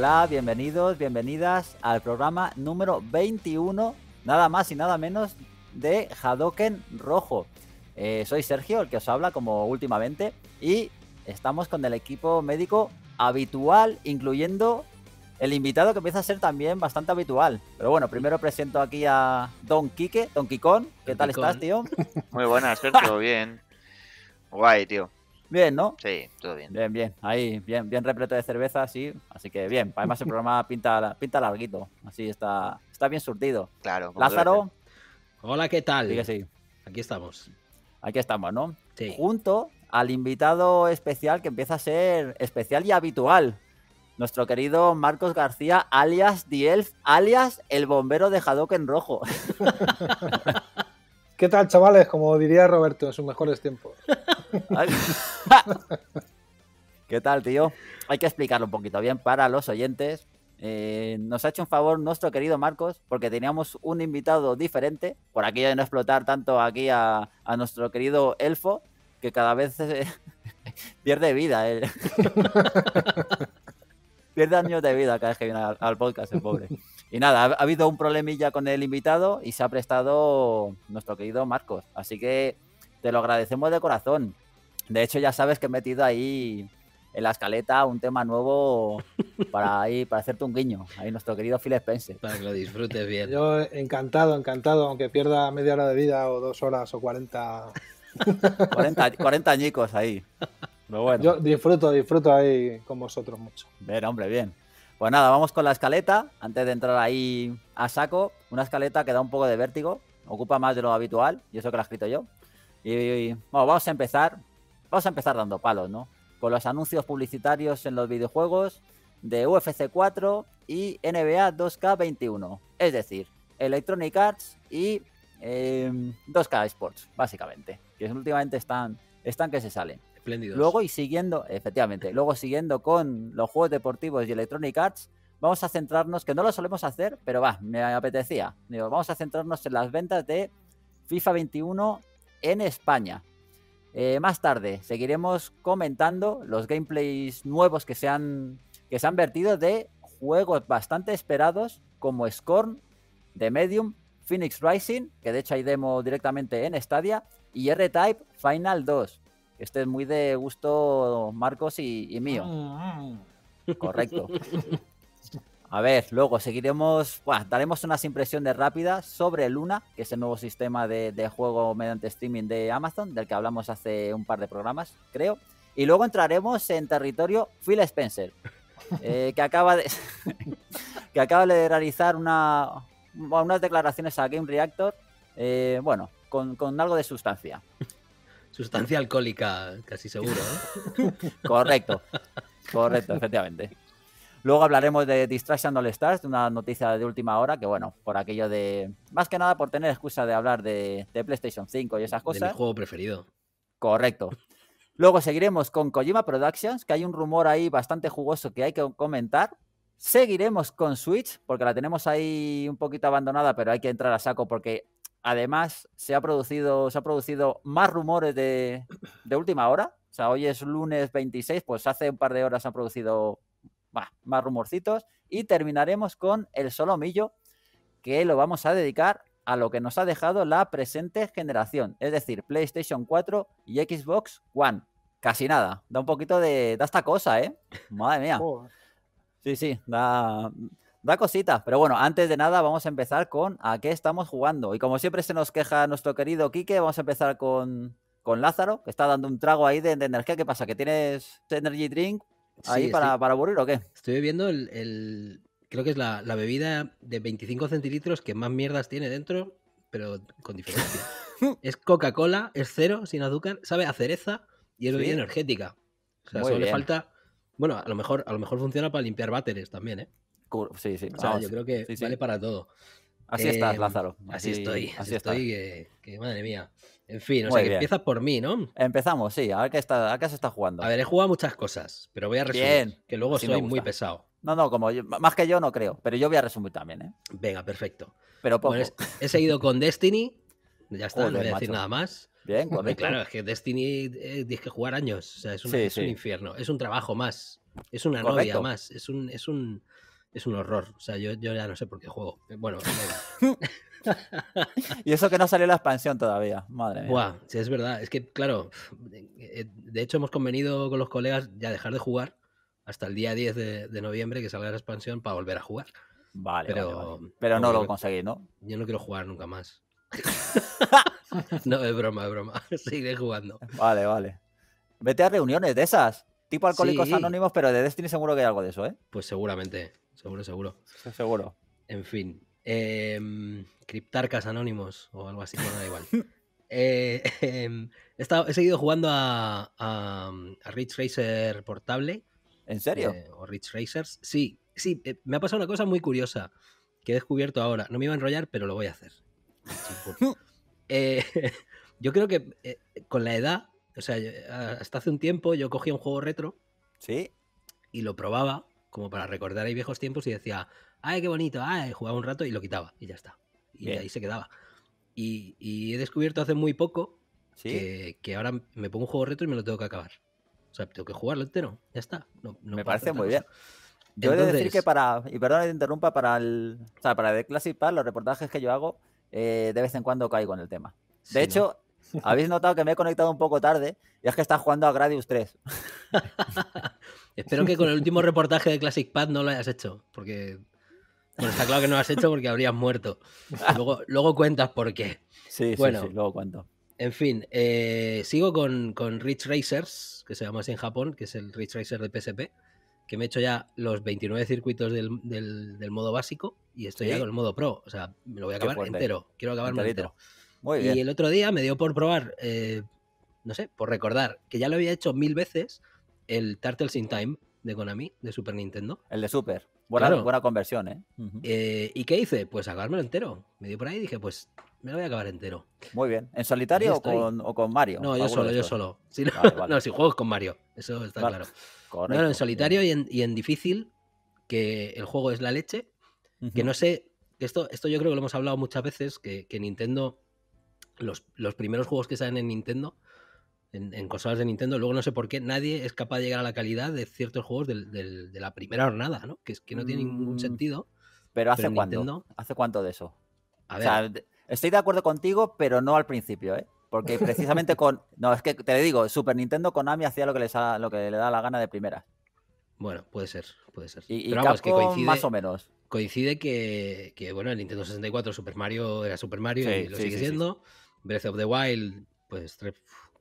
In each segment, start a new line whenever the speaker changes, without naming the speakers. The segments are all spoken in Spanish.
Hola, bienvenidos, bienvenidas al programa número 21, nada más y nada menos, de Hadoken Rojo. Eh, soy Sergio, el que os habla como últimamente, y estamos con el equipo médico habitual, incluyendo el invitado que empieza a ser también bastante habitual. Pero bueno, primero presento aquí a Don Quique, Don Quicón. ¿Qué tal estás, tío?
Muy buenas, Sergio, bien. Guay, tío.
Bien, ¿no? Sí, todo bien. Bien, bien. Ahí, bien, bien repleto de cerveza, sí. Así que bien. Además, el programa pinta, pinta larguito. Así está, está bien surtido. Claro. Lázaro. Hola, ¿qué tal? Sí Aquí estamos. Aquí estamos, ¿no? Sí. Junto al invitado especial que empieza a ser especial y habitual. Nuestro querido Marcos García, alias Dielf, alias el bombero de en Rojo.
¿Qué tal, chavales? Como diría Roberto en sus mejores tiempos.
¿Qué tal, tío? Hay que explicarlo un poquito bien para los oyentes. Eh, nos ha hecho un favor nuestro querido Marcos, porque teníamos un invitado diferente, por aquello de no explotar tanto aquí a, nuestro querido elfo, que cada vez eh, pierde vida. Eh. pierde años de vida cada vez que viene al podcast, el pobre. Y nada, ha, habido un problemilla con el invitado y se ha prestado nuestro querido Marcos. Así que te lo agradecemos de corazón. De hecho, ya sabes que he metido ahí en la escaleta un tema nuevo para ahí, para hacerte un guiño. Ahí nuestro querido Phil Spencer. Para que lo disfrutes bien. Yo
encantado, encantado, aunque pierda media hora de vida o dos horas o cuarenta. 40, 40, añicos ahí. Yo disfruto, disfruto ahí con vosotros mucho. Bien, hombre, bien.
Pues nada, vamos con la escaleta. Antes de entrar ahí a saco, una escaleta que da un poco de vértigo, ocupa más de lo habitual, y eso que la he escrito yo. Y, vamos a empezar. Vamos a empezar dando palos, ¿no? Con los anuncios publicitarios en los videojuegos de UFC 4 y NBA 2K21. Es decir, Electronic Arts y 2K eh, Sports, básicamente. Que últimamente están, están que se salen. Luego y siguiendo, efectivamente, luego siguiendo con los juegos deportivos y Electronic Arts, vamos a centrarnos, que no lo solemos hacer, pero va, me apetecía. vamos a centrarnos en las ventas de FIFA 21 en España. Eh, más tarde seguiremos comentando los gameplays nuevos que se han, que se han vertido de juegos bastante esperados como Scorn, The Medium, Phoenix Rising, que de hecho hay demo directamente en Stadia, y R-Type Final 2. Este es muy de gusto Marcos y, mío.
Mm, mm. Correcto.
A ver, luego seguiremos, ...buah, daremos unas impresiones rápidas sobre Luna, que es el nuevo sistema de, juego mediante streaming de Amazon, del que hablamos hace un par de programas, creo. Y luego entraremos en territorio Phil Spencer, eh, que, acaba de, que acaba de realizar una, unas declaraciones a Game Reactor, eh, bueno, con algo de sustancia.
Sustancia alcohólica,
casi seguro. correcto, correcto, efectivamente. Luego hablaremos de Distraction All Stars, de una noticia de última hora que, bueno, por aquello de. Más que nada por tener excusa de hablar de, PlayStation 5 y esas cosas. De mi juego preferido. Correcto. Luego seguiremos con Kojima Productions, que hay un rumor ahí bastante jugoso que hay que comentar. Seguiremos con Switch, porque la tenemos ahí un poquito abandonada, pero hay que entrar a saco porque Además, se, ha producido, se ha producido más rumores de, última hora. O sea, hoy es lunes 26, pues hace un par de horas se han producido más rumorcitos. Y terminaremos con el solomillo, que lo vamos a dedicar a lo que nos ha dejado la presente generación, es decir, PlayStation 4 y Xbox One. Casi nada. Da un poquito de. da esta cosa, ¿eh? Madre mía. Sí, sí, da. Da cosita, pero bueno, antes de nada vamos a empezar con a qué estamos jugando. Y como siempre se nos queja nuestro querido Quique, vamos a empezar con, Lázaro, que está dando un trago ahí de, energía. ¿Qué pasa? ¿Que tienes energy drink ahí para, aburrir o
qué? Estoy bebiendo el, creo que es la, bebida de 25 centilitros que más mierdas tiene dentro, pero con diferencia. es Coca-Cola, es cero, sin azúcar, sabe a cereza y es bebida energética. O sea, solo le falta. Bueno, a lo mejor, a lo mejor funciona para limpiar váteres también, ¿eh? Sí, sí. yo creo que vale para todo. Así estás, em, Lázaro. Así, estoy, así, estoy, que, madre mía. En fin, o sea, que empiezas por mí, ¿no? Empezamos, sí, a ver qué, está, se está jugando. A ver, he jugado muchas cosas, pero voy a resumir, que luego soy muy pesado. No,
no, como más que yo no creo, pero yo voy a resumir también, ¿eh?
Venga, perfecto. Pero he, seguido con Destiny, ya está, no voy a decir nada más. Bien, claro, es que Destiny eh, que jugar años, o sea, es un, infierno, es un trabajo más, es una novia más, es un, es un es un horror. O sea, yo, yo ya no sé por qué juego. Eh, bueno, y eso que no salió la expansión todavía, madre mía. Buah, sí, es verdad. Es que, claro, eh, de hecho hemos convenido con los colegas ya dejar de jugar hasta el día 10 de, noviembre que salga la expansión para volver a jugar. Vale, pero, pero no, lo conseguí, ¿no? Yo no quiero jugar nunca más. no, es broma, es broma. Seguiré jugando. Vale, vale.
Vete a reuniones de esas.
Tipo alcohólicos anónimos, pero de Destiny seguro que hay algo de eso, ¿eh? Pues seguramente seguro, seguro. seguro. En fin. Eh, em, criptarcas anónimos o algo así, No da igual. Eh, em, he, seguido jugando a, Rich Racer portable. ¿En serio? Eh, o Rich Racers. Sí, sí, eh, me ha pasado una cosa muy curiosa que he descubierto ahora. No me iba a enrollar, pero lo voy a hacer. yo creo que con la edad, o sea, hasta hace un tiempo yo cogía un juego retro. Sí. Y lo probaba como para recordar ahí viejos tiempos y decía, ay, qué bonito, ay, jugaba un rato y lo quitaba y ya está. Y ahí se quedaba. Y, he descubierto hace muy poco que, ahora me pongo un juego reto y me lo tengo que acabar. O sea, tengo que jugarlo entero, ya está. me parece muy bien. Yo decir que para,
y perdón que interrumpa, para el, para The Classic los reportajes que yo hago, eh, de vez en cuando caigo en el tema. De hecho, Habéis notado que me he conectado un poco tarde y es que está jugando a Gradius 3.
Espero que con el último reportaje de Classic Pad no lo hayas hecho, porque está claro que no lo has hecho porque habrías muerto. Luego, cuentas por qué. Sí, sí, sí, luego cuento. En fin, eh, sigo con, con Rich Racers, que se llama así en Japón, que es el Rich Racer de PSP, que me he hecho ya los 29 circuitos del, modo básico y estoy ya con el modo pro. O sea, me lo voy a acabar entero. Quiero acabarme entero. Y el otro día me dio por probar, eh, no sé, por recordar, que ya lo había hecho mil veces el Turtles in Time de Konami, de Super Nintendo. El de Super. Buena, buena conversión, ¿eh? ¿eh? ¿Y qué hice? Pues acabármelo entero. Me dio por ahí y dije, pues me lo voy a acabar entero. Muy bien. ¿En solitario o con, Mario? No, yo solo, yo solo. no, si juego con Mario. Eso está claro. Correcto, en solitario y en, difícil, que el juego es la leche. Que no sé. Esto, esto yo creo que lo hemos hablado muchas veces, que, que Nintendo. Los, los primeros juegos que salen en Nintendo en, consolas de Nintendo. Luego no sé por qué nadie es capaz de llegar a la calidad de ciertos juegos de la primera jornada, ¿no? Que es que no tiene
ningún mm. sentido. Pero ¿hace cuánto? ¿Hace cuánto de eso? A ver. O sea, estoy de acuerdo contigo, pero no al principio, ¿eh? Porque precisamente con. No, es que te digo, Super Nintendo Konami hacía lo que, les lo que le da la gana de primera.
Bueno, puede ser, puede ser. Y, pero vamos, que coincide, más o menos. Coincide que, bueno, el Nintendo 64, Super Mario era Super Mario y lo sigue siendo. Breath of the Wild, pues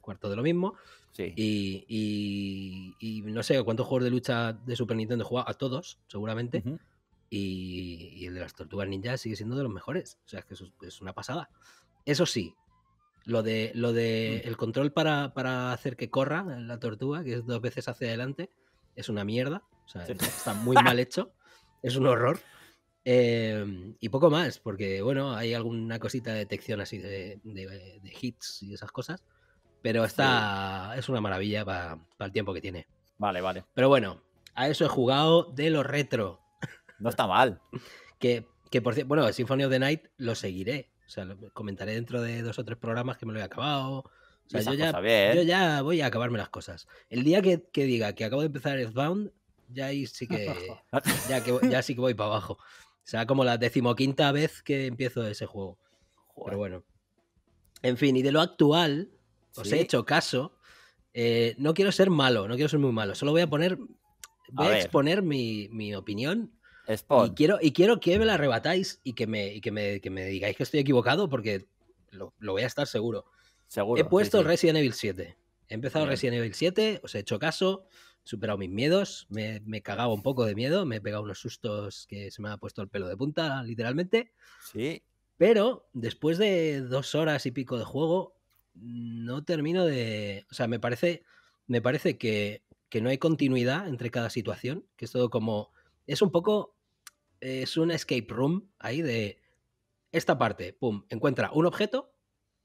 cuarto de lo mismo. Y, no sé cuántos juegos de lucha de Super Nintendo he jugado, a todos, seguramente. y, el de las tortugas ninja sigue siendo de los mejores. O sea, es que es una pasada. Eso sí, lo de, lo de mm. el control para, hacer que corra la tortuga, que es dos veces hacia adelante, es una mierda. está muy mal hecho. Es un horror. Em, y poco más, porque bueno, hay alguna cosita de detección así de, hits y esas cosas, pero está, es una maravilla para el tiempo que tiene. Vale, vale. Pero bueno, a eso he jugado de lo retro. No está mal. que, que por cierto, bueno, Symphony of the Night lo seguiré. O sea, lo comentaré dentro de dos o tres programas que me lo he acabado. O sea, yo ya, yo ya, voy a acabarme las cosas. El día que, diga que acabo de empezar Earthbound, ya ahí sí que, ya que ya sí que voy para abajo. O sea, como la decimoquinta vez que empiezo ese juego. Pero bueno. En fin, y de lo actual, os he hecho caso. Eh, no quiero ser malo, no quiero ser muy malo. Solo voy a poner. Voy a, exponer mi, opinión. Y quiero, y quiero que me la arrebatáis y que me, me, digáis que estoy equivocado porque lo, voy a estar seguro. Seguro. He puesto Resident Evil 7. He empezado Resident Evil 7, os he hecho caso, he superado mis miedos, me, me, cagaba un poco de miedo, me he pegado unos sustos que se me ha puesto el pelo de punta, literalmente. Sí. Pero después de dos horas y pico de juego, no termino de. O sea, me parece, me parece que, no hay continuidad entre cada situación, que es todo como. Es un poco. Es un escape room ahí de. Esta parte, pum, encuentra un objeto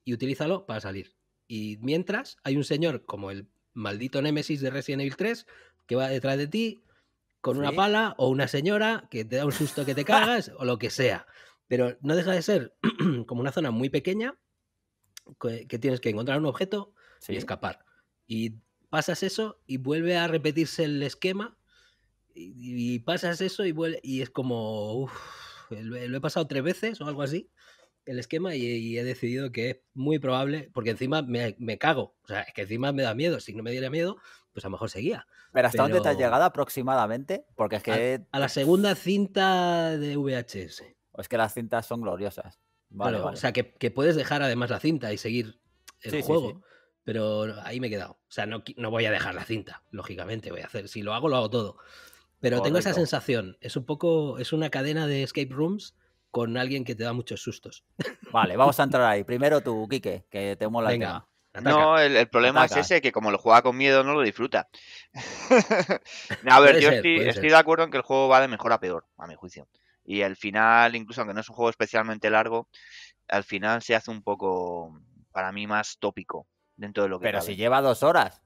y utilízalo para salir. Y mientras hay un señor como el maldito Némesis de Resident Evil 3 que va detrás de ti con una pala o una señora que te da un susto que te cagas o lo que sea. Pero no deja de ser como una zona muy pequeña que, tienes que encontrar un objeto y escapar. Y pasas eso y vuelve a repetirse el esquema y, pasas eso y, vuelve, y es como, lo he pasado tres veces o algo así el esquema y, he decidido que es muy probable, porque encima me, cago, o sea, es que encima me da miedo, si no me diera miedo, pues a lo mejor seguía. Pero ¿hasta dónde te has llegado
aproximadamente? Porque es que... A, la
segunda cinta de VHS. o Es que las cintas son gloriosas. Vale, O sea, que, puedes dejar además la cinta y seguir el juego. Pero ahí me he quedado. O sea, no, voy a dejar la cinta, lógicamente. Voy a hacer. Si lo hago, lo hago todo. Pero tengo esa sensación. Es un poco. Es una cadena de escape rooms con alguien que te da muchos sustos. Vale, vamos a entrar ahí. Primero tú, Quique, que te mola el no,
el, problema es ese, que como lo juega con miedo no lo disfruta.
a ver, yo estoy
de acuerdo en que el juego va de mejor a peor, a mi juicio. Y al final, incluso aunque no es un juego especialmente largo, al final se hace un poco, para mí, más tópico dentro de lo que. Pero si lleva dos horas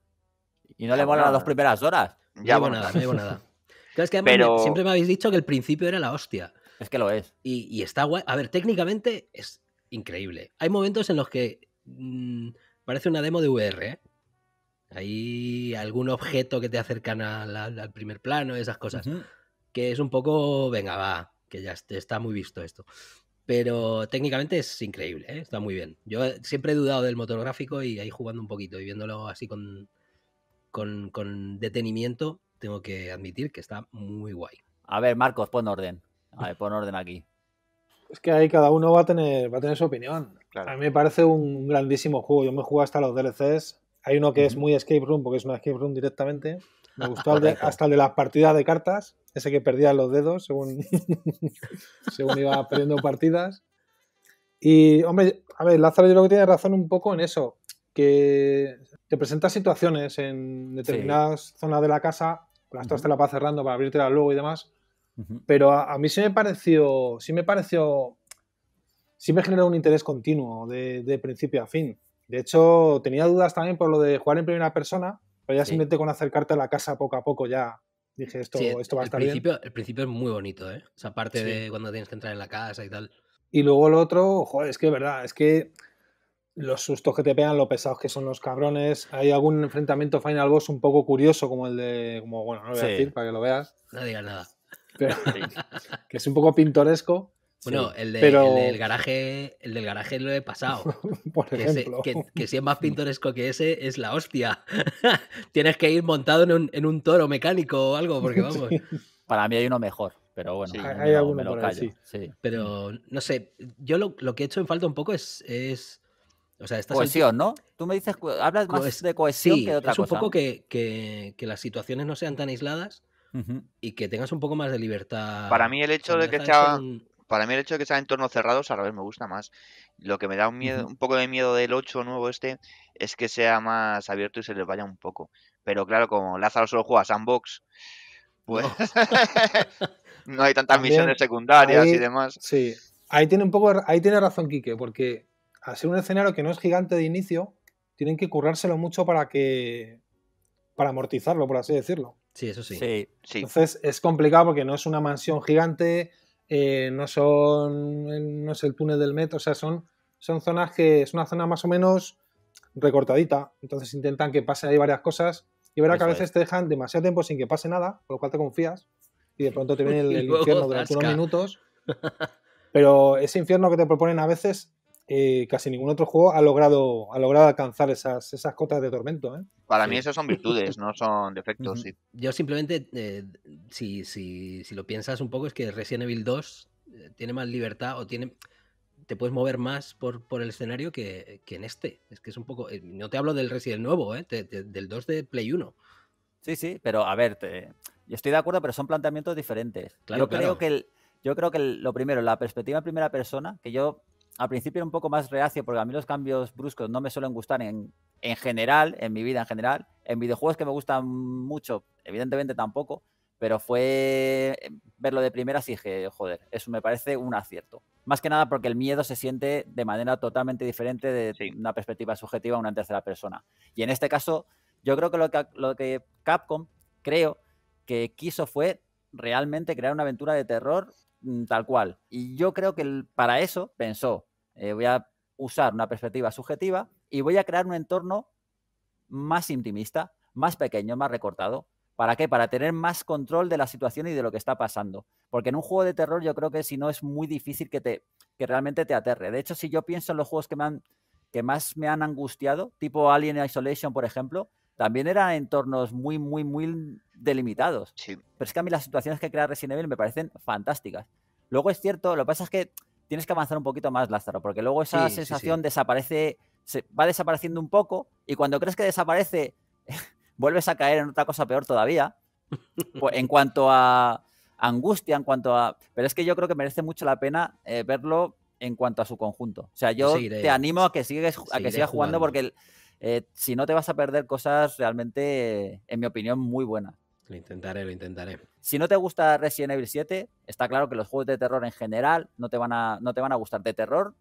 y no le molan las dos primeras horas. Ya, nada, llevo nada. que Pero... siempre me habéis dicho que el principio era la hostia. Es que lo es. Y, está guay. A ver, técnicamente es increíble. Hay momentos en los que mm, parece una demo de VR. ¿eh? Hay algún objeto que te acercan al, primer plano, esas cosas. Que es un poco, venga, va, que ya está muy visto esto. Pero técnicamente es increíble, ¿eh? está muy bien. Yo siempre he dudado del motor gráfico y ahí jugando un poquito y viéndolo así con, con, detenimiento, tengo que admitir que está muy guay. A ver, Marcos, pon orden. A ver, pon orden aquí.
Es que ahí cada uno va a tener, va a tener su opinión. A mí me parece un grandísimo juego. Yo me he jugado hasta los DLCs. Hay uno que es muy escape room, porque es una escape room directamente.
Me gustó
hasta el de las partidas de cartas, ese que perdía los dedos según, según iba perdiendo partidas. Y, hombre, a ver, Lázaro yo creo que tiene razón un poco en eso, que te presentas situaciones en determinadas zonas de la casa, las uh te la vas cerrando para abrírtela luego y demás, pero a, mí sí me pareció, sí me pareció, sí me generó un interés continuo de, de principio a fin. De hecho, tenía dudas también por lo de jugar en primera persona, pero ya simplemente con acercarte a la casa poco a poco ya dije, esto, esto va a estar bien.
El principio es muy bonito, ¿eh? O sea, aparte de cuando tienes que entrar en la casa y tal.
Y luego el otro, joder, es que es verdad, es que los sustos que te pegan, lo pesados que son los cabrones. Hay algún enfrentamiento final boss un poco curioso, como el de. Como, bueno, no lo voy a decir para que lo veas. No digas nada. que es un poco pintoresco. Bueno, el, del
garaje, el del garaje lo he pasado. Que, si es más pintoresco que ese, es la hostia. Tienes que ir montado en un, toro mecánico o algo, porque vamos.
Para mí hay uno mejor,
pero bueno, hay pero no sé, yo lo, que he hecho en falta un poco es. es o cohesión, ¿no? Tú me dices, hablas más de cohesión que de otra cosa. Es un poco que, las situaciones no sean tan aisladas. Y que tengas un poco más de libertad. Para mí el hecho de que sea
para mí el hecho de que sea en entornos cerrados a la vez me gusta más. Lo que me da un, miedo, un poco de miedo del 8 nuevo este es que sea más abierto y se les vaya un poco. Pero claro, como Lázaro solo juega sandbox, pues no, hay tantas misiones secundarias y demás.
Sí, ahí tiene un poco ahí tiene razón Quique, porque al ser un escenario que no es gigante de inicio, tienen que currárselo mucho para que para amortizarlo, por así decirlo. Sí, eso sí, sí. Entonces es complicado porque no es una mansión gigante, eh, no son eh, no es el túnel del metro, o sea, son, son zonas que es una zona más o menos recortadita, entonces intentan que pase ahí varias cosas y verá que a veces te dejan demasiado tiempo sin que pase nada, por lo cual te confías y de pronto te viene el, el infierno durante unos minutos. Pero ese infierno que te proponen a veces eh, casi ningún otro juego ha logrado, ha logrado alcanzar esas, esas cotas de tormento. ¿eh?
Para mí esas son virtudes, no son defectos. Yo simplemente, eh, si, si, lo piensas un poco, es que Resident Evil 2 tiene más libertad o tiene te puedes mover más por, el escenario que, en este. Es que es un poco... No te hablo del Resident nuevo, del 2 de Play 1. Sí, sí, pero a ver, yo estoy de acuerdo, pero son planteamientos diferentes. yo,
Creo que yo creo que lo primero, la perspectiva primera persona, que yo al principio era un poco más reacio porque a mí los cambios bruscos no me suelen gustar en, general, en mi vida en general. En videojuegos que me gustan mucho, evidentemente tampoco, pero fue eh, verlo de primera y dije, joder, eso me parece un acierto. Más que nada porque el miedo se siente de manera totalmente diferente de una perspectiva subjetiva a una tercera persona. Y en este caso, yo creo que lo que, lo que Capcom, creo, que quiso fue realmente crear una aventura de terror Mm, tal cual. Y yo creo que para eso pensó, eh, voy a usar una perspectiva subjetiva y voy a crear un entorno más intimista, más pequeño, más recortado. ¿Para qué? Para tener más control de la situación y de lo que está pasando. Porque en un juego de terror yo creo que si no es muy difícil que, te, que realmente te aterre. De hecho, si yo pienso en los juegos que, me han, que más me han angustiado, tipo Alien Isolation, por ejemplo, también eran entornos muy, muy, muy delimitados. Pero es que a mí las situaciones que crea Resident Evil me parecen fantásticas. Luego es cierto, lo que pasa es que tienes que avanzar un poquito más, Lázaro, porque luego esa sensación desaparece, se va desapareciendo un poco y cuando crees que desaparece, vuelves a caer en otra cosa peor todavía. Pues, en cuanto a angustia, en cuanto a... Pero es que yo creo que merece mucho la pena eh, verlo en cuanto a su conjunto. O sea, yo te animo a que, sigues, a que sigas jugando, jugando porque eh, si no te vas a perder cosas realmente, en mi opinión, muy buenas. Lo
intentaré, lo intentaré.
Si no te gusta Resident Evil 7, está claro que los juegos de terror en general no te van a, no te van a gustar. De terror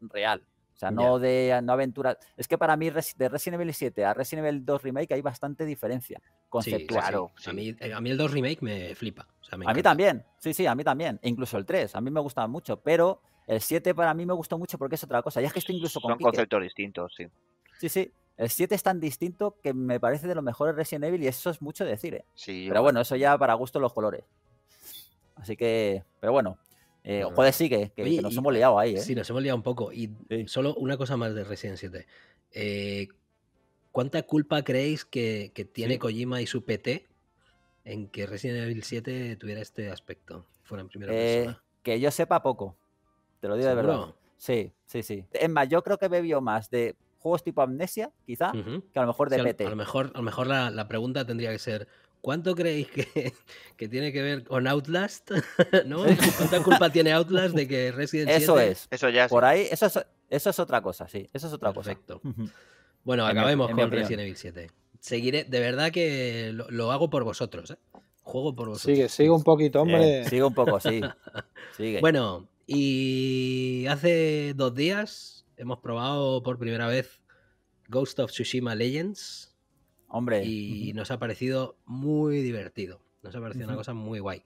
real. O sea, no de no aventuras. Es que para mí, de Resident Evil 7 a Resident Evil 2 Remake hay bastante diferencia conceptual. claro.
Eh, a, mí, el 2 Remake me flipa. a mí también. Sí,
sí, a mí también. incluso el 3. A mí me gustaba mucho. Pero el 7 para mí me gustó mucho porque es otra cosa. Y es que estoy incluso con. Son conceptos
distintos, sí.
Sí, sí. El 7 es tan distinto que me parece de los mejores Resident Evil y eso es mucho decir, ¿eh? Sí. Pero bueno, eso ya para gusto los colores. Así que, pero bueno. Eh, sigue. sí, que, nos hemos liado ahí, ¿eh? Sí, nos
hemos liado un poco. Y solo una cosa más de Resident 7. Eh, ¿Cuánta culpa creéis que, tiene Kojima y su PT en que Resident Evil 7 tuviera este aspecto? Fuera en primera eh, persona.
Que yo sepa poco. Te lo digo de verdad. Sí, sí, sí. Es más, yo creo que bebió más de juegos tipo Amnesia, quizá, que a lo mejor de A lo
mejor, a mejor la, pregunta tendría que ser, ¿Cuánto creéis que, tiene que ver con Outlast? ¿No? ¿Cuánta culpa tiene Outlast de que Resident Evil? Eso es.
Eso ya. Por ahí,
eso es, eso
es otra cosa, sí. Eso es otra cosa. Perfecto.
Bueno, acabemos con Resident Evil 7. Seguiré, de verdad que lo, hago por vosotros, ¿eh? Juego por vosotros. Sigue,
un poquito, hombre. Sigo eh, sigue un poco, sí.
Sigue. Bueno, y hace dos días Hemos probado por primera vez Ghost of Tsushima Legends. Hombre. Y nos ha parecido muy divertido. Nos ha parecido una cosa muy guay.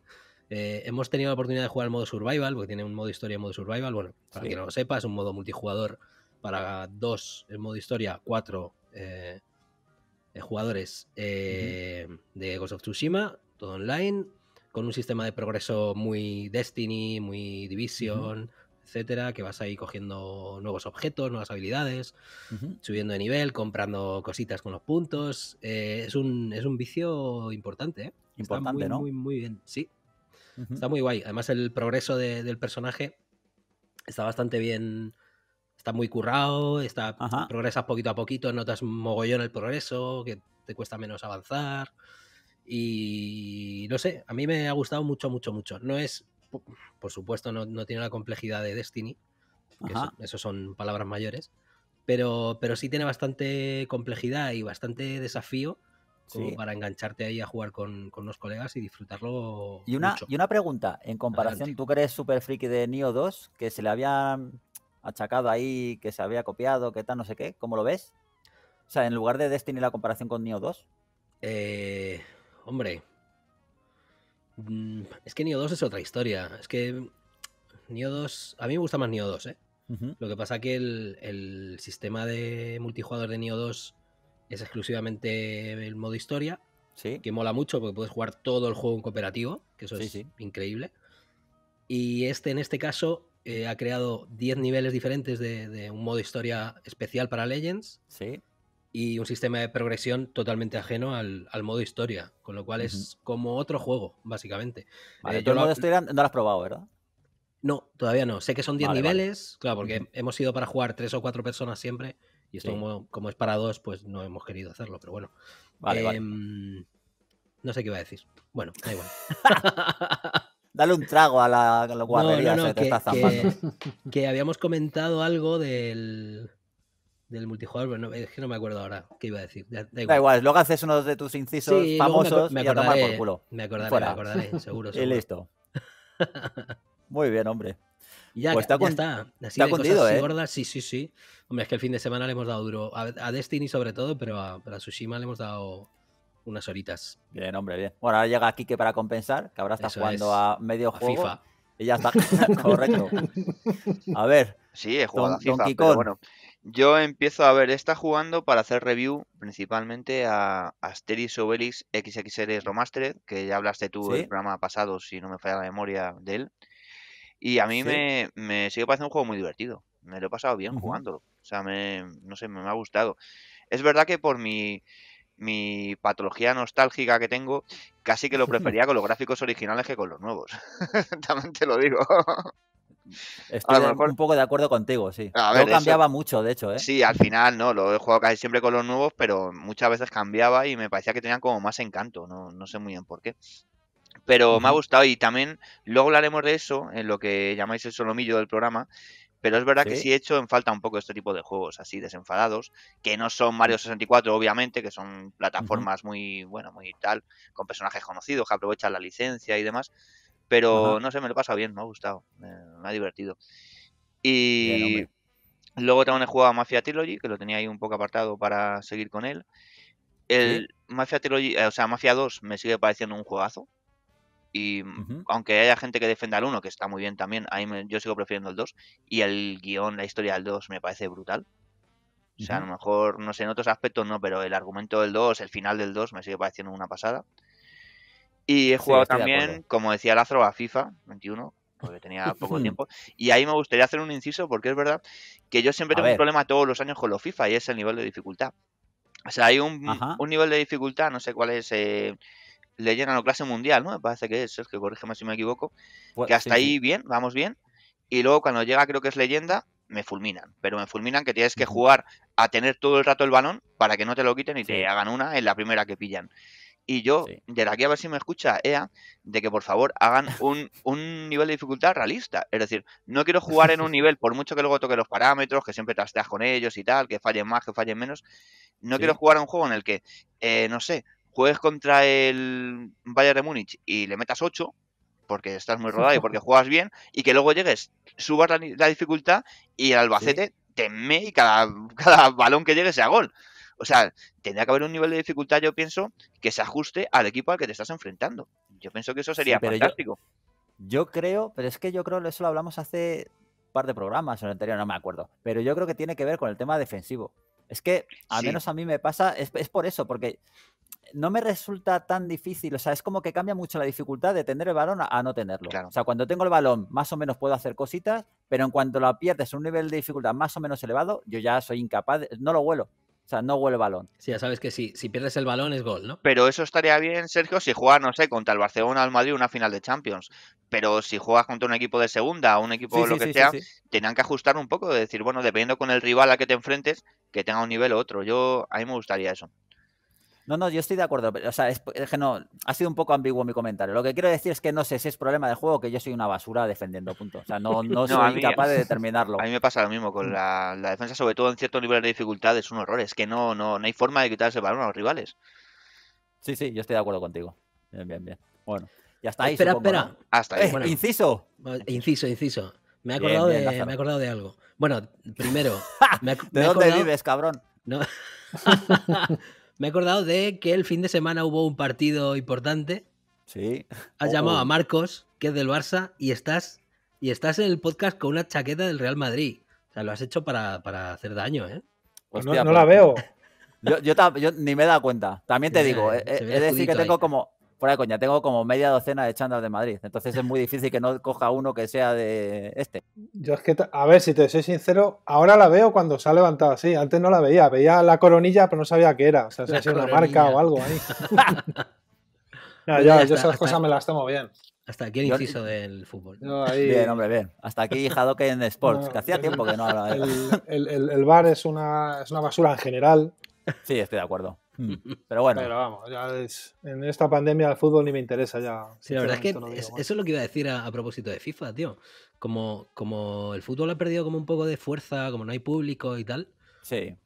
Eh, hemos tenido la oportunidad de jugar el modo survival, porque tiene un modo historia y modo survival. Bueno, para quien no lo sepa, es un modo multijugador para dos en modo historia, cuatro eh, eh, jugadores de Ghost of Tsushima, todo online, con un sistema de progreso muy Destiny, muy Division, etcétera, que vas ahí cogiendo nuevos objetos, nuevas habilidades, subiendo de nivel, comprando cositas con los puntos. Eh, es, un, es un vicio importante, ¿eh? Importante, Está muy, ¿no? Muy, muy bien, sí. Está muy guay. Además, el progreso del personaje está bastante bien. Está muy currado, está, progresas poquito a poquito, notas mogollón el progreso, que te cuesta menos avanzar. Y no sé, a mí me ha gustado mucho, mucho, mucho. No es por supuesto, no, tiene la complejidad de Destiny. Eso, son palabras mayores. Pero, pero sí tiene bastante complejidad y bastante desafío como para engancharte ahí a jugar con, los colegas y disfrutarlo. Y una, Y una pregunta,
en comparación, tú crees eres super friki de Neo 2, que se le había achacado ahí, que se había copiado, que tal, no sé qué, ¿cómo lo ves? O sea, en lugar de Destiny la comparación con Neo
eh, 2. hombre, Mm, es que Nio 2 es otra historia. Es que Nio 2. A mí me gusta más Nio 2, ¿eh? Lo que pasa que el, sistema de multijugador de Nio 2 es exclusivamente el modo historia. Sí. Que mola mucho porque puedes jugar todo el juego en cooperativo, que eso es increíble. Y este, en este caso, eh, ha creado 10 niveles diferentes de, de, un modo historia especial para Legends. Sí y un sistema de progresión totalmente ajeno al, modo historia, con lo cual es como otro juego, básicamente. Vale, eh, yo el modo historia no lo has probado, ¿verdad? No, todavía no. Sé que son 10 niveles, claro, porque hemos ido para jugar tres o cuatro personas siempre, y esto como, es para dos, pues no hemos querido hacerlo, pero bueno. Vale, em, No sé qué iba a decir. Bueno, da igual. Dale un
trago a la,
que habíamos comentado algo del del multijugador, pero es que no me acuerdo ahora qué iba a decir. Da, igual. da igual. luego haces uno de tus incisos famosos me, y a tomar por culo. Me acordaré, me acordaré, seguro, y listo.
Muy bien, hombre. Ya, pues está, ya está. Así ¿eh?
sí, sí, sí. Hombre, es que el fin de semana le hemos dado duro. A, Destiny sobre todo, pero a, a, Tsushima le hemos dado unas horitas.
Bien, hombre, bien. Bueno, ahora llega Kike para compensar, que ahora está jugando a medio juego. FIFA. Y ya está, correcto. A ver. Sí, he jugado a FIFA, pero
bueno. Yo empiezo a ver esta jugando para hacer review principalmente a Asterix Obelix XXR romaster que ya hablaste tú en el programa pasado, si no me falla la memoria de él. Y a mí me, sigue pareciendo un juego muy divertido. Me lo he pasado bien jugándolo. O sea, me, no sé, me, ha gustado. Es verdad que por mi, mi patología nostálgica que tengo, casi que lo prefería con los gráficos originales que con los nuevos. También te lo digo.
Estoy un poco de acuerdo contigo, sí. No cambiaba
mucho, de hecho, ¿eh? Sí, al final, ¿no? Lo he jugado casi siempre con los nuevos, pero muchas veces cambiaba y me parecía que tenían como más encanto, no, sé muy bien por qué. Pero me ha gustado y también luego hablaremos de eso, en lo que llamáis el solomillo del programa, pero es verdad que sí he hecho en falta un poco este tipo de juegos así desenfadados, que no son Mario 64 obviamente, que son plataformas muy, bueno, muy tal, con personajes conocidos que aprovechan la licencia y demás, pero no sé, me lo he pasado bien, me ha gustado, me, ha divertido. Y luego también he jugado a Mafia Trilogy, que lo tenía ahí un poco apartado para seguir con él. El Mafia Trilogy, eh, o sea, Mafia 2 me sigue pareciendo un juegazo. Y aunque haya gente que defienda el 1, que está muy bien también, yo sigo prefiriendo el 2. Y el guión, la historia del 2 me parece brutal. O sea, a lo mejor, no sé, en otros aspectos no, pero el argumento del 2, el final del 2 me sigue pareciendo una pasada. Y he jugado también, como decía Lázaro, a FIFA 21, porque tenía poco tiempo. Y ahí me gustaría hacer un inciso, porque es verdad que yo siempre tengo un problema todos los años con lo FIFA y es el nivel de dificultad. O sea, hay un, nivel de dificultad, no sé cuál es, eh, o clase mundial, ¿no? Me parece que es, es que corrígeme si me equivoco, pues, que hasta ahí bien, vamos bien. Y luego cuando llega, creo que es leyenda, me fulminan. Pero me fulminan que tienes que jugar a tener todo el rato el balón para que no te lo quiten y te hagan una en la primera que pillan. Y yo, de aquí a ver si me escucha EA, de que por favor hagan un, un, nivel de dificultad realista. Es decir, no quiero jugar en un nivel, por mucho que luego toque los parámetros, que siempre trasteas con ellos y tal, que fallen más, que fallen menos. No quiero jugar a un juego en el que, eh, no sé, juegues contra el Bayern de Múnich y le metas 8, porque estás muy rodado y porque juegas bien, y que luego llegues, subas la, dificultad y el Albacete te mete y cada, cada balón que llegue sea gol. O sea, tendría que haber un nivel de dificultad, yo pienso, que se ajuste al equipo al que te estás enfrentando. Yo pienso que eso sería fantástico.
Yo, creo, pero es que yo creo, eso lo hablamos hace un par de programas, o el anterior, no me acuerdo. Pero yo creo que tiene que ver con el tema defensivo. Es que, al menos a mí me pasa, es, por eso, porque no me resulta tan difícil. O sea, es como que cambia mucho la dificultad de tener el balón a, no tenerlo. O sea, cuando tengo el balón, más o menos puedo hacer cositas, pero en cuanto lo pierdes a un nivel de dificultad más o menos elevado, yo ya soy incapaz, no lo vuelo no huele el balón.
Sí, ya sabes que si, si pierdes el balón es gol,
¿no?
Pero eso estaría bien, Sergio, si juegas, no sé, contra el Barcelona o el Madrid una final de Champions. Pero si juegas contra un equipo de segunda o un equipo de lo que sea, tenían que ajustar un poco, de decir, bueno, dependiendo con el rival a que te enfrentes, que tenga un nivel u otro. Yo, a mí me gustaría eso.
No, no, yo estoy de acuerdo. o sea, es, que no, ha sido un poco ambiguo mi comentario. Lo que quiero decir es que no sé si es problema del juego que yo soy una basura defendiendo, punto. O sea, no, no, soy capaz de determinarlo. A mí me pasa lo mismo
con mm. la, defensa, sobre todo en ciertos niveles de dificultad, es un horror. Es que no, no, no hay forma de quitarse el balón a los rivales.
Sí, sí, yo estoy de acuerdo contigo. Bien, bien, bien. Bueno,
ya está ahí. Espera, supongo, espera. Hasta ah, ahí. Eh, inciso. Inciso, inciso. Me he acordado, de, me de algo. Bueno, primero. ¿De dónde vives, cabrón? No. Me he acordado de que el fin de semana hubo un partido importante. Sí. Has oh, llamado oh. a Marcos, que es del Barça, y estás, y estás en el podcast con una chaqueta del Real Madrid. O sea, lo has hecho para, hacer daño, ¿eh?
Pues Hostia, no, pues la veo.
Yo, ni me he dado cuenta.
También te digo, eh, eh, es decir, que tengo como fuera coña, tengo como media docena de chandas de Madrid. Entonces es muy difícil que no coja uno que sea de este.
Yo es que, a ver, si te soy sincero, ahora la veo cuando se ha levantado así. Antes no la veía. Veía la coronilla, pero no sabía qué era. O sea, si es una marca o algo ahí.
yo, esas cosas me
las tomo bien. Hasta aquí el inciso del fútbol. Bien, hombre, bien. Hasta aquí en Sports, que hacía tiempo que no hablaba. El, el, el, bar es una basura en general. Sí, estoy de acuerdo. Mm. Pero bueno. en esta pandemia el fútbol ni me interesa ya. Sí, la verdad es que eso es lo que iba a decir a,
propósito de FIFA, tío. Como, como el fútbol ha perdido como un poco de fuerza, como no hay público y tal. Sí.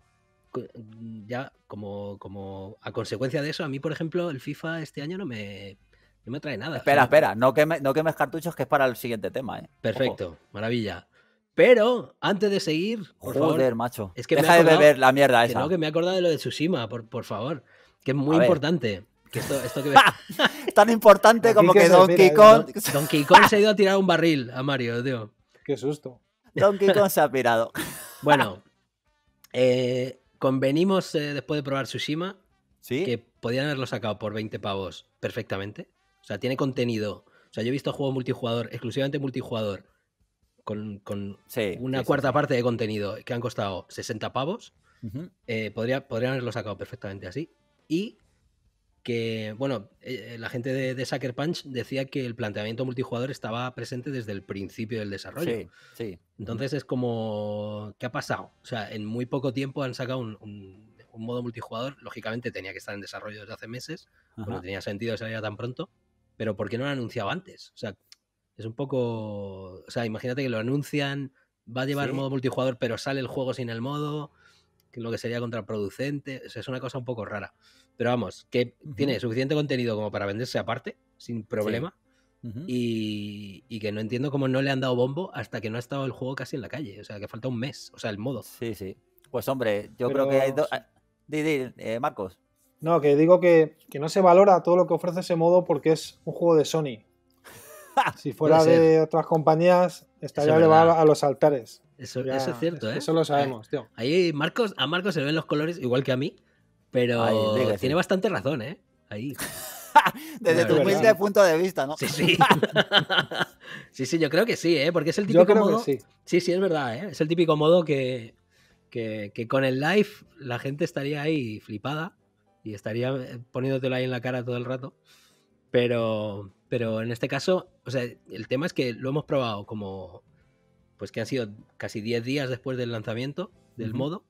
Mm, ya, como, como a consecuencia de eso, a mí, por ejemplo, el FIFA este año no me, me trae nada. Espera, espera, no quemes, no quemes cartuchos que es para el siguiente tema, eh. Perfecto, maravilla. Pero antes de seguir, por favor, macho. Deja de beber la mierda esa. Que no, que me he acordado de lo de Tsushima, por, favor. Que es muy importante. Que
Tan importante como que, Donkey ¿eh? Kong. Donkey Kong
se ha ido a tirar un barril a Mario, tío. Qué susto. Donkey Kong se ha pirado. bueno, eh, convenimos eh, después de probar Tsushima ¿Sí? que podían haberlo sacado por 20 pavos perfectamente. O sea, tiene contenido. O sea, yo he visto juegos multijugador, exclusivamente multijugador, con, una cuarta parte de contenido que han costado 60 pavos, eh, podría, podrían haberlo sacado perfectamente así. Y que, bueno, eh, eh, la gente de, de, Sucker Punch decía que el planteamiento multijugador estaba presente desde el principio del desarrollo. Sí, Entonces es como, ¿qué ha pasado? O sea, en muy poco tiempo han sacado un, modo multijugador, lógicamente tenía que estar en desarrollo desde hace meses, no tenía sentido que tan pronto, pero ¿por qué no lo han anunciado antes? O sea, es un poco. O sea, imagínate que lo anuncian, va a llevar modo multijugador, pero sale el juego sin el modo, que lo que sería contraproducente. O sea, es una cosa un poco rara. Pero vamos, que tiene suficiente contenido como para venderse aparte, sin problema. y, y, que no entiendo cómo no le han dado bombo hasta que no ha estado el juego casi en la calle. O sea, que falta un mes. O sea, el modo. Sí, sí. Pues hombre, yo creo que hay dos. Eh, Marcos.
No, que digo que, que, no se valora todo lo que ofrece ese modo porque es un juego de Sony. si fuera de otras compañías, estaría elevado a los altares. Eso, es cierto, ¿eh? Eso lo sabemos, eh, tío.
Ahí Marcos, a Marcos se le ven los colores igual que a mí, pero tiene bastante razón, ¿eh? Ahí. Desde tu punto de vista, ¿no? Sí, sí. sí, yo creo que sí, ¿eh? Porque es el típico modo. sí. sí. sí, es verdad, ¿eh? Es el típico modo que, que, con el live la gente estaría ahí flipada y estaría eh, poniéndotelo ahí en la cara todo el rato. Pero, pero en este caso, o sea, el tema es que lo hemos probado como, pues que han sido casi 10 días después del lanzamiento del modo,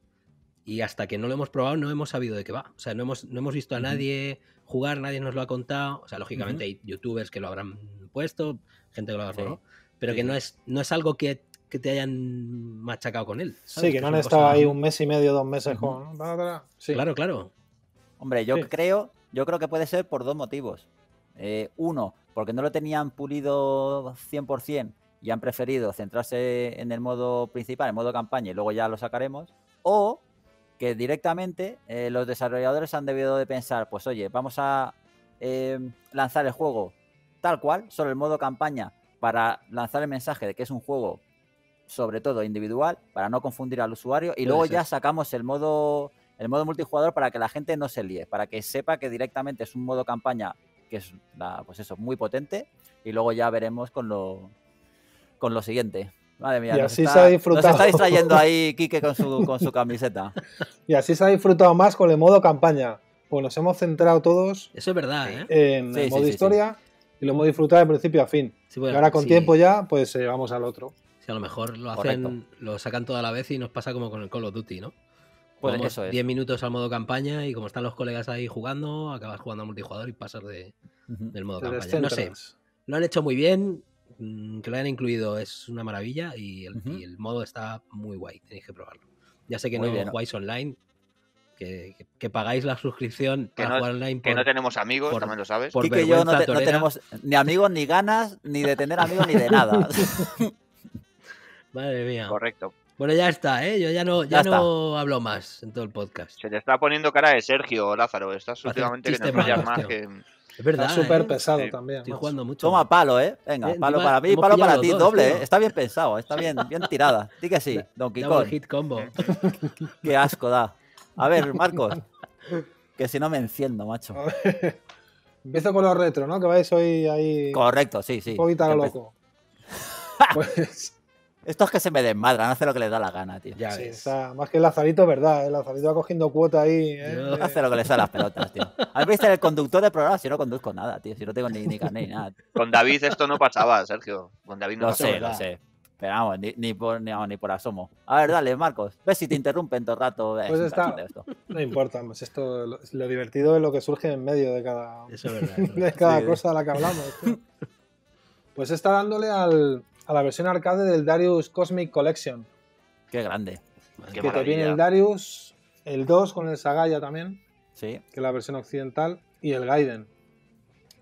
y hasta que no lo hemos probado no hemos sabido de qué va. O sea, no hemos, no hemos visto a nadie jugar, nadie nos lo ha contado. O sea, lógicamente hay youtubers que lo habrán puesto, gente que lo habrá probado, pero que no es, no es algo que, te hayan machacado con él. Sí, que no han estado ahí un
mes y medio, dos meses Claro,
claro. Hombre, yo creo, yo
creo que puede ser por dos motivos. Eh, uno, porque no lo tenían pulido 100% y han preferido centrarse en el modo principal, en modo campaña, y luego ya lo sacaremos, o que directamente eh, los desarrolladores han debido de pensar, pues oye, vamos a eh, lanzar el juego tal cual, solo el modo campaña, para lanzar el mensaje de que es un juego sobre todo individual, para no confundir al usuario, y luego ya sacamos el modo, el modo multijugador para que la gente no se líe, para que sepa que directamente es un modo campaña que es pues eso, muy potente. Y luego ya veremos con lo, con lo siguiente. Madre mía, está, está distrayendo ahí Quique con su, con su
camiseta. y así se ha disfrutado más con el modo campaña. Pues nos hemos centrado todos.
es verdad, En ¿eh? el modo historia
y lo hemos disfrutado de principio a fin. Pues, y ahora con tiempo ya, pues eh, vamos al otro.
Si a lo mejor lo hacen, lo sacan toda la vez y nos pasa como con el Call of Duty, ¿no? 10 pues minutos al modo campaña y como están los colegas ahí jugando, acabas jugando al multijugador y pasas de, del modo campaña. No sé, lo han hecho muy bien, mm, que lo hayan incluido es una maravilla y el, modo está muy guay, tenéis que probarlo. Ya sé que no bien, jugáis online, que, pagáis la suscripción que jugar online. que no
tenemos
amigos, por, también lo sabes.
Porque yo no, no, tenemos
ni amigos, ni ganas, ni de tener amigos, ni de
nada.
Madre mía. Correcto. Bueno, ya está, ¿eh? Yo ya no, ya, no hablo más en todo el podcast. Se
te está poniendo cara de Sergio, Lázaro. Estás últimamente que más
Es verdad.
Está súper ¿eh? pesado también. Estoy jugando mucho. Toma palo, ¿eh? Venga, eh, palo para mí palo
para ti. doble, ¿eh? Está bien pensado, está bien, bien tirada. sí que sí, Don Kong. hit
combo.
Qué asco da.
A ver, Marcos.
Que si no me enciendo, macho.
Empiezo con los retro, ¿no? Que vais hoy ahí. Correcto, sí, sí. Un poquito loco.
Pues. Estos que se me desmadran, hace lo que les da la gana, tío. Ya sí,
más que el Lazarito, ¿verdad? El Lazarito va cogiendo cuota ahí. ¿eh? Hace lo que les da las
pelotas, tío. Al visto el conductor del programa, si no conduzco nada, tío. Si no tengo ni, ni ni nada. Con David esto no pasaba, Sergio. Con David no lo Sé, lo sé, Pero vamos, ni, por, ni, por asomo.
A ver, dale, Marcos. Ves si te interrumpen todo el rato. pues está, No importa, pues esto, lo, divertido es lo que surge en medio de cada, es verdad, de cada cosa de la que hablamos. Pues está dándole al, a la versión arcade del Darius Cosmic Collection.
Qué grande. que te viene el
Darius, el 2 con el Sagaya también, sí. que es la versión occidental, y el Gaiden.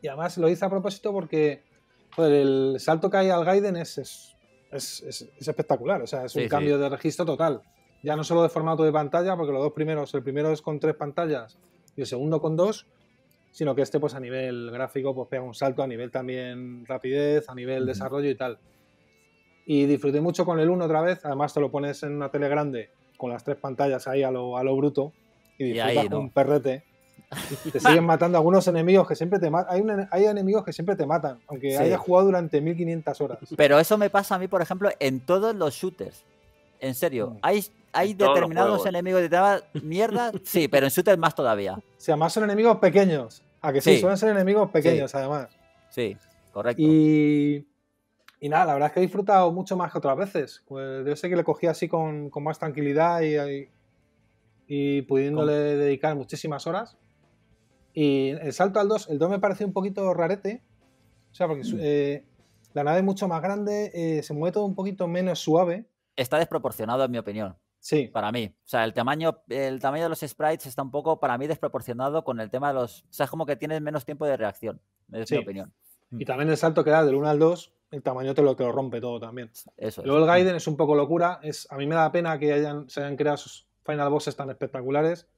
Y además lo hice a propósito porque el salto que hay al Gaiden es, es, espectacular, o sea, es un cambio de registro total. Ya no solo de formato de pantalla, porque los dos primeros, el primero es con tres pantallas y el segundo con dos, sino que este pues a nivel gráfico pues pega un salto a nivel también rapidez, a nivel desarrollo y tal. Y disfruté mucho con el uno otra vez. Además, te lo pones en una tele grande con las tres pantallas ahí a lo, bruto y disfrutas un perrete. Te siguen matando algunos enemigos que siempre te matan. Hay, enemigos que siempre te matan, aunque hayas jugado durante 1500 horas.
Pero eso me pasa a mí, por ejemplo, en todos los shooters. En serio, mm. hay hay determinados enemigos de te mierda, sí, pero en shooters más todavía. o
sea además son enemigos pequeños. A que sí, sí. suelen ser enemigos pequeños, además. Sí, correcto. Y y nada, la verdad es que he disfrutado mucho más que otras veces. Pues, yo sé que le cogí así con, más tranquilidad y, y, pudiéndole dedicar muchísimas horas. Y el salto al 2, el 2 me parece un poquito rarete. O sea, porque mm. eh, la nave es mucho más grande, eh, se mueve todo un poquito menos suave.
Está desproporcionado, en mi opinión. Sí. Para mí. O sea, el tamaño, el tamaño de los sprites está un poco, para mí, desproporcionado con el tema de los. O sea, es como que
tienes menos tiempo de reacción. Es mi opinión. Y mm. también el salto que da del 1 al 2 el tamaño te lo, que rompe todo también. Eso Luego el Gaiden es un poco locura. Es, a mí me da pena que hayan, se hayan creado sus final bosses tan espectaculares,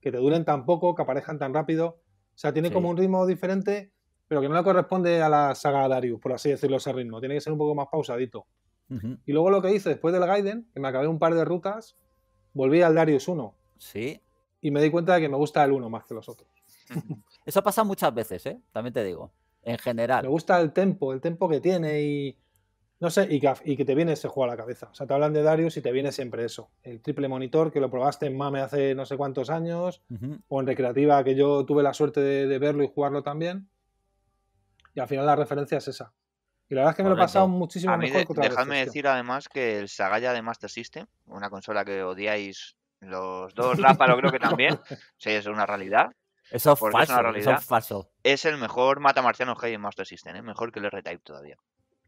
que te duren tan poco, que aparezcan tan rápido. O sea, tiene como un ritmo diferente, pero que no le corresponde a la saga Darius, por así decirlo, ese ritmo. Tiene que ser un poco más pausadito. Y luego lo que hice después del Gaiden, que me acabé un par de rutas, volví al Darius 1. Sí. Y me di cuenta de que me gusta el 1 más que los otros. Eso pasa muchas veces, ¿eh? También te digo en general. Me gusta el tempo, el tempo que tiene y. No sé, y que, te viene ese juego a la cabeza. O sea, te hablan de Darius y te viene siempre eso. El triple monitor que lo probaste en MAME hace no sé cuántos años, o en Recreativa, que yo tuve la suerte de, verlo y jugarlo también. Y al final la referencia es esa. Y la verdad es que me lo he pasado muchísimo mejor que otra Dejadme
decir además que el Sagaya de Master System, una consola que odiáis los dos, lo creo que también, sí, es una realidad. Eso es es el mejor mata marciano que hay en Master System, ¿eh? mejor que el R-Type todavía.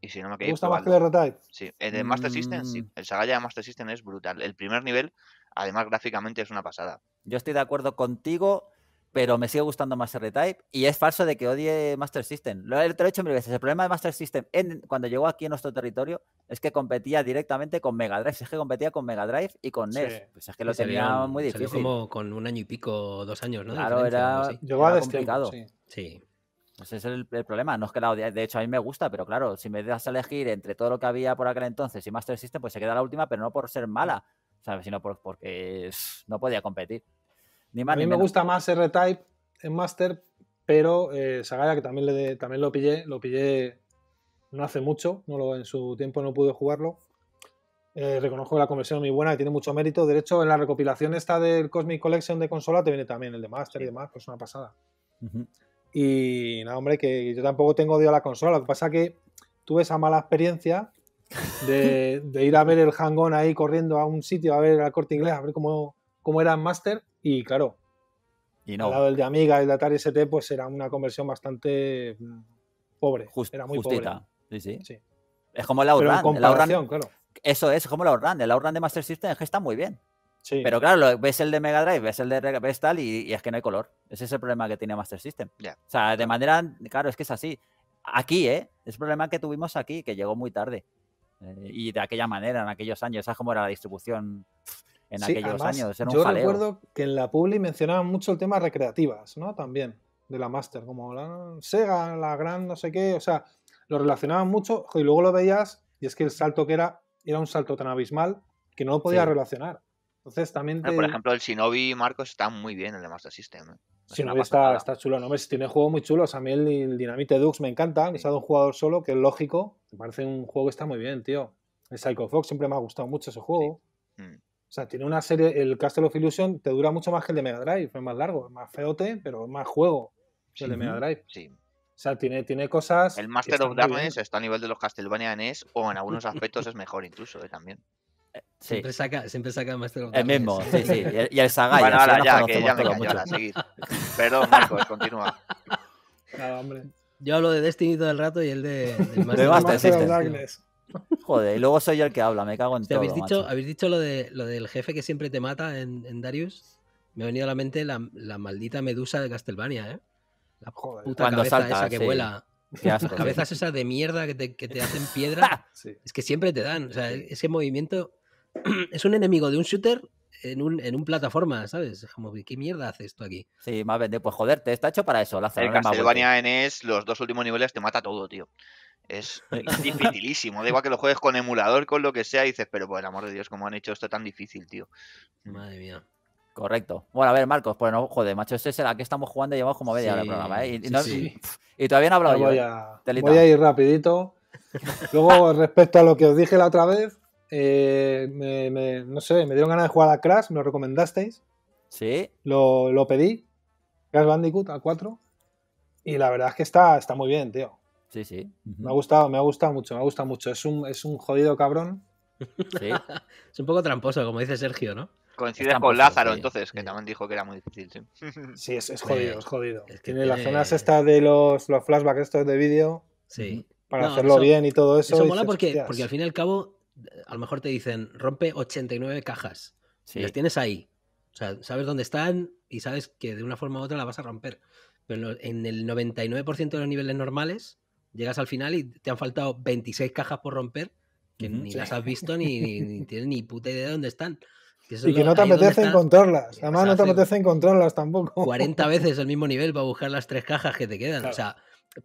Y si no me, gusta más que el R-Type? Sí, el de Master System, sí. Mm. El Sagaya de Master System es brutal. El primer nivel,
además gráficamente, es una pasada. Yo estoy de acuerdo contigo pero me sigue gustando más R-Type y es falso de que odie Master System. Lo he, hecho mil veces. El problema de Master System cuando llegó aquí en nuestro territorio es que competía directamente con Mega Drive. Es que competía con Mega Drive y con NES. Pues es que lo tenía muy difícil. como
con un año y pico, dos años, ¿no? Claro, era, complicado.
sí. Pues ese es el, problema, no es que la De hecho, a mí me gusta, pero claro, si me das a elegir entre todo lo que había por aquel entonces y Master System, pues se queda la última, pero no por ser mala, ¿sabes? Sino porque no podía competir
a mí me gusta más R-Type en Master, pero eh, Sagaya, que también, le también lo pillé, lo pillé no hace mucho, no lo, en su tiempo no pude jugarlo. Eh, reconozco que la conversión es muy buena, que tiene mucho mérito. De hecho, en la recopilación esta del Cosmic Collection de consola te viene también el de Master y demás, pues una pasada. Y nada, hombre, que yo tampoco tengo odio a la consola. Lo que pasa que tuve esa mala experiencia de, ir a ver el hang ahí corriendo a un sitio, a ver la corte inglés, a ver cómo, como era Master y claro, y no. al lado del de Amiga el de Atari ST, pues era una conversión bastante mm, pobre. era muy pobre. Sí,
sí. sí. Es como el Outrun. Eso es, es como la Outrun. El Outrun de Master System que está muy bien. Sí. Pero claro, ves el de Mega Drive, ves el de ves tal y, es que no hay color. Ese es el problema que tiene Master System. O sea, de manera, claro, es que es así. Aquí, ¿eh? Es el problema que tuvimos aquí, que llegó muy tarde. Eh, y de aquella manera, en aquellos años, ¿sabes como era la distribución? en aquellos años. Era un yo recuerdo
que en la Publi mencionaban mucho el tema recreativas, ¿no? También, de la Master, como la Sega, la gran no sé qué, o sea, lo relacionaban mucho y luego lo veías y es que el salto que era era un salto tan abismal que no lo podías relacionar. Entonces también... por ejemplo,
el Shinobi, Marcos, está muy bien el de Master System. ¿eh?
Shinobi está, está, chulo, ¿no? Tiene juegos muy chulos. A mí el, Dynamite Dux me encanta, me ha sea un jugador solo, que es lógico. Me parece un juego que está muy bien, tío. El Psycho Fox siempre me ha gustado mucho ese juego. Mm. O sea, tiene una serie, el Castle of Illusion te dura mucho más que el de Mega Drive, es más largo, es más feote, pero es más juego que el de Mega Drive. Sí. O sea, tiene, tiene cosas.
El Master of Darkness está a nivel de los Castlevania NES o en algunos aspectos es mejor incluso eh, también. Eh,
sí. Siempre, saca, siempre Master of Darkness. El mismo, sí, sí. Y el Saga. Bueno, ahora ya, que ya me seguir. Perdón, Marcos, continúa. Claro, hombre. Yo hablo de Destiny todo el rato y el de, Master of Darkness. Joder, y luego soy yo el que
habla, me cago en todo.
¿habéis dicho, lo, de, lo del jefe que siempre te mata en, Darius? Me ha venido a la mente la, maldita medusa de Castlevania, ¿eh? La puta cabeza esa que vuela. Las cabezas esas de mierda que te, hacen piedra. Es que siempre te dan. O sea, ese movimiento es un enemigo de un shooter en un, en un plataforma, ¿sabes? ¿qué mierda hace esto aquí? Sí, más vende, pues joderte, está hecho para eso. La en Castlevania
los dos últimos niveles te mata todo, tío. Es dificilísimo. Da igual que lo juegues con emulador, con lo que sea, y dices, pero por el amor de Dios, ¿cómo han hecho esto tan difícil, tío? Mm.
Madre mía. Correcto. Bueno, a ver, Marcos, pues no, joder, macho, este será que estamos jugando y llevamos como media hora el programa, ¿eh? Y, todavía no he hablado voy ¿eh? A, voy a ir
rapidito. Luego, respecto a lo que os dije la otra vez, eh, no sé, me dieron ganas de jugar a Crash, me lo recomendasteis. Sí. Lo, pedí. Crash Bandicoot a 4. Y la verdad es que está, está muy bien, tío. Sí, sí. Me ha gustado, me ha gustado mucho, me ha gustado mucho. Es un, es un jodido cabrón. Sí. es un poco tramposo, como dice Sergio, ¿no? Coincide con Lázaro,
entonces, que también dijo que era muy difícil. Sí, sí es, jodido, es jodido.
Es que tiene las zonas estas de los, los flashbacks estos de vídeo. Sí. Para hacerlo bien y todo eso. Eso mola porque, porque al fin
y al cabo, a lo mejor te dicen, rompe 89 cajas. Y las tienes ahí. O sea, sabes dónde están y sabes que de una forma u otra la vas a romper. Pero en el 99% de los niveles normales, llegas al final y te han faltado 26 cajas por romper que ni las has visto ni, tienes ni puta idea de dónde están. y que no te apetece
encontrarlas. Además, no te apetece encontrarlas tampoco. 40 veces
el mismo nivel para buscar las tres cajas que te quedan. O sea,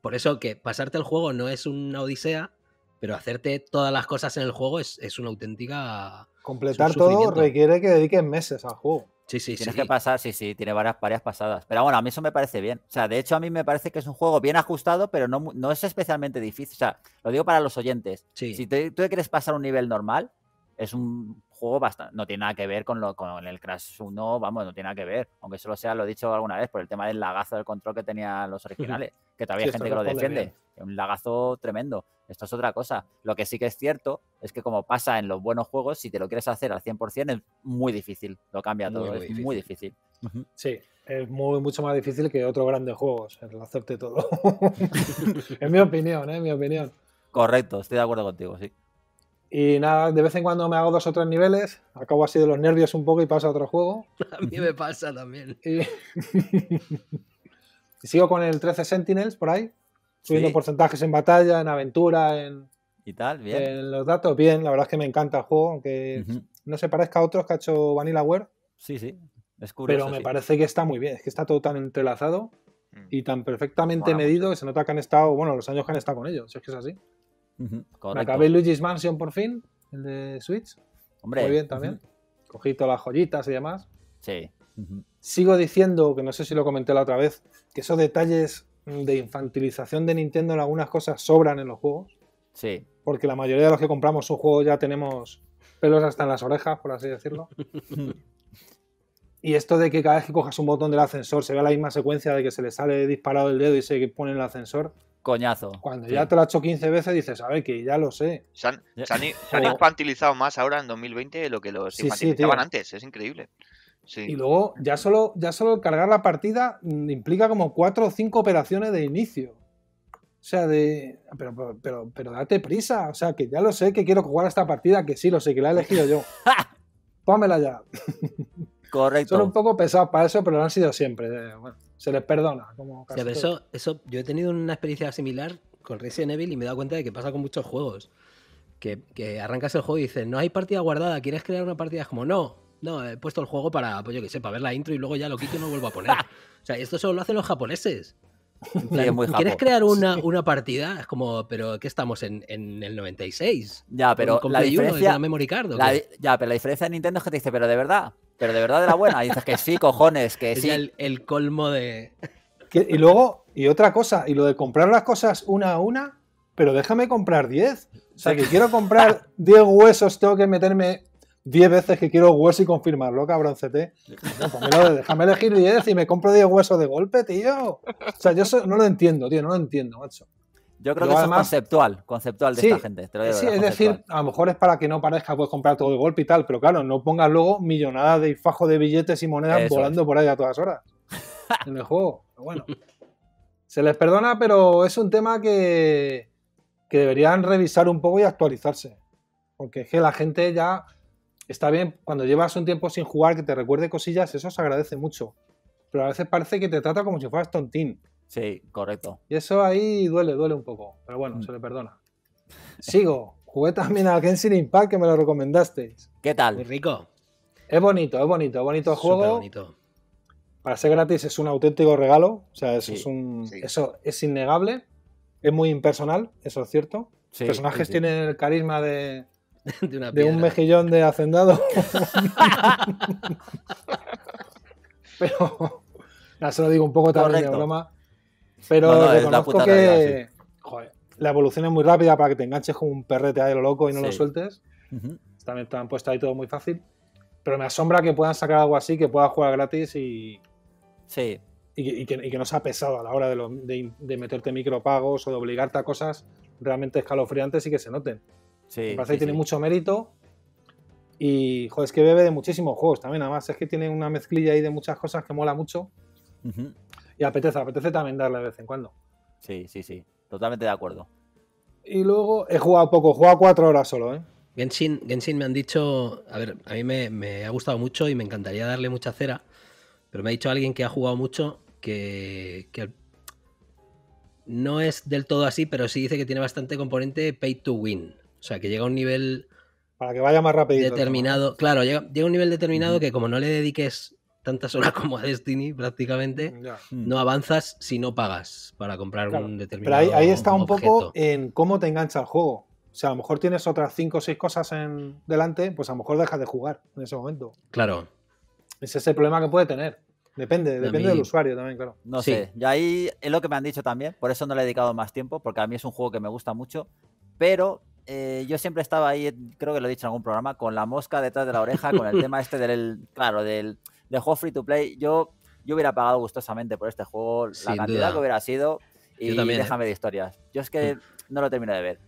por eso que pasarte el juego no es una odisea, pero hacerte todas las cosas en el juego es, una auténtica.
Completar todo requiere que dediques meses al juego.
Sí, sí, Tienes que pasar, sí, sí, tiene varias, varias pasadas. Pero bueno, a mí eso me parece bien. O sea, de hecho, a mí me parece que es un juego bien ajustado, pero no, es especialmente difícil. O sea, lo digo para los oyentes. Si tú quieres pasar un nivel normal, es un juego bastante. No tiene nada que ver con, lo, con el Crash 1, vamos, no tiene nada que ver. Aunque solo sea, lo he dicho alguna vez, por el tema del lagazo del control que tenían los originales, que todavía hay gente que lo defiende. un lagazo tremendo. Esto es otra cosa. Lo que sí que es cierto es que como pasa en los buenos juegos, si te lo quieres hacer al 100% es muy difícil. Lo cambia todo, es muy
difícil. Sí, es muy, mucho más difícil que otros grandes juegos, el hacerte todo. en mi opinión, En ¿eh? mi opinión.
Correcto, estoy de acuerdo contigo,
sí. Y nada, de vez en cuando me hago dos o tres niveles, acabo así de los nervios un poco y paso a otro juego.
A mí me pasa también. Y...
Sigo con el 13 Sentinels por ahí, subiendo porcentajes en batalla, en aventura, en, ¿Y tal? Bien. en los datos. Bien, la verdad es que me encanta el juego, aunque no se parezca a otros que ha hecho Vanillaware. Sí, sí, es curioso. Pero me parece que está muy bien, es que está todo tan entrelazado mm. y tan perfectamente medido que se nota que han estado, bueno, los años que han estado con ellos, si es que es así. acabé Luigi's Mansion por fin, el de Switch. Hombre. Muy bien también. Cogí todas las joyitas y demás. Sí. Sigo diciendo, que no sé si lo comenté la otra vez, que esos detalles de infantilización de Nintendo en algunas cosas sobran en los juegos. Sí. Porque la mayoría de los que compramos un juego ya tenemos pelos hasta en las orejas, por así decirlo. y esto de que cada vez que cojas un botón del ascensor se vea la misma secuencia de que se le sale disparado el dedo y se pone el ascensor. Coñazo. Cuando ya te lo has hecho 15 veces dices, a ver, que ya lo sé.
Se han, oh. infantilizado más ahora en 2020 de lo que los infantilizaban antes. Es increíble.
Y luego ya solo, ya solo cargar la partida mm, implica como cuatro o cinco operaciones de inicio. O sea, de. Pero, pero, date prisa. O sea, que ya lo sé que quiero jugar esta partida, que sí, lo sé, que la he elegido yo. Pónmela ya.
Correcto. Son un
poco pesados para eso, pero lo han sido siempre. Eh, se les perdona.
eso, yo he tenido una experiencia similar con Resident Evil y me he dado cuenta de que pasa con muchos juegos. Que, que arrancas el juego y dices, no hay partida guardada, ¿quieres crear una partida? Es como, no, no, he puesto el juego para, pues yo que sé, para ver la intro y luego ya lo quito y no vuelvo a poner. o sea, esto solo lo hacen los japoneses. ¿Quieres crear una, una, partida? Es como, pero ¿qué estamos en, el 96? Ya, pero la diferencia, la memory card, ya, pero la diferencia de Nintendo es que te dice, pero de verdad, pero
de verdad de la buena. Y dices que sí, cojones, que es sí. El,
el, colmo
de.
y luego, y otra cosa, y lo de comprar las cosas una a una, pero déjame comprar 10. O sea, que quiero comprar 10 huesos, tengo que meterme 10 veces que quiero hueso y confirmarlo, cabrón, CT. déjame elegir 10 y me compro 10 huesos de golpe, tío. O sea, yo no lo entiendo, tío, no lo entiendo, macho.
Yo creo que eso es conceptual, conceptual de esta gente. sí, es
decir, a lo mejor es para que no parezca puedes comprar todo de golpe y tal, pero claro, no pongas luego millonadas de fajo de billetes y monedas volando por ahí a todas horas en el juego. bueno, se les perdona, pero es un tema que, que deberían revisar un poco y actualizarse. Porque es que la gente ya está bien cuando llevas un tiempo sin jugar que te recuerde cosillas, eso se agradece mucho. Pero a veces parece que te trata como si fueras tontín. Sí, correcto. Y eso ahí duele, duele un poco. Pero bueno, mm. se le perdona. Sigo. Jugué también a Genshin Impact, que me lo recomendasteis. ¿Qué tal? Muy rico. Es bonito, es bonito, es bonito el juego. bonito. Para ser gratis es un auténtico regalo. O sea, eso es un. Eso es innegable. Es muy impersonal, eso es cierto. Los personajes tienen el carisma de, de, un mejillón de hacendado. pero, Ya se lo digo un poco también de broma. Pero reconozco que la evolución es muy rápida para que te enganches con un perrete ahí lo loco y no lo sueltes. También están puesto ahí todo muy fácil. Pero me asombra que puedan sacar algo así, que puedas jugar gratis y. Sí. Y, que, no sea pesado a la hora de, de, de meterte micropagos o de obligarte a cosas realmente escalofriantes y que se noten. Sí, Me parece tiene mucho mérito. Y, joder, es que bebe de muchísimos juegos también. Además, es que tiene una mezclilla ahí de muchas cosas que mola mucho. Y apetece, apetece también darle de vez en cuando. Sí, sí, sí. Totalmente de acuerdo. Y luego he jugado poco, he jugado
cuatro horas solo, ¿eh? Genshin, me han dicho. A ver, a mí me, ha gustado mucho y me encantaría darle mucha cera. Pero me ha dicho alguien que ha jugado mucho que, que no es del todo así, pero sí dice que tiene bastante componente pay to win. O sea, que llega a un nivel... Para
que vaya más rápido. Determinado.
Claro, llega, a un nivel determinado que como no le dediques tantas horas como a Destiny prácticamente, mm. no avanzas si no pagas para comprar un determinado. Pero ahí, está
un poco en cómo te engancha el juego. O sea, a lo mejor tienes otras 5 o 6 cosas en delante, pues a lo mejor dejas de jugar en ese momento. Claro. Ese es el problema que puede tener. Depende, depende del usuario también, claro. No sé, yo ahí es lo que
me han dicho también, por eso no le he dedicado más tiempo, porque a mí es un juego que me gusta mucho, pero eh, yo siempre estaba ahí, creo que lo he dicho en algún programa, con la mosca detrás de la oreja, con el tema este del, claro, del, juego free to play. Yo, yo hubiera pagado gustosamente por este juego la cantidad que hubiera sido y también, ¿eh? déjame de historias. Yo es que mm. no lo termino de ver.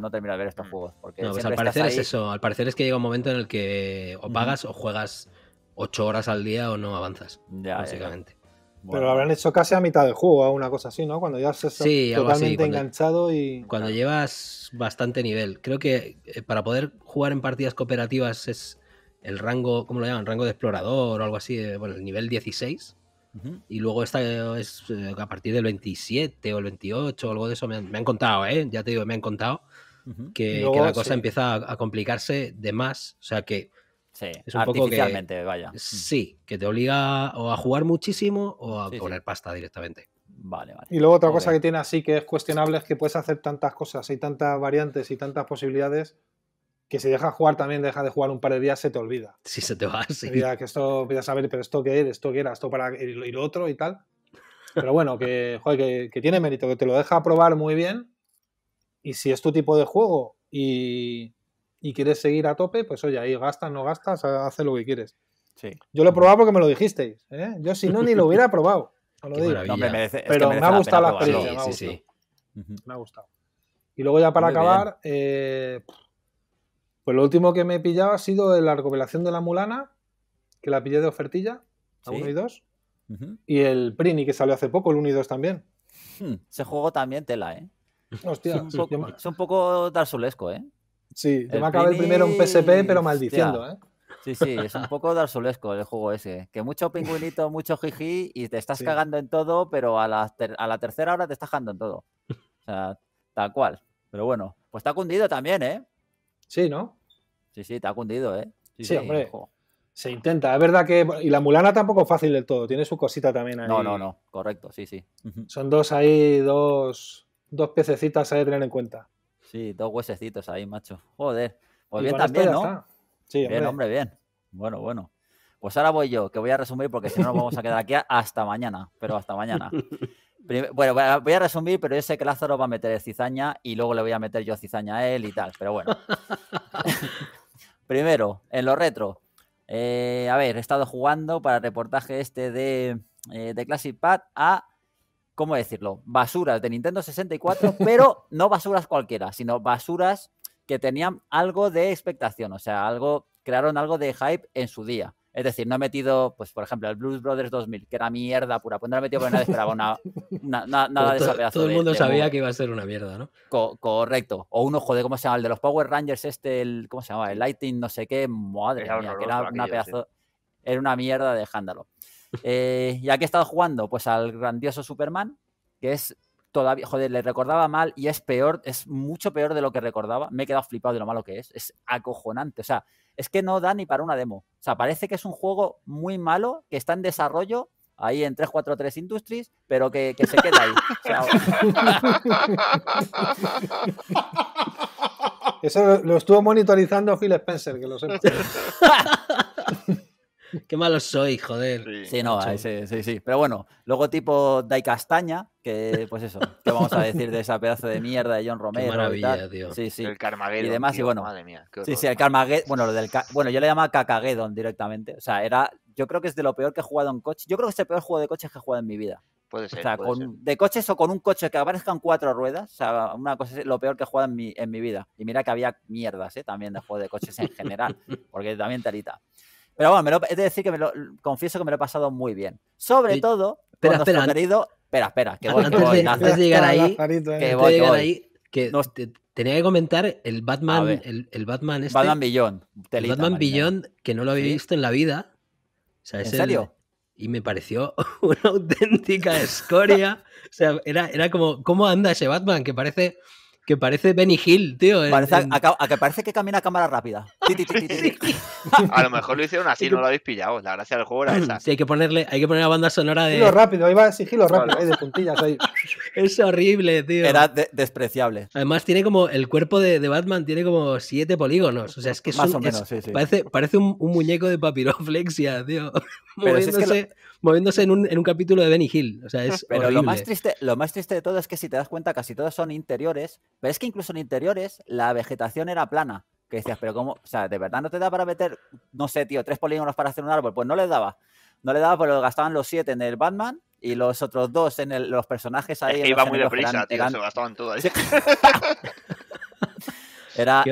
no termino de ver estos mm. juegos. Porque
pues al parecer es eso. Al parecer es que llega un momento en el que o pagas o juegas ocho horas al día o no avanzas. básicamente.
Pero lo habrán hecho casi a mitad de juego, una cosa así, ¿no? Cuando ya se totalmente
enganchado y. Cuando llevas bastante nivel. Creo que eh, para poder jugar en partidas cooperativas es el rango, ¿cómo lo llaman? Rango de explorador o algo así, eh, bueno, el nivel 16. Y luego está es eh, a partir del 27 o el 28 o algo de eso. Me han, contado, ¿eh? Ya te digo, me han contado que, la cosa empieza a complicarse de más. O sea que Sí, es un poco que,
vaya. Mm. Sí,
que te obliga o a jugar muchísimo o a poner pasta directamente. Vale, vale. Y luego otra cosa
que tiene así que es cuestionable es que puedes hacer tantas cosas y tantas variantes y tantas posibilidades que si dejas jugar también deja de jugar un par de días se te olvida. Sí, se te va, sí. olvida que esto, a saber, pero esto qué es, esto qué era, esto para ir otro y tal. Pero bueno, que, que, que tiene mérito, que te lo deja probar muy bien. Y si es tu tipo de juego y, y quieres seguir a tope, pues oye, ahí gastas, no gastas, haces lo que quieres. Sí. Yo lo he probado porque me lo dijisteis. ¿eh? Yo si no ni lo hubiera probado. Pero me ha gustado la, experiencia. Sí, me, ha gustado. me ha gustado. Y luego ya para acabar, eh, pues lo último que me he pillado ha sido la recopilación de la Mulana, que la pillé de ofertilla, a 1 y 2. Y el Prini que salió hace poco, el 1 y 2 también. Hmm, se jugó juego también tela, ¿eh?
Hostia, es un, poco, es un ¿eh?
Sí, te va a acabé primero un PSP, pero maldiciendo, ¿eh?
Sí, sí, es un poco darsolesco el juego ese. Que mucho pingüinito, mucho jiji y te estás cagando en todo, pero a la, tercera hora te estás cagando en todo. O sea, tal cual. Pero bueno, pues está cundido también, ¿eh?
Sí, ¿no? Sí, sí, está cundido, ¿eh? Sí, hombre. Se intenta, es verdad que. Y la mulana tampoco es fácil del todo, tiene su cosita también ahí. No, no,
no, correcto, sí, sí.
Son dos ahí, dos, dos hay a tener en cuenta.
Sí, dos huesecitos ahí, macho. Joder.
Pues bien también, ¿no?
Sí, hombre. Bien, hombre, bien. Bueno, bueno. Pues ahora voy yo, que voy a resumir porque si no nos vamos a quedar aquí hasta mañana, pero hasta mañana. Bueno, voy a resumir, pero yo sé que Lázaro va a meter cizaña y luego le voy a meter yo cizaña a él y tal, pero bueno. Primero, en lo retro. Eh, a ver, he estado jugando para el reportaje este de, eh, de Classic Pad a ¿cómo decirlo? Basuras de Nintendo 64, pero no basuras cualquiera, sino basuras que tenían algo de expectación, o sea, algo, crearon algo de hype en su día. Es decir, no he metido, pues, por ejemplo, el Blues Brothers 2000, que era mierda pura. Pues no lo he metido porque nadie esperaba
nada de esa pedazo. Todo el mundo sabía que iba a ser una mierda, ¿no?
correcto. O uno, joder, ¿cómo se llama? El de los Power Rangers, este, el, ¿cómo se llama? El Lightning, no sé qué. Madre mía, que era una pedazo. Era una mierda de eh, ¿Y aquí he estado jugando? Pues al grandioso Superman, que es todavía, joder, le recordaba mal y es peor, es mucho peor de lo que recordaba. Me he quedado flipado de lo malo que es. Es acojonante. O sea, es que no da ni para una demo. O sea, parece que es un juego muy malo, que está en desarrollo ahí en 343 Industries, pero que, se queda ahí.
Eso lo, estuvo monitorizando Phil Spencer, que lo sé. Qué malo
soy, joder. Sí, no, sí, sí, Pero bueno, luego tipo Dai Castaña, que pues eso, ¿qué vamos a decir de esa pedazo de mierda de John Romero? maravilla, Tío. Sí, sí. El Carmageddon. Y demás, y bueno. Madre mía, sí, sí, el Carmageddon. Bueno, lo del bueno, yo le llamaba Cacageddon directamente. O sea, era. Yo creo que es de lo peor que he jugado en coche. Yo creo que es el peor juego de coches que he jugado en mi vida. Puede ser. O sea, con, de coches o con un coche que aparezcan cuatro ruedas. O sea, una cosa es lo peor que he jugado en mi, vida. Y mira que había mierdas, ¿eh? También de juego de coches en general. porque también talita. Pero bueno, me lo, es de decir que me lo, confieso que me lo he pasado muy bien. Sobre todo, espera, espera, Espera, espera, que antes, de, llegar ahí, que voy, llegar ahí,
que tenía que comentar el Batman, el, Batman este. Batman Billón. Batman Billón, que no lo había visto en la vida. ¿En serio? y me pareció una auténtica escoria. o sea, era, era como, ¿cómo anda ese Batman? Que parece que parece Benny Hill, tío. a, que parece que camina a cámara rápida.
a lo mejor lo hicieron así, no lo habéis pillado. La gracia
del juego era esa. Sí, hay que ponerle, hay que poner la banda sonora de. Gilo
rápido, ahí va sigilo rápido, de puntillas ahí. Es horrible, tío. Era despreciable.
Además, tiene como el cuerpo de, de, Batman tiene como siete polígonos. O sea, es que es Más o menos, sí, sí. Parece, parece un, muñeco de papiroflexia, tío. Moviéndose moviéndose en un, en un capítulo de Benny Hill. O sea, es pero Lo, más triste, lo más
triste de todo es que si te das cuenta, casi todos son interiores, pero es que incluso en interiores la vegetación era plana. Que decías, pero ¿cómo? O sea, ¿de verdad no te da para meter, no sé, tío, tres polígonos para hacer un árbol? Pues no le daba. No le daba, pero pues gastaban los siete en el Batman y los otros dos en los personajes ahí. Es que iba muy deprisa, tío, gastaban todo ahí. Era,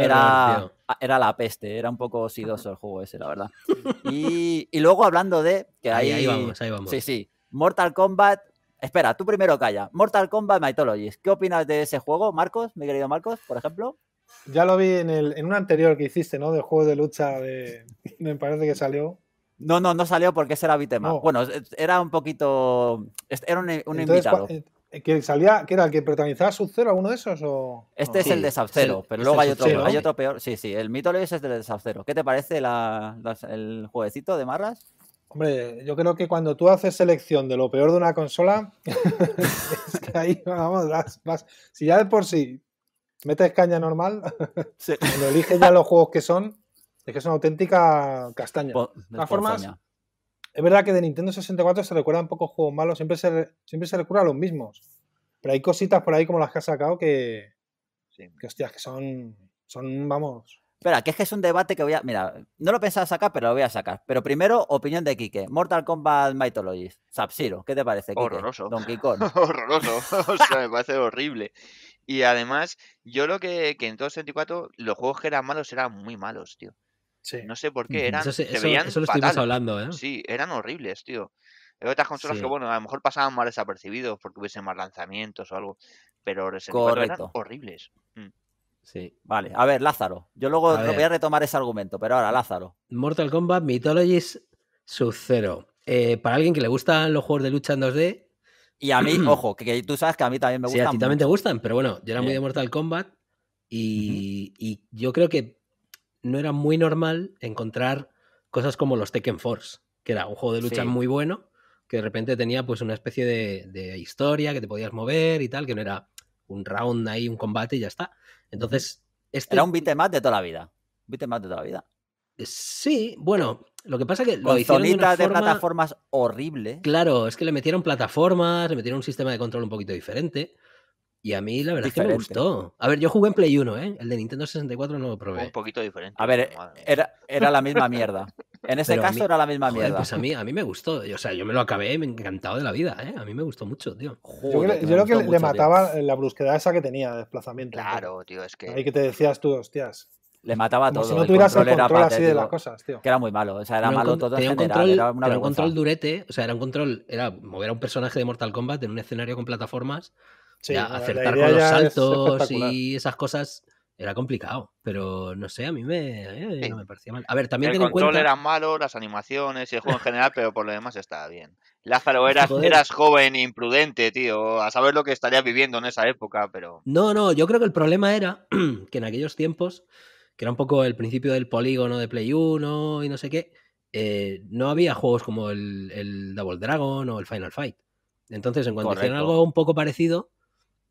era, la peste, era un poco sidoso el juego ese, la verdad. Y, luego hablando de. ahí, vamos, ahí vamos. Sí, sí. Mortal Kombat. Espera, tú primero calla. Mortal Kombat Mythologies. ¿Qué opinas de ese juego, Marcos, mi querido Marcos, por ejemplo?
Ya lo vi en, el, un anterior que hiciste, ¿no? Del juego de lucha Me parece que salió. No, no, no
salió porque ese era Bitema. Bueno, era un poquito. Era un, invitado. Eh,
que salía, que era el que protagonizaba Sub-Zero, uno de esos Este es el de Sub-Zero, pero luego hay otro,
peor. Sí, sí, el mito es el de Sub-Zero. ¿Qué te parece el jueguecito de Marras?
Hombre, yo creo que cuando tú haces selección de lo peor de una consola, es que ahí vamos, si ya de por sí metes caña normal, sí. cuando eliges ya los juegos que son, es que es una auténtica castaña. de todas formas, es verdad que de Nintendo 64 se recuerdan pocos juegos malos, siempre se, siempre se recuerda los mismos. Pero hay cositas por ahí como las que has sacado que. Sí. Que hostias, que son. Son, vamos.
Espera, que es que es un debate que voy a. Mira, no lo pensaba sacar, pero lo voy a sacar. Pero primero, opinión de Quique. Mortal Kombat Mythologies. sub -Zero. ¿Qué te parece, Kike? Horroroso. Donkey Kong. Horroroso.
o sea, me parece horrible. Y además, yo lo que, que en todo 64, los juegos que eran malos eran muy malos, tío. No sé por qué, eran. Eso, estuvimos hablando, ¿eh? Sí, eran horribles, tío. Hay otras consolas que, bueno, a lo mejor pasaban mal desapercibidos porque hubiesen más lanzamientos
o algo, pero eran horribles. Mm. Sí, vale. A ver, Lázaro. Yo luego voy a retomar ese argumento, pero ahora, Lázaro.
Mortal Kombat Mythologies Sub-Zero. Eh, para alguien que le gustan los juegos de lucha en 2D. Y a mí, ojo, que, tú sabes que a mí también me gustan. Sí, también te gustan, pero bueno, yo era muy de Mortal Kombat y yo creo que no era muy normal encontrar cosas como los Tekken Force, que era un juego de lucha muy bueno, que de repente tenía pues una especie de, historia que te podías mover y tal, que no era un round ahí, un combate y ya está. Entonces, este... Era un beat más de toda la vida. Un de toda la vida. Eh, sí, bueno, lo que pasa es que lo hicieron de, de plataformas horrible. Claro, es que le metieron plataformas, le metieron un sistema de control un poquito diferente. Y a mí la verdad es que me gustó. A ver, yo jugué en Play 1, ¿eh? El de Nintendo 64 no lo probé. Un poquito diferente. A ver, era, la misma mierda. En ese caso era la misma pues mierda. Pues a mí, a mí me gustó. O sea, yo me lo acabé me encantado de la vida, ¿eh? A mí me gustó mucho, tío. yo creo que, le, mataba
eh, la brusquedad esa que tenía de desplazamiento. Claro, tío, es que... Ahí que te decías tú, hostias.
Le mataba todo. si no tuvieras el control, así de las cosas, tío. Que era muy malo. O sea, era malo todo era, un control
durete. O sea, era un control... Era mover a un personaje de Mortal Kombat en un escenario con plataformas acertar con los saltos y esas cosas era complicado, pero no sé, a mí me, eh, no me parecía mal. A ver, también el tengo en cuenta... era
malo, las animaciones y el juego en general, pero por lo demás estaba bien. Lázaro, eras, joven e imprudente, tío, a saber lo que estarías viviendo en esa época, pero...
No, no, yo creo que el problema era que en aquellos tiempos, que era un poco el principio del polígono de Play 1 y no sé qué, eh, no había juegos como el, el, Double Dragon o el Final Fight. Entonces, en cuanto hicieron algo un poco parecido,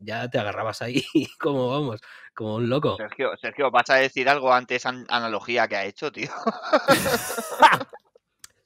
ya te agarrabas ahí como vamos, como un loco. Sergio, Sergio, vas a decir
algo antes esa analogía que ha hecho, tío.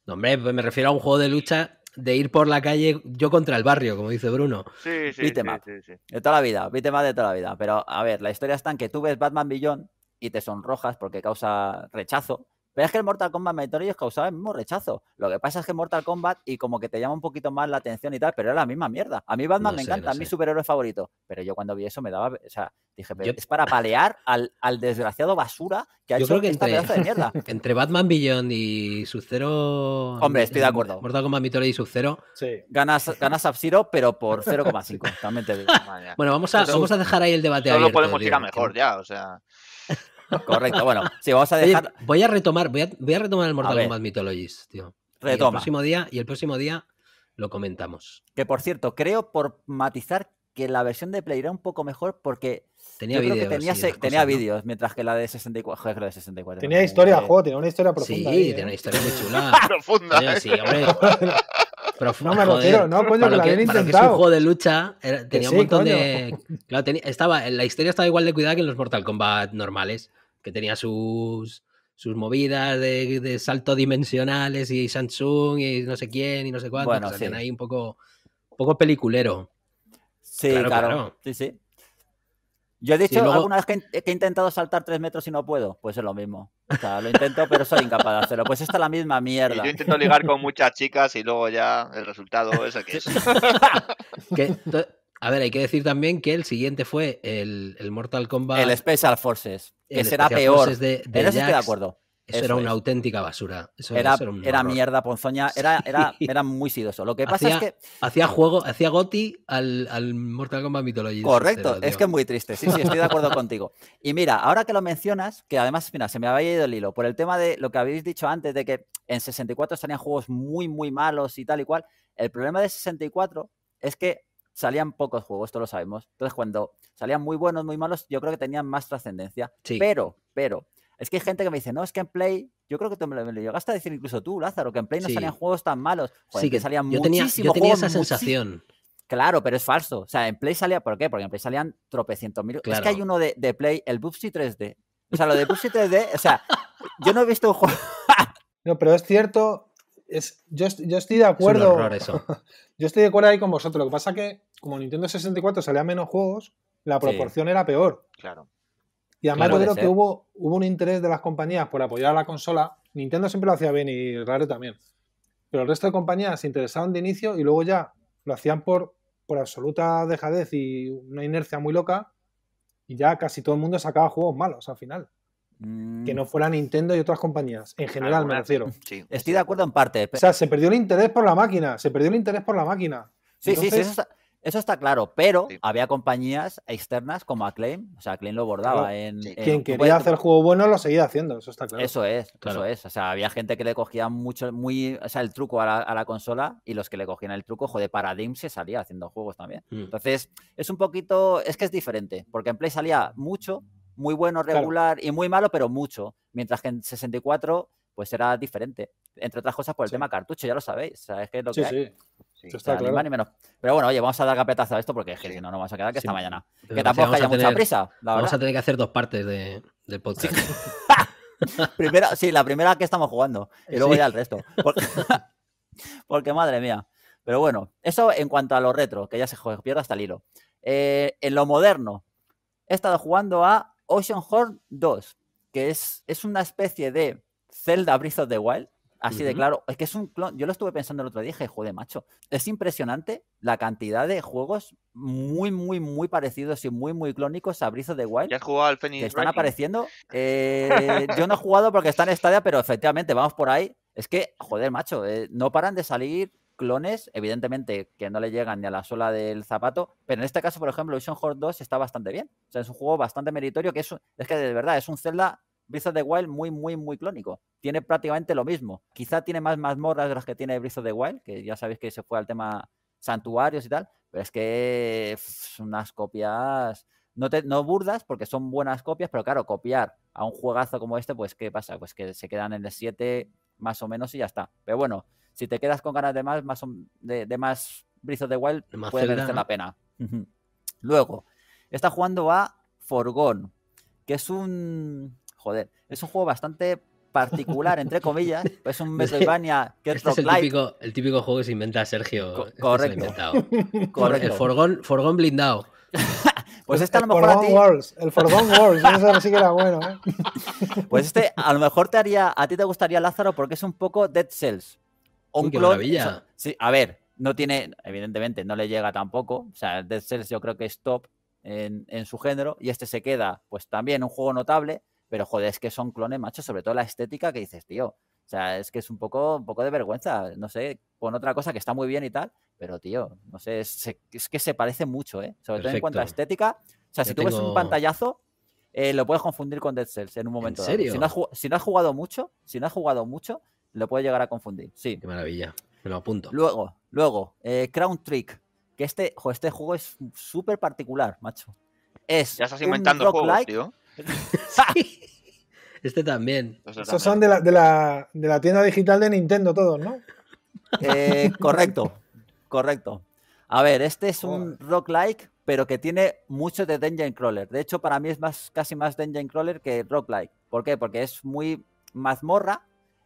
no, hombre, pues me refiero a un juego de lucha de ir por la calle yo contra el barrio, como dice Bruno.
Sí,
sí, em
sí, De toda la vida, tema de toda la vida. Pero a ver, la historia está en que tú ves Batman Billón y te sonrojas porque causa rechazo. Pero es que el Mortal Kombat es causaba el mismo rechazo. Lo que pasa es que Mortal Kombat y como que te llama un poquito más la atención y tal, pero era la misma mierda. A mí Batman me encanta, a mi superhéroe favorito. Pero yo cuando vi eso me daba. O sea, dije, pero es para palear al, desgraciado basura que ha hecho creo entre, pedazo de mierda.
entre Batman Beyond y Sub-Zero. Hombre, estoy de acuerdo. Mortal Kombat Meritorious y Sub-Zero. Sí. Ganas, ganas Sub-Zero, pero por 0,5. También te bueno, vamos a, vamos a dejar ahí el debate podemos ir mejor, ya, o sea. Correcto, bueno, sí, vamos a dejar. voy a retomar, voy a, retomar el Mortal Kombat Mythologies, tío. Retoma. Y el próximo día, y el próximo día lo comentamos. Que por cierto, creo por matizar
que la versión de Play era un poco mejor porque tenía vídeos. Tenía, vídeos, mientras que la de 64. La de 64 tenía historia, eh,
juego, tenía una historia profunda. Sí, tenía eh. una historia muy
chula. profunda.
Profunda,
eh. no me lo quiero, no, coño, que, la habían intentado. es un juego de lucha, tenía un montón de. Claro, estaba, la historia estaba igual de cuidada que en los Mortal Kombat normales que tenía sus, sus movidas de, salto dimensionales y Samsung y no sé quién y no sé cuánto. sí. ahí un poco, poco peliculero. Sí, claro. Sí, sí. Yo he dicho alguna
vez que, he intentado saltar tres metros y no puedo. Pues es lo mismo. O sea, lo intento, pero soy incapaz de hacerlo. Pues está la misma mierda. yo intento ligar con muchas
chicas y luego ya el resultado es que
A ver, hay que decir también que el siguiente fue el, el Mortal Kombat. El Special Forces, que será peor. De, eso acuerdo. Eso, era una auténtica basura. Eso, era, era mierda,
ponzoña. Era, era, era muy sidoso. Lo que pasa es que. Hacía
juego, hacía Goti al, Mortal Kombat Mythology. Correcto, es que es muy triste. Sí, sí, estoy de acuerdo contigo.
Y mira, ahora que lo mencionas, que además, mira, se me había ido el hilo por el tema de lo que habéis dicho antes, de que en 64 estarían juegos muy, muy malos y tal y cual. El problema de 64 es que salían pocos juegos, esto lo sabemos. Entonces, cuando salían muy buenos, muy malos, yo creo que tenían más trascendencia. Pero, pero, es que hay gente que me dice, no, es que en Play, yo creo que te me lo, llegaste a decir incluso tú, Lázaro, que en Play no salían juegos tan malos. sí, que salían yo tenía, yo tenía esa sensación. Claro, pero es falso. O sea, en Play salía, ¿por qué? Porque en Play salían tropecientos mil. Es que hay uno de, de Play, el Bubsy 3D. O sea, lo de Bubsy
3D, o sea, yo no he visto un juego. no, pero es cierto es, yo, estoy de acuerdo. eso. yo estoy de acuerdo ahí con vosotros. Lo que pasa que, como Nintendo 64 salía menos juegos, la proporción era peor. Claro. Y además creo que hubo, hubo un interés de las compañías por apoyar a la consola. Nintendo siempre lo hacía bien y Rare también. Pero el resto de compañías se interesaban de inicio y luego ya lo hacían por, por absoluta dejadez y una inercia muy loca. Y ya casi todo el mundo sacaba juegos malos al final. Mm. que no fuera Nintendo y otras compañías. En general, me refiero.
estoy de acuerdo en parte. O sea,
se perdió el interés por la máquina. Se perdió el interés por la máquina. Sí, sí,
Eso está, claro, pero había compañías externas como Acclaim, o sea, Acclaim lo bordaba en, Quien quería hacer
juego bueno lo seguía haciendo, eso está claro. Eso
es, eso es. O sea, había gente que le cogía mucho, muy, el truco a la, consola y los que le cogían el truco, de Paradigm se salía haciendo juegos también. Mm. Entonces, es un poquito, es que es diferente, porque en Play salía mucho, muy bueno, regular y muy malo, pero mucho. Mientras que en 64, pues era diferente. Entre otras cosas por el tema cartucho, ya lo sabéis. O que lo sí, que Sí, ni menos. Pero bueno, oye, vamos a dar capetazo a esto porque es que no, no vamos a quedar que esta mañana. que tampoco haya mucha prisa. vamos a
tener que hacer dos partes de, del podcast. Primera
sí, la primera que estamos jugando y luego ya el resto. Porque, madre mía. Pero bueno, eso en cuanto a los retro, que ya se pierda hasta el hilo. Eh, en lo moderno, he estado jugando a Ocean Horn 2, que es, es una especie de Zelda Breath of the Wild, así de claro. Es que es un clon. Yo lo estuve pensando el otro día y dije, joder, macho. Es impresionante la cantidad de juegos muy, muy, muy parecidos y muy, muy clónicos a Breath of the Wild.
¿Ya has jugado al Phoenix Que están apareciendo.
Eh, yo no he jugado porque está en estadia, pero efectivamente, vamos por ahí. Es que, joder, macho, eh, no paran de salir clones, evidentemente que no le llegan ni a la sola del zapato, pero en este caso, por ejemplo, Vision Horde 2 está bastante bien. O sea, es un juego bastante meritorio que es, es que de verdad es un Zelda Breath of the Wild muy, muy, muy clónico. Tiene prácticamente lo mismo. Quizá tiene más mazmorras de las que tiene Breath of the Wild, que ya sabéis que se fue al tema santuarios y tal, pero es que unas copias no, no burdas porque son buenas copias, pero claro, copiar a un juegazo como este, pues ¿qué pasa? Pues que se quedan en el 7 más o menos y ya está. Pero bueno, si te quedas con ganas de más, más de, más brizos de Wild, puede merecer la pena. Luego, está jugando a Forgón, que es un. Joder, es un juego bastante particular, entre comillas. Pues es un Metroidvania que este es, el
típico, juego que se inventa Sergio. Este correcto.
El
forgón, blindado. Pues este a lo mejor Wars,
el Forgón Wars, eso sí que era bueno. ¿eh?
Pues este a lo mejor te haría, a ti te gustaría Lázaro porque es un poco Dead Cells un sí, a ver, no tiene, evidentemente, no le llega tampoco. O sea, Dead Cells yo creo que es top en, su género y este se queda, pues también un juego notable, pero joder, es que son clones, macho, sobre todo la estética que dices, tío. O sea, es que es un poco, un poco de vergüenza, no sé, con otra cosa que está muy bien y tal, pero tío, no sé, es, que se parece mucho, ¿eh? Sobre todo en cuanto a estética. O sea, si tú ves un pantallazo, eh, lo puedes confundir con Dead Cells en un momento. si no has jugado mucho, si no has jugado mucho, lo puede llegar a confundir, sí. Qué maravilla, me lo apunto. Luego, luego, eh, Crown Trick, que este, este juego es súper particular, macho. Es ya estás inventando juegos, tío. Este también. Estos son
de la, tienda digital de Nintendo todos, ¿no?
Eh, correcto, correcto. A ver, este es un rock-like, pero que tiene mucho de Dungeon Crawler. De hecho, para mí es más, casi más Dungeon Crawler que rock-like. ¿Por qué? Porque es muy mazmorra,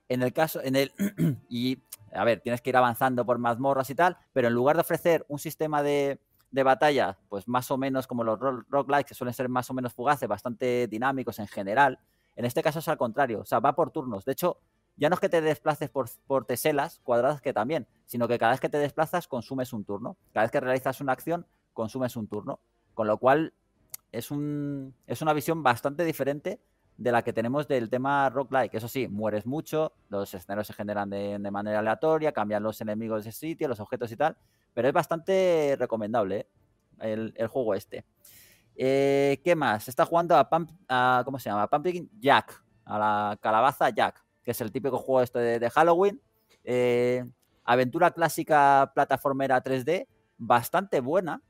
en el caso, en el, y a ver, tienes que ir avanzando por mazmorras y tal, pero en lugar de ofrecer un sistema de, de batalla, pues más o menos como los roguelikes, que suelen ser más o menos fugaces, bastante dinámicos en general, en este caso es al contrario, o sea, va por turnos. De hecho, ya no es que te desplaces por, por teselas cuadradas, que también, sino que cada vez que te desplazas consumes un turno. Cada vez que realizas una acción, consumes un turno. Con lo cual, es, un, es una visión bastante diferente de la que tenemos del tema rock like. Eso sí, mueres mucho, los escenarios se generan de, manera aleatoria, cambian los enemigos de sitio, los objetos y tal, pero es bastante recomendable ¿eh? el, juego este. Eh, ¿Qué más? Está jugando a, ¿cómo se llama? Pumpkin Jack, a la calabaza Jack, que es el típico juego este de, Halloween. Eh, aventura clásica plataformera 3D, bastante buena,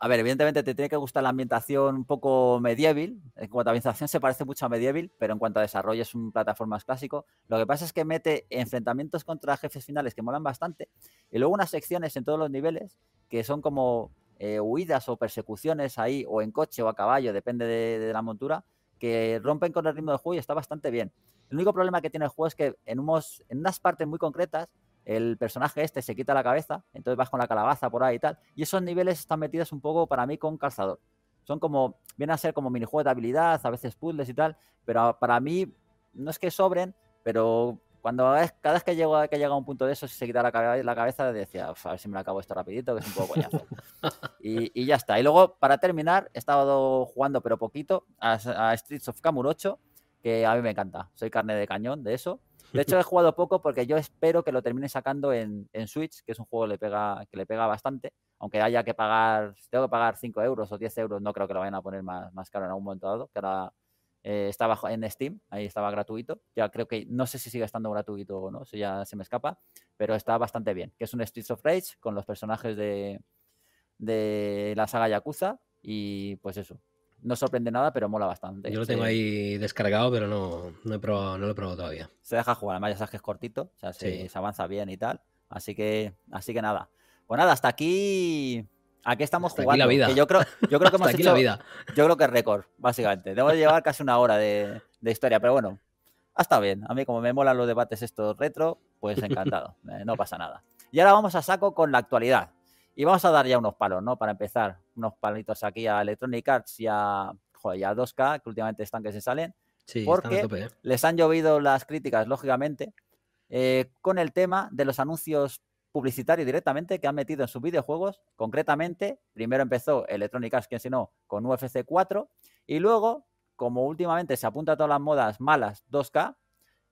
a ver, evidentemente te tiene que gustar la ambientación un poco medieval. En cuanto a ambientación se parece mucho a medieval, pero en cuanto a desarrollo es un más clásico. Lo que pasa es que mete enfrentamientos contra jefes finales que molan bastante y luego unas secciones en todos los niveles que son como eh, huidas o persecuciones ahí o en coche o a caballo, depende de, la montura, que rompen con el ritmo del juego y está bastante bien. El único problema que tiene el juego es que en unas partes muy concretas el personaje este se quita la cabeza, entonces vas con la calabaza por ahí y tal. Y esos niveles están metidos un poco para mí con calzador. Son como, vienen a ser como minijuegos de habilidad, a veces puzzles y tal, pero para mí no es que sobren, pero cuando cada vez que llego que llega a un punto de eso, si se quita la, la cabeza, decía, a ver si me lo acabo esto rapidito, que es un poco coñazo. y, ya está. Y luego, para terminar, he estado jugando, pero poquito, a, a Streets of Camur 8, que a mí me encanta. Soy carne de cañón de eso. De hecho, he jugado poco porque yo espero que lo termine sacando en, Switch, que es un juego que le pega, bastante. Aunque haya que pagar, si tengo que pagar 5 euros o 10 euros, no creo que lo vayan a poner más, más caro en algún momento dado, que ahora eh, estaba en Steam, ahí estaba gratuito. Ya creo que, no sé si sigue estando gratuito o no, si ya se me escapa, pero está bastante bien. Que es un Streets of Rage con los personajes de, de la saga Yakuza y pues eso, no sorprende nada, pero mola bastante. Yo lo tengo
ahí descargado, pero no, he probado, no lo he probado todavía.
Se deja jugar, además ya sabes que es cortito, o sea, se, avanza bien y tal. Así que, así que nada. Pues nada, hasta aquí Aquí estamos jugando. Aquí la vida. yo creo, yo creo que hemos hecho, la vida. Yo creo que es récord, básicamente. Debo llevar casi una hora de, historia, pero bueno, hasta bien. A mí, como me molan los debates estos retro, pues encantado. Eh, no pasa nada. Y ahora vamos a saco con la actualidad. Y vamos a dar ya unos palos, ¿no? Para empezar, unos palitos aquí a Electronic Arts y a, 2K, que últimamente están que se salen. porque ¿eh? les han llovido las críticas, lógicamente, eh, con el tema de los anuncios publicitarios directamente que han metido en sus videojuegos. Concretamente, primero empezó Electronic Arts, quien si no, con UFC 4, y luego, como últimamente se apunta a todas las modas malas 2K,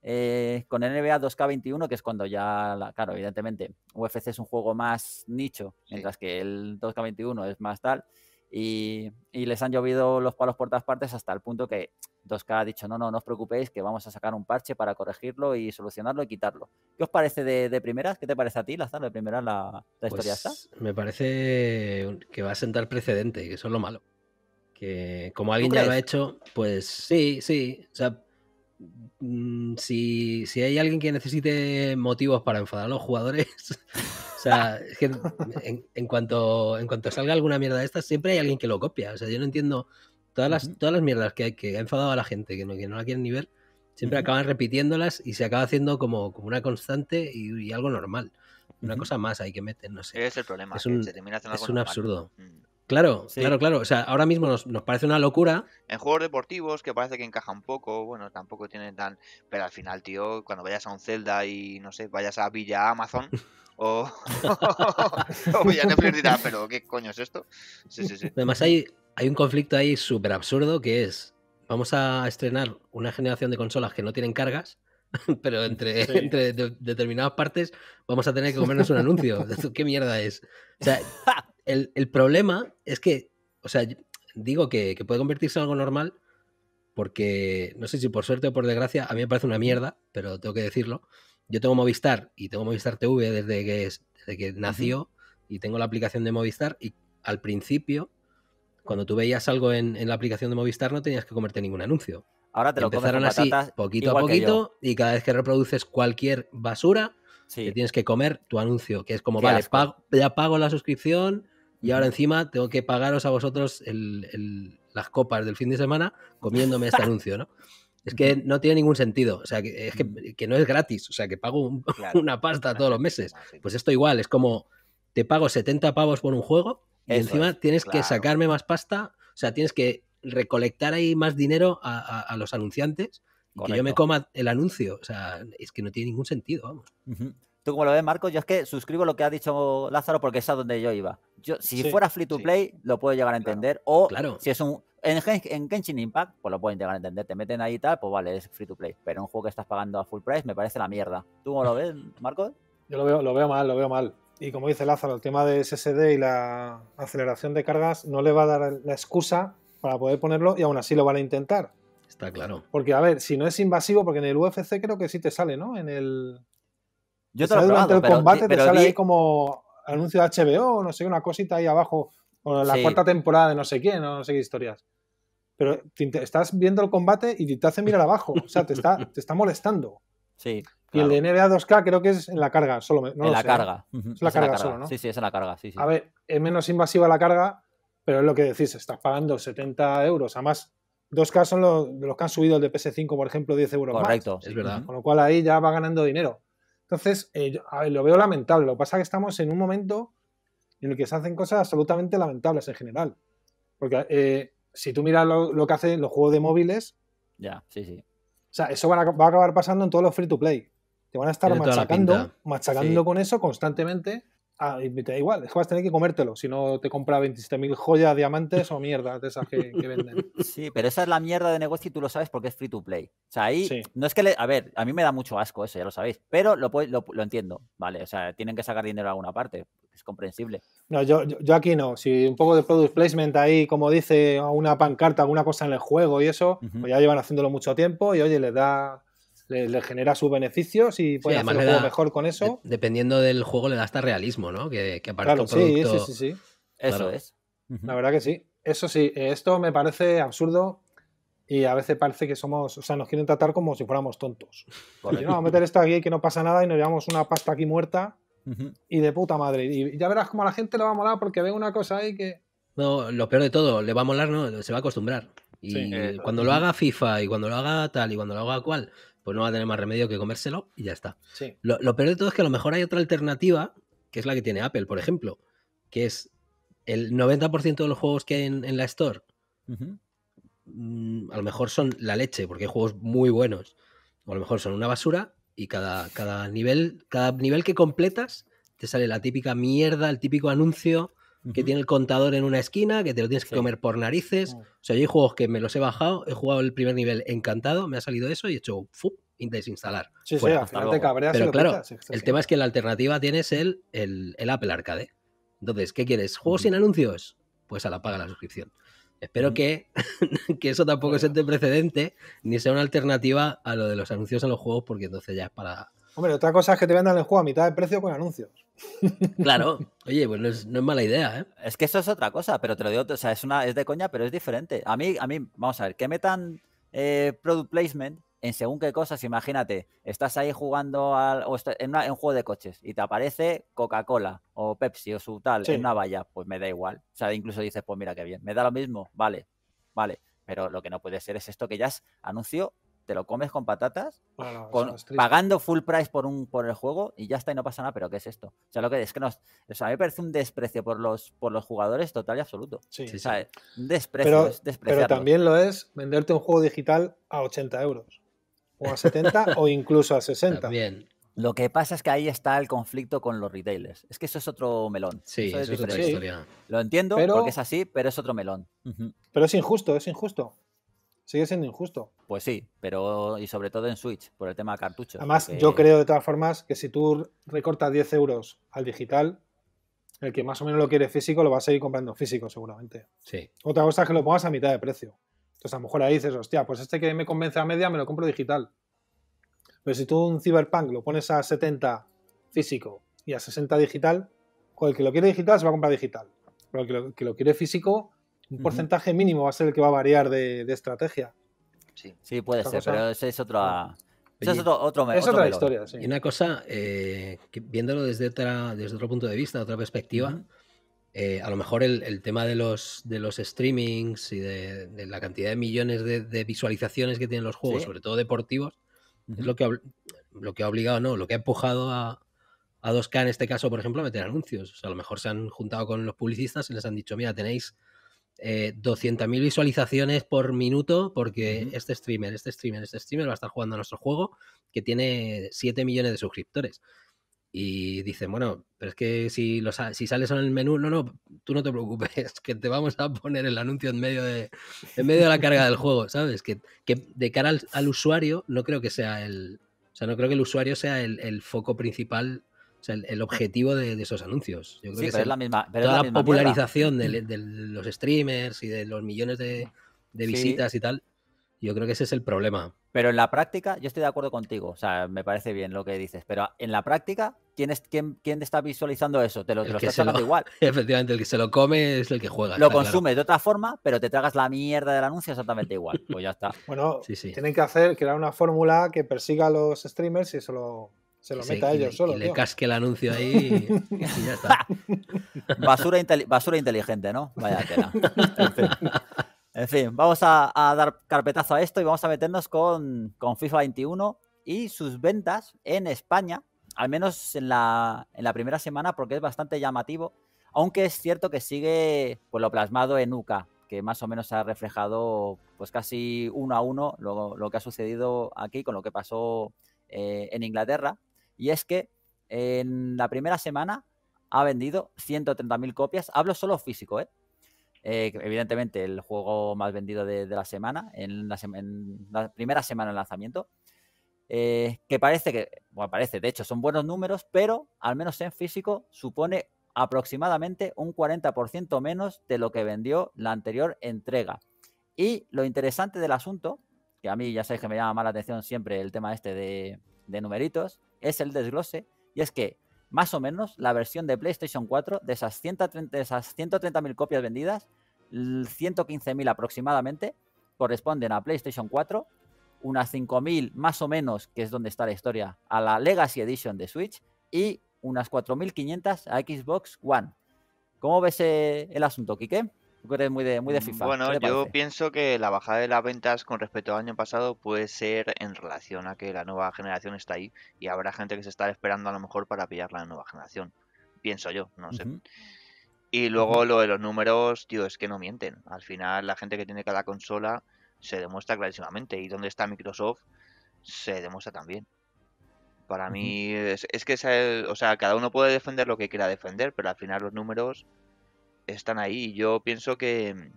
eh, con NBA 2K21, que es cuando ya, claro, evidentemente, UFC es un juego más nicho, mientras que el 2K21 es más tal. Y, les han llovido los palos por todas partes hasta el punto que 2K ha dicho, no, no, no os preocupéis, que vamos a sacar un parche para corregirlo y solucionarlo y quitarlo. ¿Qué os parece de, de primeras? ¿Qué te parece a ti, Lazar? de primera la, historia esta? Pues,
me parece que va a sentar precedente, que eso es lo malo. Que como alguien ya lo ha hecho, pues sí, sí. O sea, Mm, si, si, hay alguien que necesite motivos para enfadar a los jugadores, en, cuanto, en cuanto salga alguna mierda de estas, siempre hay alguien que lo copia. O sea, yo no entiendo todas las, todas las mierdas que, que ha enfadado a la gente, que no, que no la quieren ni ver, siempre acaban repitiéndolas y se acaba haciendo como, como una constante y, algo normal. Una cosa más hay que meter, no sé. Es el problema, es un, es un absurdo. Mm. Claro, claro, claro. O sea, ahora mismo nos, parece una locura.
En juegos deportivos que parece que encaja un poco, bueno, tampoco tienen tan. Pero al final, tío, cuando vayas a un Zelda y no sé, vayas a Villa Amazon o. o pero ¿qué coño es esto?
Sí, sí, sí. Además, hay, hay un conflicto ahí súper absurdo que es: vamos a estrenar una generación de consolas que no tienen cargas pero entre, entre determinadas partes vamos a tener que comernos un anuncio. ¿Qué mierda es? O sea, el, problema es que, o sea, digo que, puede convertirse en algo normal porque, no sé si por suerte o por desgracia, a mí me parece una mierda, pero tengo que decirlo. Yo tengo Movistar y tengo Movistar TV desde que, desde que nació y tengo la aplicación de Movistar y al principio, cuando tú veías algo en, la aplicación de Movistar no tenías que comerte ningún anuncio. Ahora te lo Empezaron así, poquito a poquito, y cada vez que reproduces cualquier basura, tienes que comer tu anuncio, que es como, vale, pago, ya pago la suscripción, y ahora encima tengo que pagaros a vosotros las copas del fin de semana comiéndome este anuncio, ¿no? Es que no tiene ningún sentido, o sea, que, es que, no es gratis, o sea, que pago una pasta todos los meses. Ah, pues esto igual, es como te pago 70 pavos por un juego y encima tienes que sacarme más pasta, o sea, tienes que recolectar ahí más dinero a, los anunciantes que yo me coma el anuncio, o sea, es que no tiene ningún sentido, vamos. ¿Tú como lo ves, Marcos, Yo
es que suscribo lo que ha dicho Lázaro porque es a donde yo iba si fuera free to play, lo puedo llegar a entender. o si es un. En, en, Genshin Impact, pues lo pueden llegar a entender. Te meten ahí y tal, pues vale, es free to play. Pero un juego que estás pagando a full price me parece la mierda.
¿Tú cómo lo ves, Marco? Yo lo veo, lo veo mal, lo veo mal. Y como dice Lázaro, el tema de SSD y la aceleración de cargas no le va a dar la excusa para poder ponerlo y aún así lo van a intentar. Está claro. Porque, a ver, si no es invasivo, porque en el UFC creo que sí te sale, ¿no? En el. Yo te, lo he probado, durante el combate, te sale ahí como anuncio de HBO, no sé, una cosita ahí abajo, o la cuarta temporada de no sé quién, no sé qué historias. Pero estás viendo el combate y te hace mirar abajo, o sea, te está, te está molestando. Sí. Y el de NBA 2K creo que es en la carga, solo. en la carga.
Es, la, carga solo, ¿no? Sí, sí, es en la carga, sí, sí. A
ver, es menos invasiva la carga, pero es lo que decís, estás pagando 70 euros. Además, 2K son los, los que han subido el de PS5, por ejemplo, 10 euros más. Correcto, es verdad. Con lo cual ahí ya va ganando dinero. Entonces, eh, lo veo lamentable. Lo que pasa es que estamos en un momento en el que se hacen cosas absolutamente lamentables en general. Porque eh, si tú miras lo, que hacen los juegos de móviles.
Ya, sí, sí. O
sea, eso va a, acabar pasando en todos los free to play. Te van a estar machacando, machacando con eso constantemente. Ah, igual, es que vas a tener que comértelo, si no te compra 27.000 joyas, diamantes o mierda de esas que, venden. Sí, pero esa es la mierda de negocio y tú lo sabes porque es free to play. O
sea, ahí no es que le. A ver, a mí me da mucho asco eso, ya lo sabéis, pero lo, entiendo, ¿vale? O sea, tienen que sacar dinero de alguna parte, es comprensible.
No, yo, yo, aquí no, si un poco de product placement ahí, como dice, una pancarta, alguna cosa en el juego y eso, pues ya llevan haciéndolo mucho tiempo y oye, les da le, genera sus beneficios y puede hacer mejor con eso.
dependiendo del juego le da hasta realismo, ¿no? Que, que claro, sí, sí, sí,
Eso es. La verdad que sí. Eso sí, eh, esto me parece absurdo y a veces parece que somos, o sea, nos quieren tratar como si fuéramos tontos.
no, vamos a meter
esto aquí que no pasa nada y nos llevamos una pasta aquí muerta y de puta madre. Y ya verás como a la gente le va a molar porque ve una cosa ahí que... No, lo peor
de todo, le va a molar, no, se va a acostumbrar. Y eh, cuando lo haga FIFA y cuando lo haga tal y cuando lo haga cual, pues no va a tener más remedio que comérselo y ya está. Lo, peor de todo es que a lo mejor hay otra alternativa, que es la que tiene Apple, por ejemplo, que es el 90% de los juegos que hay en, la Store, mm, a lo mejor son la leche, porque hay juegos muy buenos, o a lo mejor son una basura y cada, cada, nivel, cada nivel que completas te sale la típica mierda, el típico anuncio que tiene el contador en una esquina, que te lo tienes que comer por narices. Ah. O sea, hay juegos que me los he bajado, he jugado el primer nivel encantado, me ha salido eso y he hecho fup, instalar. Sí, sí, al Pero claro, el tema es que la alternativa tienes el, el, Apple Arcade. Entonces, ¿qué quieres? ¿Juegos sin anuncios? Pues a la paga la suscripción. Espero que, eso tampoco sea precedente ni sea una alternativa a lo de los anuncios en los juegos, porque entonces ya es para.
Hombre, otra cosa es que te vendan el juego a mitad de precio con anuncios.
Claro, oye, pues no es, mala idea, ¿eh? Es que eso es otra cosa, pero te lo digo, o sea,
es, una, es de coña, pero es diferente. A mí, a mí vamos a ver, que metan eh, product placement en según qué cosas, imagínate, estás ahí jugando al, o en, un juego de coches y te aparece Coca-Cola o Pepsi o su tal en una valla, pues me da igual. O sea, incluso dices, pues mira qué bien, me da lo mismo, vale, vale. Pero lo que no puede ser es esto que ya es anuncio te lo comes con patatas, pagando full price por, un, por el juego y ya está y no pasa nada, pero ¿qué es esto? O sea, lo que es que nos, o a mí me parece un desprecio por los, por los jugadores total y absoluto. Sí, o
un desprecio, pero, pero también lo es venderte un juego digital a 80 euros, o a 70 o incluso a 60. Bien. Lo que pasa es que ahí está el conflicto con
los retailers. Es que eso es otro melón. Sí, eso es, otra historia. Lo entiendo porque es así, pero es otro
melón. Pero es injusto, es injusto. Sigue siendo injusto.
Pues sí, pero y sobre todo en Switch, por el tema de cartuchos. Además, yo creo
de todas formas que si tú recortas 10 euros al digital, el que más o menos lo quiere físico lo va a seguir comprando físico seguramente. Sí. Otra cosa es que lo pongas a mitad de precio. Entonces a lo mejor ahí dices, hostia, pues este que me convence a media me lo compro digital. Pero si tú un Cyberpunk lo pones a 70 físico y a 60 digital, con pues el que lo quiere digital se va a comprar digital. Pero el lo, que lo quiere físico
un porcentaje
mínimo va a ser el que va a variar de, estrategia.
Sí, sí puede ser, pero ese es otra...
Eso es otro, otra historia. Y
una
cosa, eh, viéndolo desde, otra, desde otro punto de vista, otra perspectiva, eh, a lo mejor el, tema de los, de los streamings y de, la cantidad de millones de, visualizaciones que tienen los juegos, sobre todo deportivos, es lo que, lo que ha obligado, no, lo que ha empujado a, 2K en este caso, por ejemplo, a meter anuncios. a lo mejor se han juntado con los publicistas y les han dicho, mira, tenéis 200.000 eh, visualizaciones por minuto, porque este streamer, este streamer, este streamer va a estar jugando a nuestro juego, que tiene 7 millones de suscriptores. Y dicen, bueno, pero es que si, si sales en el menú, no, no, tú no te preocupes, que te vamos a poner el anuncio en medio de, en medio de la carga del juego, ¿sabes? Que, de cara al, usuario, no creo que sea el. O sea, no creo que el usuario sea el, el foco principal o sea, el, objetivo de, esos anuncios. sí, pero es, la misma. Pero toda la, popularización de, los streamers y de los millones de, visitas y tal. Yo creo que ese es el problema. Pero en la
práctica, yo estoy de acuerdo contigo. O sea, me parece bien lo que dices. Pero en la práctica, ¿quién, es, quién, está visualizando eso? Te lo, está igual.
Efectivamente, el que se lo come es el que juega. Lo consume de otra
forma, pero te tragas la mierda del anuncio exactamente igual.
Pues ya está.
Bueno, tienen que hacer, crear una fórmula que persiga a los streamers y eso lo se lo meta a ellos solo. le
casque el anuncio
ahí y, ya está. basura, basura, inteligente, ¿no? Vaya tela. En fin, en fin vamos a, dar carpetazo a esto y vamos a meternos con, FIFA 21 y sus ventas en España, al menos en la, primera semana, porque es bastante llamativo. Aunque es cierto que sigue pues, lo plasmado en UCA, que más o menos ha reflejado pues casi uno a uno lo, que ha sucedido aquí con lo que pasó eh, en Inglaterra y es que en la primera semana ha vendido 130.000 copias. Hablo solo físico, ¿eh? Eh, evidentemente el juego más vendido de, la semana, en la, primera semana de lanzamiento. Eh, que parece que, bueno, parece, de hecho, son buenos números, pero al menos en físico supone aproximadamente un 40% menos de lo que vendió la anterior entrega. Y lo interesante del asunto, que a mí ya sabéis que me llama más la atención siempre el tema este de numeritos, es el desglose, y es que más o menos la versión de PlayStation 4, de esas 130.000 copias vendidas, 115.000 aproximadamente corresponden a PlayStation 4, unas 5.000 más o menos, que es donde está la historia, a la Legacy Edition de Switch y unas 4.500 a Xbox One. ¿Cómo ves eh, el asunto, Quique? Tú muy de, muy Bueno, yo
pienso que la bajada de las ventas con respecto al año pasado puede ser en relación a que la nueva generación está ahí y habrá gente que se está esperando a lo mejor para pillar la nueva generación. Pienso yo, no sé. Y luego lo de los números, tío, es que no mienten. Al final la gente que tiene cada consola se demuestra clarísimamente. Y donde está Microsoft se demuestra también. Para mí es, que, o sea, cada uno puede defender lo que quiera defender, pero al final los números están ahí. Yo pienso que, mm,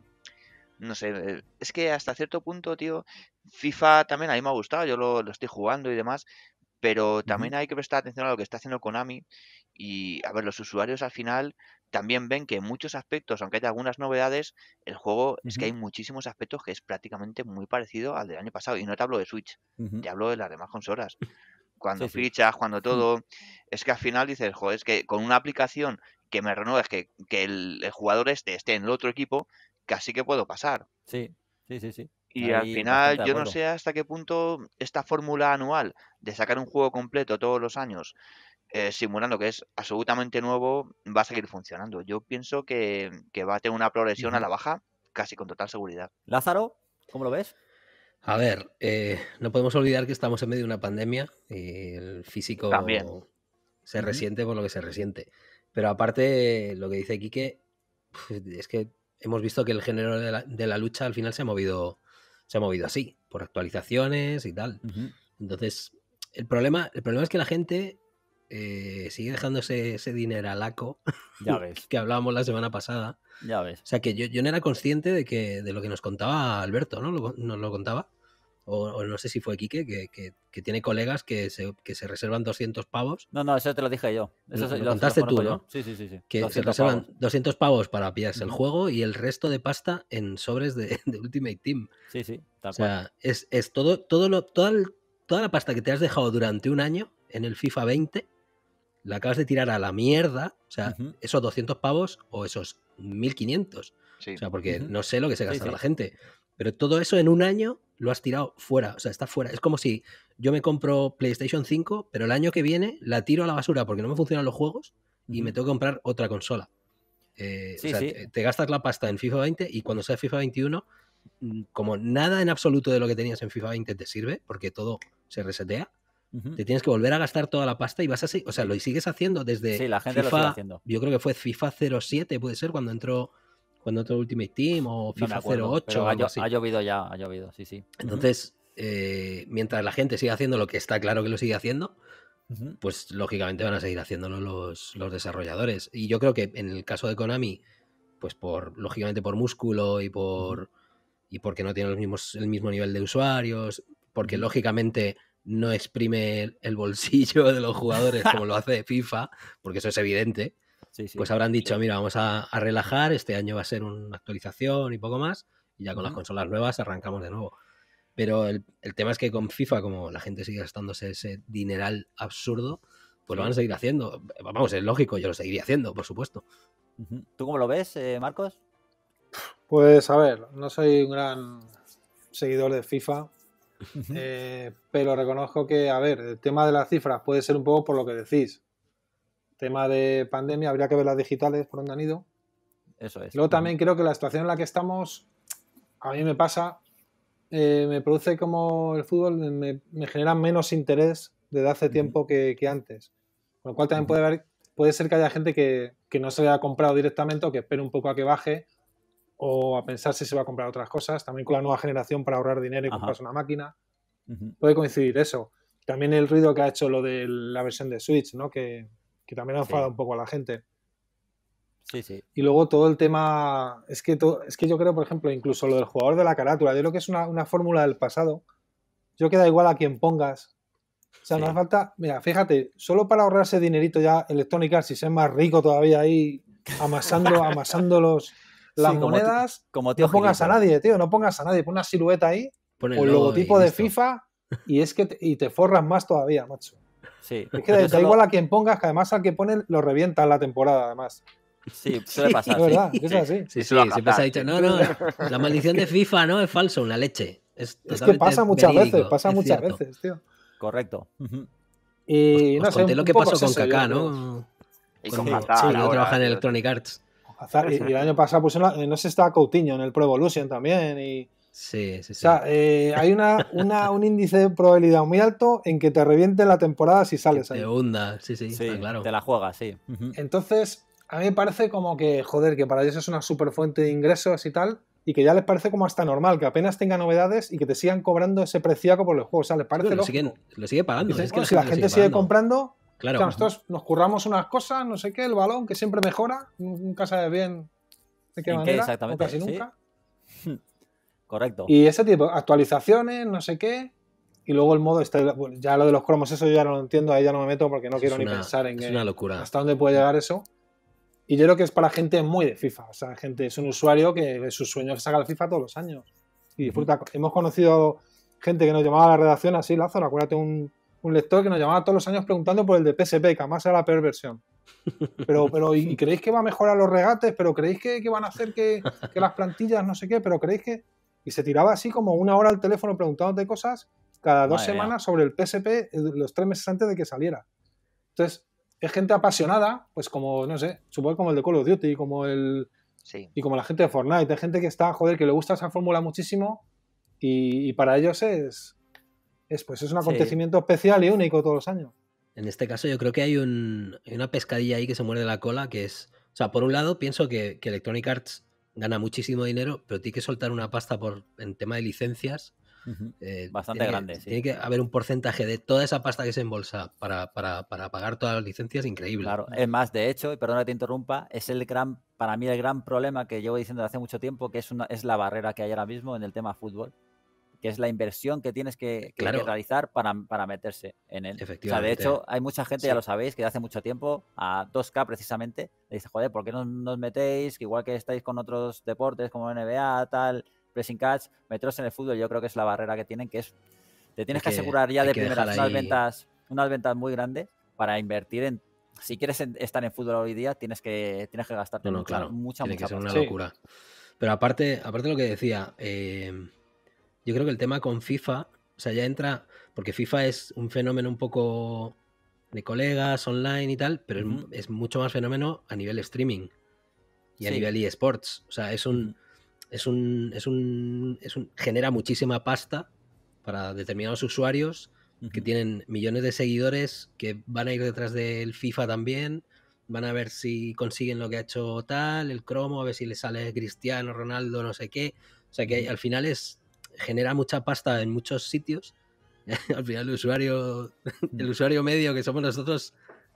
no sé, eh, es que hasta cierto punto, tío, FIFA también a mí me ha gustado, yo lo, estoy jugando y demás, pero también hay que prestar atención a lo que está haciendo Konami y, a ver, los usuarios al final también ven que en muchos aspectos, aunque haya algunas novedades, el juego es que hay muchísimos aspectos que es prácticamente muy parecido al del año pasado. Y no te hablo de Switch, te hablo de las demás consolas. Cuando fichas, cuando todo, es que al final dices, joder, es que con una aplicación que me renueves, que, que el, jugador este esté en el otro equipo, casi que puedo pasar. Sí, sí, sí, sí. Y al final yo no sé hasta qué punto esta fórmula anual de sacar un juego completo todos los años eh, simulando que es absolutamente nuevo va a seguir funcionando. Yo pienso que, va a tener una progresión a la baja
casi con total seguridad. Lázaro, ¿cómo lo ves? A ver, eh, no podemos olvidar que estamos en medio de una pandemia y el físico También. se resiente por lo que se resiente. Pero aparte, eh, lo que dice Quique, pues, es que hemos visto que el género de la, lucha al final se ha movido, se ha movido así, por actualizaciones y tal. Entonces, el problema, el problema es que la gente eh, sigue dejando ese dinero alaco ya que hablábamos la semana pasada. Ya ves. O sea que yo, yo no era consciente de que de lo que nos contaba Alberto, ¿no? nos lo contaba o, no sé si fue Quique, que, tiene colegas que se, reservan 200 pavos. No, no, eso te lo dije yo. Eso lo, contaste tú, ¿no? Sí, sí, sí. sí. Que se reservan 200 pavos para pillarse el juego y el resto de pasta en sobres de, Ultimate Team. Sí, sí, O sea, Es, todo, todo lo, toda, toda la pasta que te has dejado durante un año en el FIFA 20, la acabas de tirar a la mierda. O sea, esos 200 pavos o esos 1500. O sea, porque no sé lo que se gasta la gente. Pero todo eso en un año lo has tirado fuera, o sea, está fuera. Es como si yo me compro PlayStation 5, pero el año que viene la tiro a la basura porque no me funcionan los juegos y me tengo que comprar otra consola. Eh, o sea, te, gastas la pasta en FIFA 20 y cuando sea FIFA 21, mm, como nada en absoluto de lo que tenías en FIFA 20 te sirve, porque todo se resetea, te tienes que volver a gastar toda la pasta y vas así, o sea, lo sigues haciendo desde sí, la gente FIFA, lo sigue haciendo. yo creo que fue FIFA 07, puede ser, cuando entró cuando otro Ultimate Team o FIFA 08. Ha, llovido ya, ha llovido, sí, sí. Entonces, eh, mientras la gente siga haciendo lo que está claro que lo sigue haciendo, pues lógicamente van a seguir haciéndolo los, desarrolladores. Y yo creo que en el caso de Konami, pues por, lógicamente por músculo y por y porque no tiene los mismos, el mismo nivel de usuarios, porque lógicamente no exprime el bolsillo de los jugadores como lo hace FIFA, porque eso es evidente. Pues habrán dicho, mira, vamos a, relajar, este año va a ser una actualización y poco más, y ya con las consolas nuevas arrancamos de nuevo. Pero el, tema es que con FIFA, como la gente sigue gastándose ese dineral absurdo, pues lo van a seguir haciendo. Vamos, es lógico,
yo lo seguiría haciendo, por supuesto. ¿Tú cómo
lo ves, eh, Marcos?
Pues a ver, no soy un gran seguidor de FIFA, eh, pero reconozco que, a ver, el tema de las cifras puede ser un poco por lo que decís tema de pandemia, habría que ver las digitales por donde han ido. Eso es. Luego también creo que la situación en la que estamos, a mí me pasa, eh, me produce como el fútbol, me, genera menos interés desde hace tiempo que, antes. Con lo cual también puede, haber, puede ser que haya gente que, que, no se haya comprado directamente o que espere un poco a que baje o a pensar si se va a comprar otras cosas. También con la nueva generación para ahorrar dinero y comprarse una máquina. Puede coincidir eso. También el ruido que ha hecho lo de la versión de Switch, ¿no? Que, también ha enfadado un poco a la gente. Sí, sí. Y luego todo el tema, es que, es que yo creo, por ejemplo, incluso lo del jugador de la carátula, de lo que es una, fórmula del pasado, yo queda igual a quien pongas. O sea, no falta, mira, fíjate, solo para ahorrarse dinerito ya electrónica si es más rico todavía ahí, amasando, amasando los, las monedas, como, tío, no pongas a nadie, tío, no pongas a nadie, pon una silueta ahí, o el logotipo de FIFA, y es que y te forras más todavía, macho.
Sí. Es que da, igual
a quien pongas, que además al que pone lo revienta la temporada, además.
Sí, suele pasar. es ¿verdad? Es así. Sí, sí, siempre se ha dicho, no, no, la maldición de FIFA no es falso, una leche. Es, que pasa muchas veces, pasa muchas veces, tío. Correcto. Y no sé, conté lo que pasó con Kaká, ¿no?
Y con Matar Sí, trabaja en
Electronic Arts.
Y, el año pasado, pues, no, se sé, estaba Coutinho en el Pro Evolution también. Y, Sí, sí, sí. O sea, eh, hay un índice de probabilidad muy alto en que te reviente la temporada si sales ahí. Te sí, sí, claro. Te la juegas, sí. Entonces, a mí me parece como que, joder, que para ellos es una super fuente de ingresos y tal, y que ya les parece como hasta normal, que apenas tenga novedades y que te sigan cobrando ese preciaco por los juegos. O sea, parece lo, siguen,
lo sigue pagando. si la gente sigue,
comprando, claro. nosotros nos curramos unas cosas, no sé qué, el balón que siempre mejora, nunca sabes bien de qué manera, casi nunca. Correcto. Y ese tipo, actualizaciones, no sé qué. Y luego el modo, está ya lo de los cromos, eso yo ya no lo entiendo, ahí ya no me meto porque no quiero ni pensar en una locura. hasta dónde puede llegar eso. Y yo creo que es para gente muy de FIFA. O sea, gente es un usuario que su sueño es sacar FIFA todos los años. Y disfruta. Hemos conocido gente que nos llamaba a la redacción así, Lázaro, acuérdate un, un, lector que nos llamaba todos los años preguntando por el de PSP, que además era la peor Pero, pero, ¿y creéis que va a mejorar los regates? ¿Pero creéis que, van a hacer que, las plantillas, no sé qué? ¿Pero creéis que...? y se tiraba así como una hora al teléfono preguntándote cosas cada dos semanas sobre el PSP eh, los tres meses antes de que saliera. Entonces, es gente apasionada, pues como, no sé, supongo como el de Call of Duty, como el... Y como la gente de Fortnite, Hay gente que está, joder, que le gusta esa fórmula muchísimo y, para ellos es, pues es un acontecimiento especial y único todos los años.
En este caso yo creo que hay, una pescadilla ahí que se de la cola, que es, o sea, por un lado pienso que Electronic Arts gana muchísimo dinero, pero tiene que soltar una pasta por en tema de licencias. Eh, Bastante grande. sí. Tiene que haber un porcentaje de toda esa pasta que se embolsa para, para, para pagar todas las licencias, increíble. Claro, es más,
de hecho, y perdona que te interrumpa, es el gran, para mí el gran problema que llevo diciendo desde hace mucho tiempo, que es, una, es la barrera que hay ahora mismo en el tema fútbol que es la inversión que tienes que, realizar para, meterse en él. de hecho, hay mucha gente, ya lo sabéis, que hace mucho tiempo a 2K precisamente le dice, joder, ¿por qué no nos metéis? Que igual que estáis con otros deportes como NBA, tal, pressing catch, meteros en el fútbol, yo creo que es la barrera que tienen, que es, te tienes que, asegurar ya de primeras unas ventas, unas ventas muy grandes para invertir en si quieres estar en fútbol hoy día, tienes que, tienes que gastarte mucha, claro. mucha, Tiene una locura.
Pero aparte, aparte de lo que decía, eh, yo creo que el tema con FIFA, o sea, ya entra, porque FIFA es un fenómeno un poco de colegas online y tal, pero es, mucho más fenómeno a nivel streaming y a nivel eSports. O sea, es un, es un, es un, es un, genera muchísima pasta para determinados usuarios que tienen millones de seguidores que van a ir detrás del FIFA también, van a ver si consiguen lo que ha hecho tal, el cromo, a ver si le sale Cristiano, Ronaldo, no sé qué. O sea que al final es genera mucha pasta en muchos sitios. Al final el usuario, mm. el usuario medio que somos nosotros,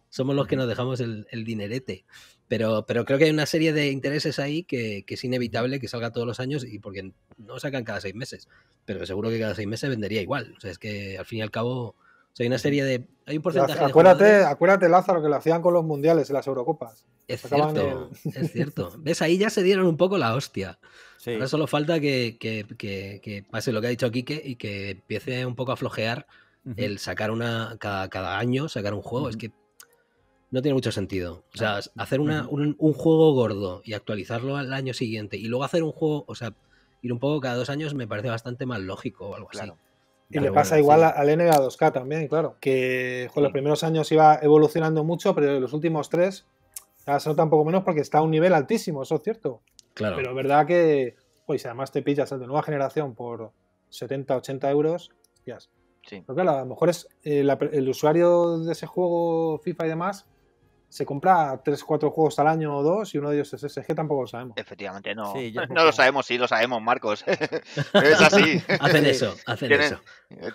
somos los que nos dejamos el, dinerete. Pero, pero creo que hay una serie de intereses ahí que, es inevitable que salga todos los años y porque no sacan cada seis meses. Pero seguro que cada seis meses vendería igual. O sea, es que al fin y al cabo, hay una serie de. Hay un porcentaje. Acuérdate,
acuérdate, Lázaro, que lo hacían con los mundiales y las Eurocopas. Es cierto, es cierto.
¿Ves? Ahí ya se dieron un poco la hostia. Ahora solo falta que, pase lo que ha dicho Quique y que empiece un poco a flojear el sacar una. Cada, año sacar un juego. Es que no tiene mucho sentido. O sea, hacer un, juego gordo y actualizarlo al año siguiente y luego hacer un juego, o sea, ir un poco cada dos años me parece bastante más lógico o algo así. Y le pasa igual N
al NBA 2K también, claro. Que con los primeros años iba evolucionando mucho, pero en los últimos tres ya se nota un poco menos porque está a un nivel altísimo, eso es cierto. Pero verdad que, pues si además te pillas el de nueva generación por 70, 80 euros, ya. Sí. a lo mejor es eh, el usuario de ese juego FIFA y demás se compra 3, 4 juegos al año o dos y uno de ellos es SSG, tampoco lo sabemos.
Efectivamente, no. no lo sabemos, sí lo sabemos, Marcos. es así. hacen eso, hacen eso.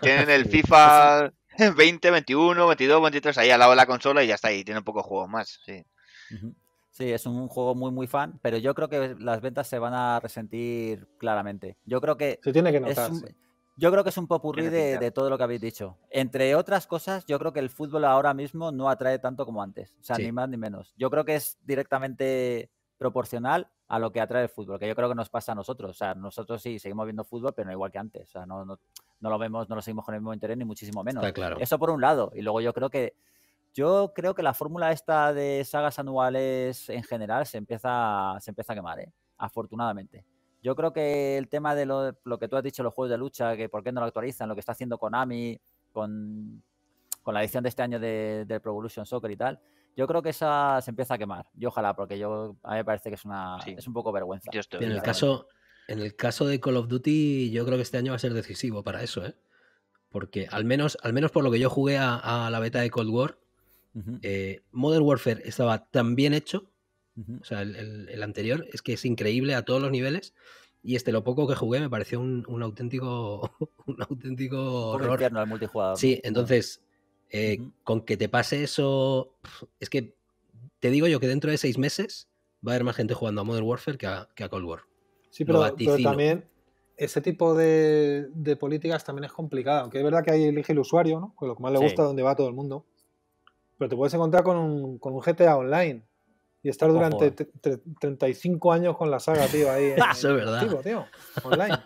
Tienen el FIFA 20, 21, 22, 23 ahí al lado de la consola y ya está ahí. Tienen pocos juegos más, sí.
Sí, es un juego muy, muy fan, pero yo creo que las ventas se van a resentir claramente. Yo creo que. Se tiene que notar. Yo creo que es un popurrí de, todo lo que habéis dicho. Entre otras cosas, yo creo que el fútbol ahora mismo no atrae tanto como antes. O sea, ni más ni menos. Yo creo que es directamente proporcional a lo que atrae el fútbol, que yo creo que nos pasa a nosotros. O sea, nosotros sí seguimos viendo fútbol, pero no igual que antes. O sea, no, lo vemos, no lo seguimos con el mismo interés, ni muchísimo menos. Eso por un lado. Y luego yo creo que yo creo que la fórmula esta de sagas anuales en general se empieza, se empieza a quemar, ¿eh? afortunadamente. Yo creo que el tema de lo, lo, que tú has dicho, los juegos de lucha, que por qué no lo actualizan, lo que está haciendo Konami con, con la edición de este año del de Pro Evolution Soccer y tal, yo creo que esa se empieza a quemar. Y ojalá, porque yo a mí me parece que es, una, es un poco vergüenza. en, el caso,
en el caso de Call of Duty, yo creo que este año va a ser decisivo para eso, ¿eh? Porque al menos, al menos por lo que yo jugué a la beta de Cold War, eh, Modern Warfare estaba tan bien hecho, o sea, el, anterior, es que es increíble a todos los niveles. Y este, lo poco que jugué, me pareció un, auténtico. Un auténtico.
multijugador. Sí, entonces,
eh, con que te pase eso. Es que te digo yo que dentro de seis meses va a haber más gente jugando a Modern Warfare que a, Cold War. Sí, pero, también
ese tipo de, políticas también es complicado, aunque es verdad que ahí elige el usuario, ¿no? Con lo que más le gusta, donde va todo el mundo pero te puedes encontrar con un, GTA Online y estar durante 35 años con la saga, tío, ahí. eso es verdad. Tío, online.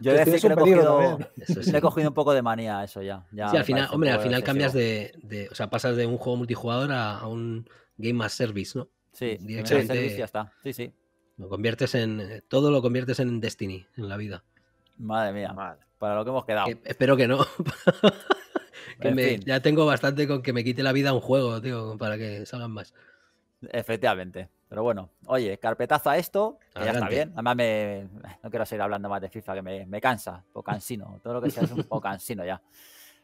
Yo le he, cogido, he, cogido,
un poco de manía eso ya. sí, al final, hombre, al final cambias
de, O sea, pasas de un juego multijugador a, un Game as Service, ¿no?
Sí, directamente. Service ya está. Sí, sí.
Lo conviertes en. Todo lo conviertes en Destiny, en la vida. Madre mía, Madre. para lo que hemos quedado. espero que no. ya tengo bastante con que me quite la vida un juego, tío, para que salgan más.
Efectivamente. Pero bueno, oye, carpetazo a esto, ya está bien. Además, me, no quiero seguir hablando más de FIFA, que me, cansa. cansa. cansino, Todo lo que sea es un cansino ya.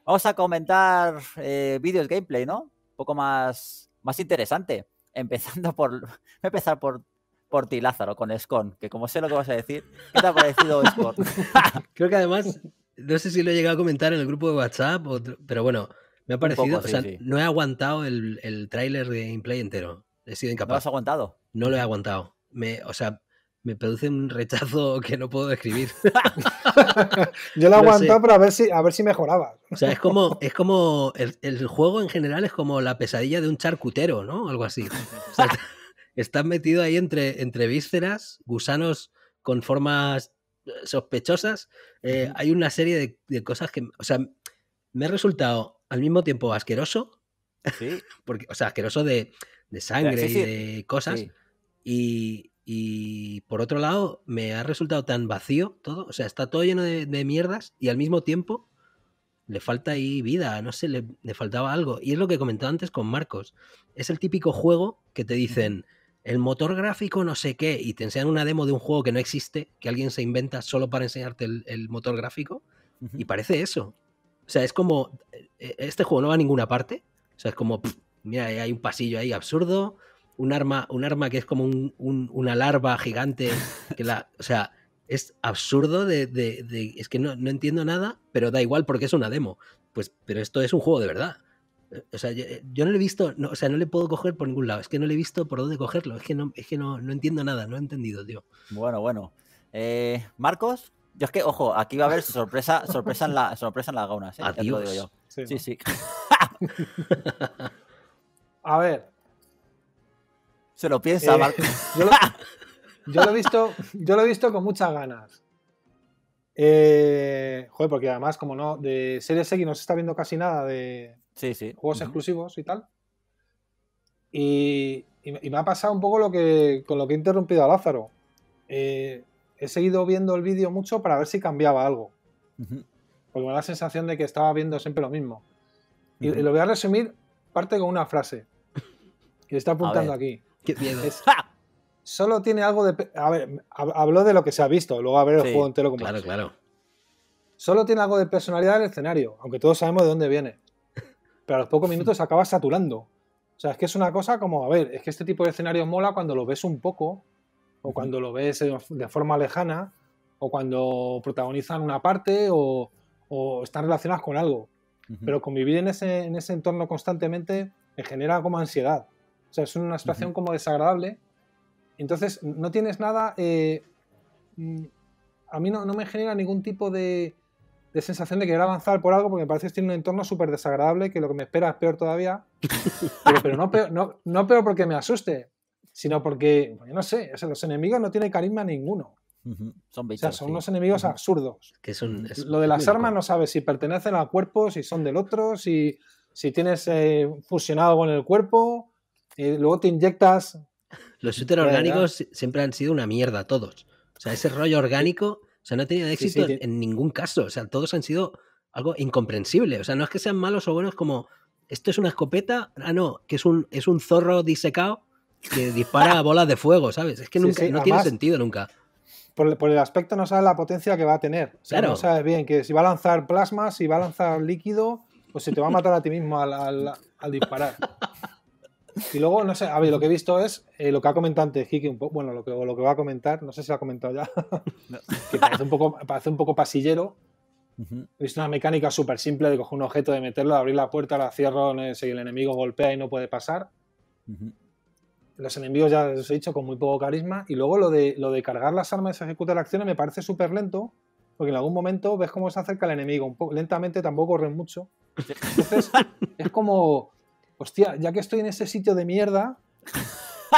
Vamos a comentar eh, vídeos gameplay, ¿no? Un poco más, más interesante. Empezando por. Voy empezar por, por ti, Lázaro, con Scorn. que como sé lo que vas a decir, ¿qué te ha parecido
Scorn? Creo que además no sé si lo he llegado a comentar en el grupo de WhatsApp, pero bueno, me ha parecido, o sea, no he aguantado el, el tráiler de Gameplay entero. He sido incapaz. ¿No lo has aguantado? No lo he aguantado. Me, o sea, me produce un rechazo que no puedo describir.
Yo lo he aguantado, pero ver si, a ver si mejoraba.
O sea, es como, es como el, juego en general es como la pesadilla de un charcutero, ¿no? Algo así. O estás metido ahí entre, entre vísceras, gusanos con formas sospechosas, eh, hay una serie de, cosas que, o sea, me ha resultado al mismo tiempo asqueroso, porque, o sea, asqueroso de, de sangre y de cosas, y, por otro lado, me ha resultado tan vacío todo, o sea, está todo lleno de, mierdas y al mismo tiempo le falta ahí vida, no sé, le, le, faltaba algo. Y es lo que comentaba antes con Marcos, es el típico juego que te dicen el motor gráfico no sé qué, y te enseñan una demo de un juego que no existe, que alguien se inventa solo para enseñarte el, motor gráfico, y parece eso. O sea, es como, eh, eh, este juego no va a ninguna parte, o sea, es como, mira, hay un pasillo ahí absurdo, un arma, un arma que es como una larva gigante, que la, o sea, es absurdo de, es que no, no, entiendo nada, pero da igual porque es una demo. Pues, pero esto es un juego de verdad. O sea, yo, eh, no le he visto, no, o sea, no le puedo coger por ningún lado. Es que no le he visto por dónde cogerlo. Es que no, que no, no entiendo nada, no he entendido, tío.
Bueno, bueno. Eh, Marcos, yo es que, ojo, aquí va a haber sorpresa, sorpresa en la, sorpresa en las gaunas, ¿eh? Sí, sí.
a ver. Se lo piensa, Marcos. Yo lo, he visto, yo lo he visto con muchas ganas. joder, porque además, como no, de Series X no se está viendo casi nada de, Juegos exclusivos y tal. Y, me ha pasado un poco lo que con lo que he interrumpido a Lázaro. Eh, he seguido viendo el vídeo mucho para ver si cambiaba algo. Porque me da la sensación de que estaba viendo siempre lo mismo. Y, lo voy a resumir parte con una frase que está apuntando aquí. Qué solo tiene algo de. A ver, de lo que se ha visto, luego a ver el juego entero como. Claro, claro. Solo tiene algo de personalidad el escenario, aunque todos sabemos de dónde viene pero a los pocos minutos acabas saturando. O sea, es que es una cosa como, a ver, es que este tipo de escenarios mola cuando lo ves un poco, o cuando lo ves eh, de forma lejana, o cuando protagonizan una parte, o, están relacionadas con algo. Pero convivir en ese, en ese entorno constantemente me genera como ansiedad. O sea, es una situación como desagradable. Entonces, no tienes nada... Eh, mm, a mí no, me genera ningún tipo de, sensación de querer avanzar por algo porque me parece que tiene un entorno súper desagradable que lo que me espera es peor todavía. Pero, no, peor, no, no, peor porque me asuste, sino porque, yo no sé, los enemigos no tienen carisma ninguno. Son son unos enemigos absurdos. Que son, mm, lo de las armas no sabes si pertenecen al cuerpo, si son del otro, si, si tienes eh, fusionado con el cuerpo, y luego te inyectas.
Los shooters orgánicos siempre han sido una mierda todos. O sea, ese rollo orgánico sea, no ha tenido éxito en, ningún caso. O sea, todos han sido algo incomprensible. O sea, no es que sean malos o buenos como esto es una escopeta, ah, no, que es un, es un zorro disecado que dispara bolas de fuego, ¿sabes?
Es que nunca, no tiene sentido nunca. Por, el aspecto no sabes la potencia que va a tener. No sabes bien que si va a lanzar plasma, si va a lanzar líquido, o pues se te va a matar a ti mismo al disparar. Y luego, no sé, a ver, lo que he visto es eh, lo que ha comentado antes Kiki, un poco, bueno, lo que, lo que va a comentar, no sé si lo ha comentado ya, que parece un poco, un poco pasillero. es una mecánica súper simple de coger un objeto, de meterlo, de abrir la puerta, la cierro, el enemigo golpea y no puede pasar. Los enemigos, ya os he dicho, con muy poco carisma. Y luego lo de, lo de cargar las armas y ejecutar acciones me parece súper lento, porque en algún momento ves cómo se acerca el enemigo, un poco, lentamente, tampoco corren mucho. Entonces, es como hostia, ya que estoy en ese sitio de mierda,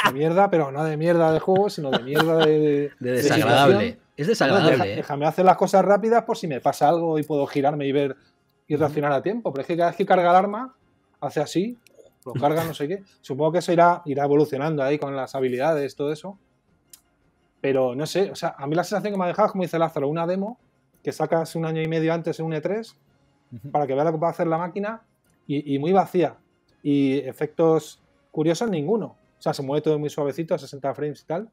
de mierda, pero no de mierda de juego, sino de mierda de... de, desagradable. es desagradable. Eh. déjame hacer las cosas rápidas por si me pasa algo y puedo girarme y ver y reaccionar a tiempo. Pero es que cada vez que carga el arma, hace así, lo carga no sé qué. Supongo que eso irá, irá evolucionando ahí con las habilidades, todo eso. Pero no sé, o sea, a mí la sensación que me ha dejado como dice Lázaro, una demo que sacas un año y medio antes en un E3 para que veas lo que puede hacer la máquina y muy vacía y efectos curiosos ninguno. O sea, se mueve todo muy suavecito, a 60 frames y tal,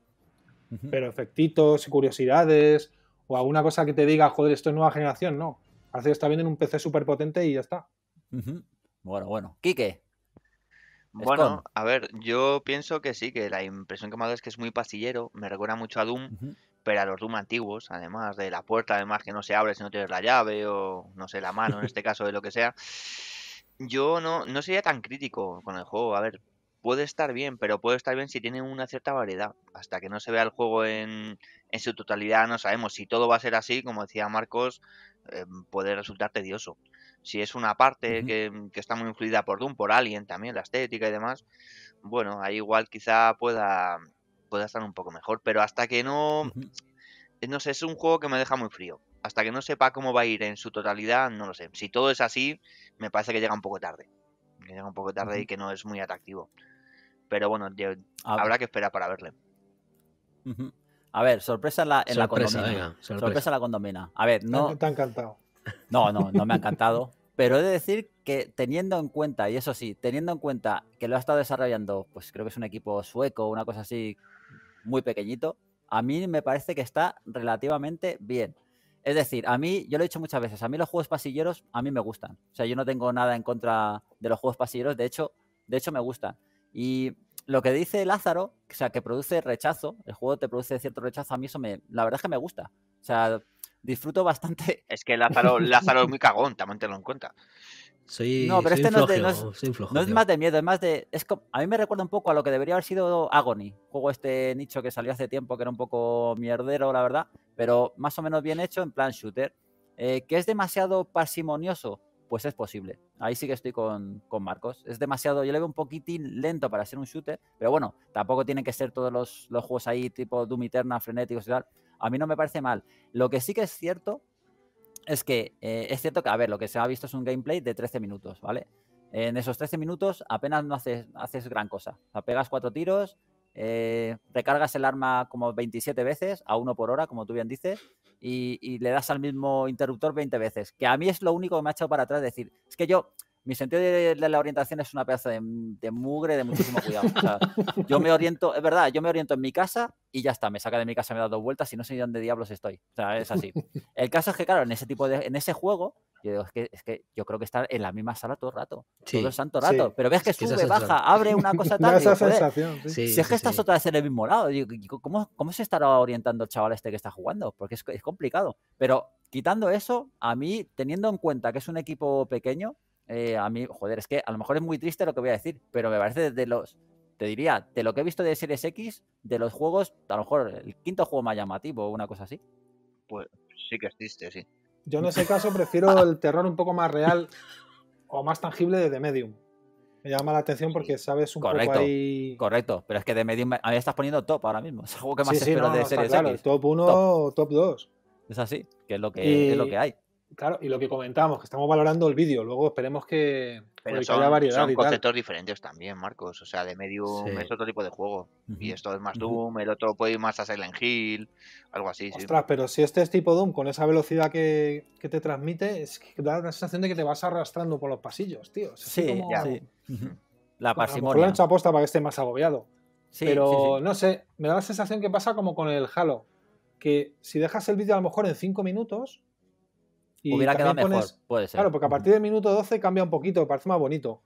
pero efectitos y curiosidades o alguna cosa que te diga, joder, esto es nueva generación, no. Hace está bien en un PC súper potente y ya está. Bueno, bueno. Quique.
Bueno, a ver, yo pienso que sí, que la impresión que me ha dado es que es muy pasillero me recuerda mucho a Doom, pero a los Doom antiguos, además de la puerta, además que no se abre si no tienes la llave o, no sé, la mano en este caso de lo que sea yo no, no sería tan crítico con el juego. A ver, puede estar bien, pero puede estar bien si tiene una cierta variedad. Hasta que no se vea el juego en, en su totalidad, no sabemos. Si todo va a ser así, como decía Marcos, eh, puede resultar tedioso. Si es una parte que, está muy influida por Doom, por alguien también, la estética y demás, bueno, ahí igual quizá pueda, pueda estar un poco mejor. Pero hasta que no, eh, no sé, es un juego que me deja muy frío. Hasta que no sepa cómo va a ir en su totalidad, no lo sé. Si todo es así, me parece que llega un poco tarde. llega un poco tarde y que no es muy atractivo. Pero bueno, habrá
que esperar para verle. A ver, sorpresa en la,
la condomina. sorpresa.
en la
condomina. A ver, no. Te ha encantado. No, no, no me ha encantado. pero he de decir que teniendo en cuenta, y eso sí, teniendo en cuenta que lo ha estado desarrollando, pues creo que es un equipo sueco, una cosa así muy pequeñito, a mí me parece que está relativamente bien. Es decir, a mí, yo lo he dicho muchas veces, a mí los juegos pasilleros, a mí me gustan. O sea, yo no tengo nada en contra de los juegos pasilleros, de hecho, de hecho me gustan. Y lo que dice Lázaro, o sea, que produce rechazo, el juego te produce cierto rechazo, a mí eso la verdad es que me gusta. O sea, disfruto bastante.
Es que Lázaro, Lázaro es muy cagón, también tenlo en cuenta no, pero este no,
es más de miedo, es más de. Es a mí me recuerda un poco a lo que debería haber sido Agony, juego este nicho que salió hace tiempo, que era un poco mierdero, la verdad, pero más o menos bien hecho en plan shooter. Eh, ¿Que es demasiado parsimonioso? Pues es posible. Ahí sí que estoy con, con, Marcos. Es demasiado, yo le veo un poquitín lento para ser un shooter, pero bueno, tampoco tienen que ser todos los, los juegos ahí tipo Doom Eterna, frenéticos y tal. A mí no me parece mal. Lo que sí que es cierto es que eh, es cierto que, a ver, lo que se ha visto es un gameplay de 13 minutos, ¿vale? En esos 13 minutos apenas no haces, gran cosa. O sea, pegas cuatro tiros, eh, recargas el arma como 27 veces, a uno por hora, como tú bien dices, y, y, le das al mismo interruptor 20 veces. Que a mí es lo único que me ha echado para atrás decir, es que yo mi sentido de, la orientación es una pieza de, mugre de muchísimo cuidado. yo me oriento, es verdad, yo me oriento en mi casa y ya está, me saca de mi casa, me da dos vueltas y no sé dónde diablos estoy. O sea, es así. El caso es que, claro, en ese tipo de, en ese juego, yo es que, es que yo creo que estar en la misma sala todo el rato, todo el santo rato. Pero ves que sube, baja, abre una cosa tal. esa sensación, Si es que estás otra vez en el mismo lado, ¿cómo, se estará orientando el chaval este que está jugando? Porque es, es complicado. Pero quitando eso, a mí, teniendo en cuenta que es un equipo pequeño, eh, a mí, joder, es que a lo mejor es muy triste lo que voy a decir, pero me parece de los, te diría, de lo que he visto de Series X, de los juegos, a lo mejor el quinto juego más llamativo o una cosa así. Pues sí que es triste, sí.
Yo en ese caso prefiero el terror un poco más real o más tangible de The Medium. Me llama la atención porque sabes un poco
ahí. Correcto, pero es que The Medium,
a mí estás poniendo top ahora mismo. Es el juego que más espero de Series X. Top 1, top. top 2. Es así, que es lo que, es lo que hay. Claro, y lo que comentábamos, que estamos valorando el vídeo, luego esperemos que, Pero son, conceptos
diferentes también, Marcos. O sea, de Medium es otro tipo de juego. Y esto es más Doom, el otro puede ir más a Silent Hill, algo así. Ostras,
pero si este es tipo Doom, con esa velocidad que, te transmite, es que da la sensación de que te vas arrastrando por los pasillos, tío. sí, como... sí. Mm.
La parsimonia.
aposta para que esté más agobiado. Sí, pero no sé, me da la sensación que pasa como con el Halo. Que si dejas el vídeo a lo mejor en 5 minutos, Hubiera quedado mejor, puede ser. Claro, porque a partir del minuto 12 cambia un poquito, parece más bonito.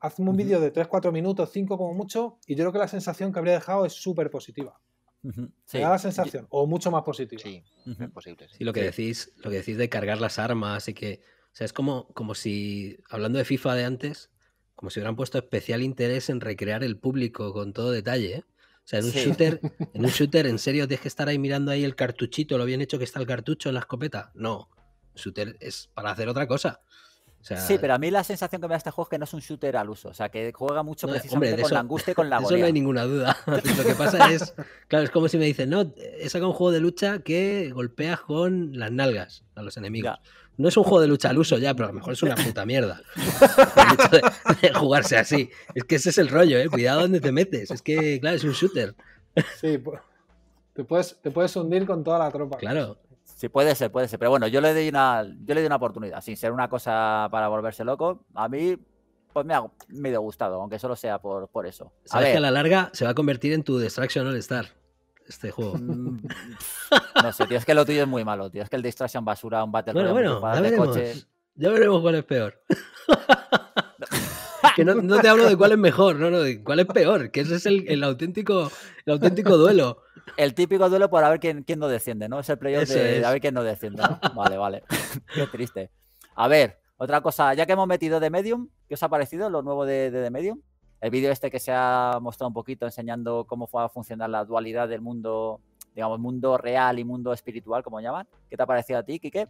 Hazme un vídeo de 3, 4 minutos, 5 como mucho, y yo creo que la sensación que habría dejado es súper positiva. Uh da la sensación, o mucho más positiva. Sí, es posible. Sí.
lo, que Decís, lo que decís de cargar las armas y que. O sea, es como, como si, hablando de FIFA de antes, como si hubieran puesto especial interés en recrear el público con todo detalle. ¿eh? O sea, en un shooter, en un shooter, en serio, tienes que estar ahí mirando ahí el cartuchito, lo bien hecho que está el cartucho en la escopeta. No, shooter es para hacer otra cosa sí, pero a
mí la sensación que me da este juego es que no es un shooter al uso, o sea, que juega mucho precisamente con la angustia y con la agonía. Eso no hay ninguna
duda. Lo que pasa es, claro, es como si me dicen, no, es un juego de lucha que golpea con las nalgas a los enemigos. No es un juego de lucha al uso ya, pero a lo mejor es una puta mierda. de, jugarse así. Es que ese es el rollo, ¿eh? Cuidado donde te metes. Es que,
claro, es un shooter. Sí, te puedes, te puedes hundir con toda la tropa. Claro
puede ser, puede ser. Pero bueno, yo le di una, yo le di una oportunidad, sin ser una cosa para volverse loco. A mí, pues me ha gustado, aunque solo sea por, por eso. Sabes que a la
larga se va a convertir en tu Distraction All Star este juego. Mm,
no sé, tío, es que lo tuyo es muy malo, tío. Es que el Distraction basura, un Battle Bueno, bueno, ya veremos.
Ya veremos cuál es peor. que no, te hablo de cuál es mejor, no, no, de cuál es peor, que ese es el, auténtico, el auténtico duelo el típico duelo por a ver quién, no desciende, ¿no? Es el playoff
de, a ver quién no desciende. Vale, vale. Qué triste. A ver, otra cosa, ya que hemos metido de Medium, ¿qué os ha parecido lo nuevo de, de, Medium? El vídeo este que se ha mostrado un poquito enseñando cómo fue a funcionar la dualidad del mundo, digamos, mundo real y mundo espiritual, como llaman. ¿Qué te ha parecido a ti, Kike?